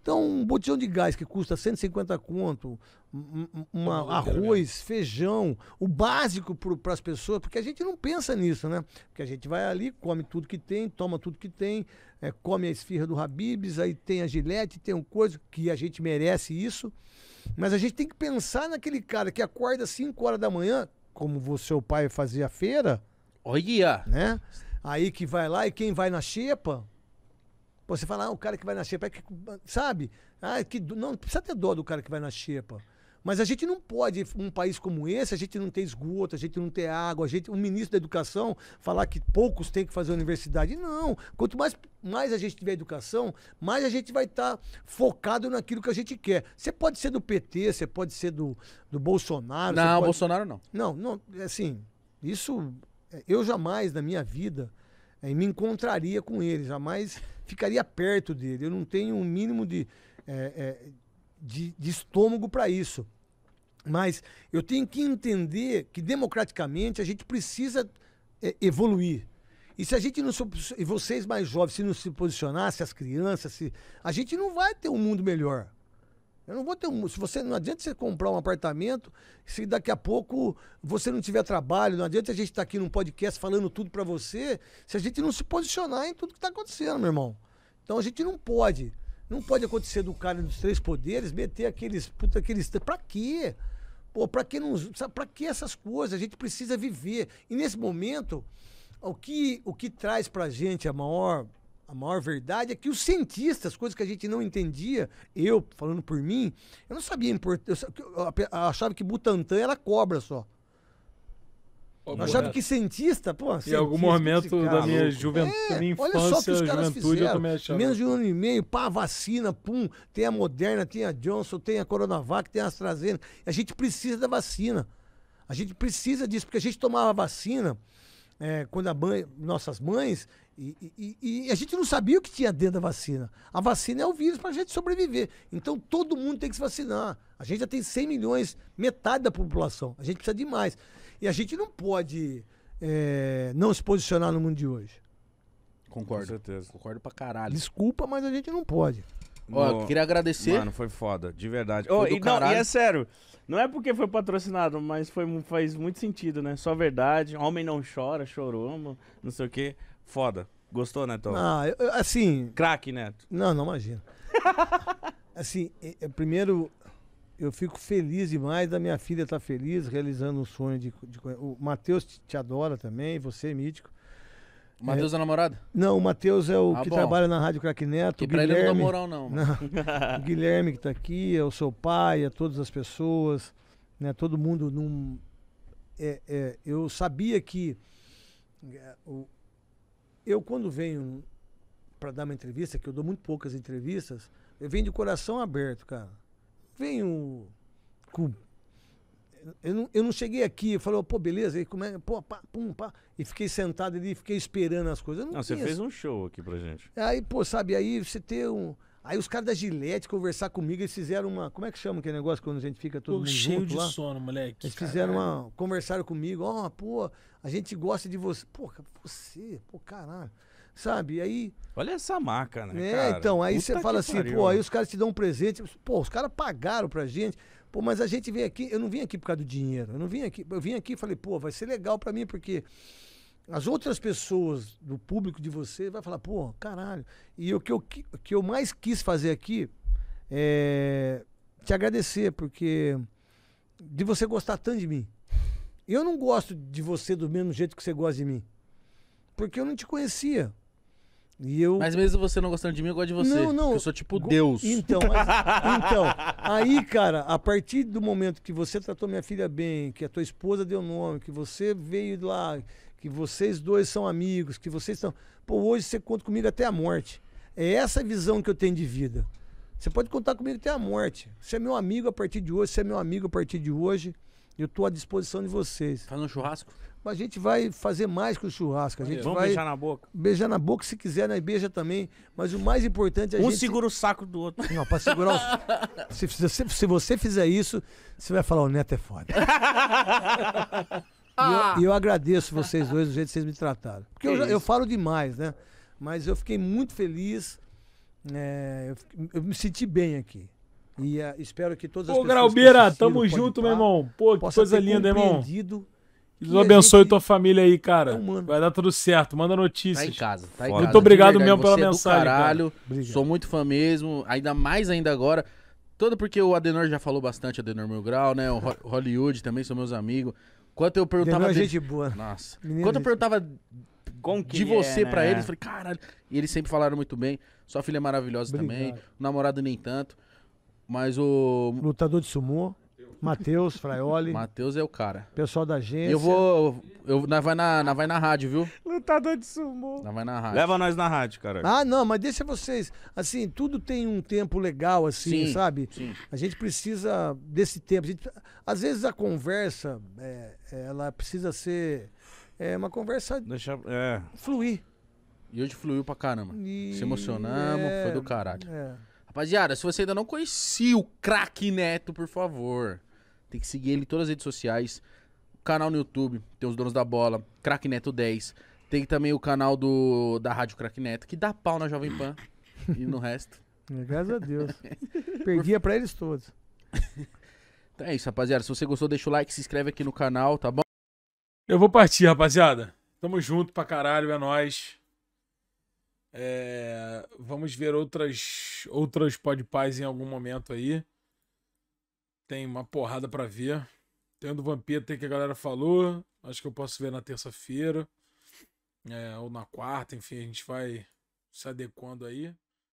Então, um botijão de gás que custa 150 conto, um arroz, feijão, o básico para as pessoas, porque a gente não pensa nisso, né? Porque a gente vai ali, come tudo que tem, toma tudo que tem, é, come a esfirra do Habibs, aí tem a gilete, tem um coisa, que a gente merece isso. Mas a gente tem que pensar naquele cara que acorda às 5 horas da manhã, como o seu pai fazia a feira. Olha! Né? Aí que vai lá e quem vai na xepa, Pô, você fala, ah, o cara que vai na xepa, é que, sabe? Ah, que, não precisa ter dó do cara que vai na xepa. Mas a gente não pode, um país como esse, a gente não tem esgoto, a gente não tem água, a gente, Um ministro da educação falar que poucos têm que fazer universidade. Não. Quanto mais, mais a gente tiver educação, mais a gente vai estar tá focado naquilo que a gente quer. Você pode ser do PT, você pode ser do, do Bolsonaro. Não, pode... Bolsonaro não. Não, não, é assim, isso. É, eu jamais na minha vida é, me encontraria com ele, jamais ficaria perto dele. Eu não tenho um mínimo de, é, é, de, de estômago para isso. Mas eu tenho que entender que democraticamente a gente precisa é, evoluir. E se a gente não e vocês mais jovens se não se posicionasse as crianças, se a gente não vai ter um mundo melhor. Eu não vou ter um. Se você, não adianta você comprar um apartamento se daqui a pouco você não tiver trabalho. Não adianta a gente estar tá aqui num podcast falando tudo para você se a gente não se posicionar em tudo que está acontecendo, meu irmão. Então a gente não pode. Não pode acontecer do cara dos três poderes meter aqueles. Puta, aqueles. Pra quê? Pô, pra que, não, pra que essas coisas? A gente precisa viver. E nesse momento, o que, o que traz pra gente a maior a maior verdade é que os cientistas, coisas que a gente não entendia, eu falando por mim, eu não sabia importância. achava que Butantan era cobra só. Eu achava que cientista, pô. Cientista, em algum momento é, da minha juventude, é, minha infância, juventude, eu também Menos de um ano e meio, pá, vacina, pum. Tem a Moderna, tem a Johnson, tem a Coronavac, tem a AstraZeneca. A gente precisa da vacina. A gente precisa disso, porque a gente tomava vacina é, quando a mãe, nossas mães e, e, e, a gente não sabia o que tinha dentro da vacina. A vacina é o vírus para a gente sobreviver. Então todo mundo tem que se vacinar. A gente já tem 100 milhões, metade da população. A gente precisa de mais. E a gente não pode é, não se posicionar no mundo de hoje. Concordo. Com certeza. Concordo pra caralho. Desculpa, mas a gente não pode. Ó, no... queria agradecer. Mano, foi foda, de verdade. Oh, e, não, e é sério, não é porque foi patrocinado, mas foi, faz muito sentido, né? Só verdade, homem não chora, chorou, não sei o quê. Foda. Gostou, Tom? Ah, eu- assim, Craque, Neto. Não, não imagino. assim, eh, primeiro, eu fico feliz demais da minha filha estar tá feliz, realizando um sonho de. de o Matheus te, te adora também, você, é mítico. O Matheus é, é namorado? Não, o Matheus é o Ah, que bom. trabalha na Rádio Craque Neto. Que o pra ele não dá Guilherme, moral, não. o Guilherme que está aqui, é o seu pai, é todas as pessoas, né? Todo mundo num. é- é, eu sabia que é, o- eu, quando venho para dar uma entrevista, que eu dou muito poucas entrevistas, eu venho de coração aberto, cara. Venho com. Eu não, eu não cheguei aqui e falei, pô, beleza, e como é, pô, pá, pum, pá, e fiquei sentado ali, fiquei esperando as coisas. não, não você fez um show aqui pra gente. Aí, pô, sabe, aí você ter um. Aí os caras da Gillette conversar comigo, eles fizeram uma. Como é que chama aquele negócio quando a gente fica todo Tô mundo cheio de lá? sono, moleque. Eles caralho. fizeram uma. Conversaram comigo, ó, oh, pô, a gente gosta de você. Pô, você, pô, caralho. Sabe? E aí. Olha essa marca, né? É, cara? então, aí você fala assim, pariu. pô, aí os caras te dão um presente. Pô, os caras pagaram pra gente. Pô, mas a gente vem aqui, eu não vim aqui por causa do dinheiro. Eu não vim aqui, eu vim aqui e falei, pô, vai ser legal pra mim, porque as outras pessoas do público de você vai falar, pô, caralho. E o que eu, que eu mais quis fazer aqui é te agradecer, porque de você gostar tanto de mim. Eu não gosto de você do mesmo jeito que você gosta de mim. Porque eu não te conhecia. E eu... Mas mesmo você não gostando de mim, eu gosto de você. Não, não. Eu sou tipo Deus. Então, mas... então, aí, cara, a partir do momento que você tratou minha filha bem, que a tua esposa deu nome, que você veio lá, que vocês dois são amigos, que vocês são. Pô, hoje você conta comigo até a morte. É essa visão que eu tenho de vida. Você pode contar comigo até a morte. Você é meu amigo a partir de hoje, você é meu amigo a partir de hoje. Eu estou à disposição de vocês. Faz tá um churrasco? Mas a gente vai fazer mais que o churrasco. A gente Vamos vai beijar na boca. Beijar na boca, se quiser, né? beija também. Mas o mais importante é a um gente. Um segura o saco do outro. Não, para segurar o. se, se, se você fizer isso, você vai falar: o neto é foda. Ah. E eu, eu, agradeço vocês dois do jeito que vocês me trataram. Porque eu, eu, falo demais, né? Mas eu fiquei muito feliz. É, eu, eu, me senti bem aqui. E uh, espero que todas as Ô, pessoas. Ô, Graubeira, tamo junto, meu irmão. Pô, que coisa linda, irmão. Que Deus abençoe gente... tua família aí, cara. Não, Vai dar tudo certo. Manda notícias. Tá em casa. Tá em casa. Muito obrigado mesmo pela é mensagem. Caralho. Cara. Sou muito fã mesmo. Ainda mais ainda agora. Todo porque o Adenor já falou bastante, Adenor Mil Grau, né? O Hollywood também são meus amigos. Quando eu perguntava. Dele, gente boa. Nossa. Menino Quando eu perguntava de é, você né? pra eles, eu falei, caralho. E eles sempre falaram muito bem. Sua filha é maravilhosa Obrigado. também. O namorado nem tanto. Mas o. Lutador de sumô. Matheus, Fraioli. Matheus é o cara. Pessoal da agência. Eu vou. Eu, nós, vai na, nós vai na rádio, viu? Lutador de sumô. Nós vai na rádio. Leva nós na rádio, cara. Ah, não, mas deixa vocês. Assim, tudo tem um tempo legal, assim, sim, sabe? Sim. A gente precisa desse tempo. Gente, às vezes a conversa, é, ela precisa ser. É uma conversa. Deixa, é. Fluir. E hoje fluiu pra caramba. E... Se emocionamos, é... foi do é, caralho. É. Rapaziada, se você ainda não conhecia o craque Neto, por favor. Tem que seguir ele em todas as redes sociais. Canal no YouTube, tem os donos da bola, Crack Neto 10. Tem também o canal do, da Rádio Crack Neto, que dá pau na Jovem Pan. e no resto. É, graças a Deus. Perdia pra eles todos. Então é isso, rapaziada. Se você gostou, deixa o like, se inscreve aqui no canal, tá bom? Eu vou partir, rapaziada. Tamo junto pra caralho, é nóis. É... Vamos ver outras, outras podpais em algum momento aí. Tem uma porrada para ver. Tem o do Vampiro tem que a galera falou. Acho que eu posso ver na terça-feira. É, ou na quarta, enfim, a gente vai se adequando aí.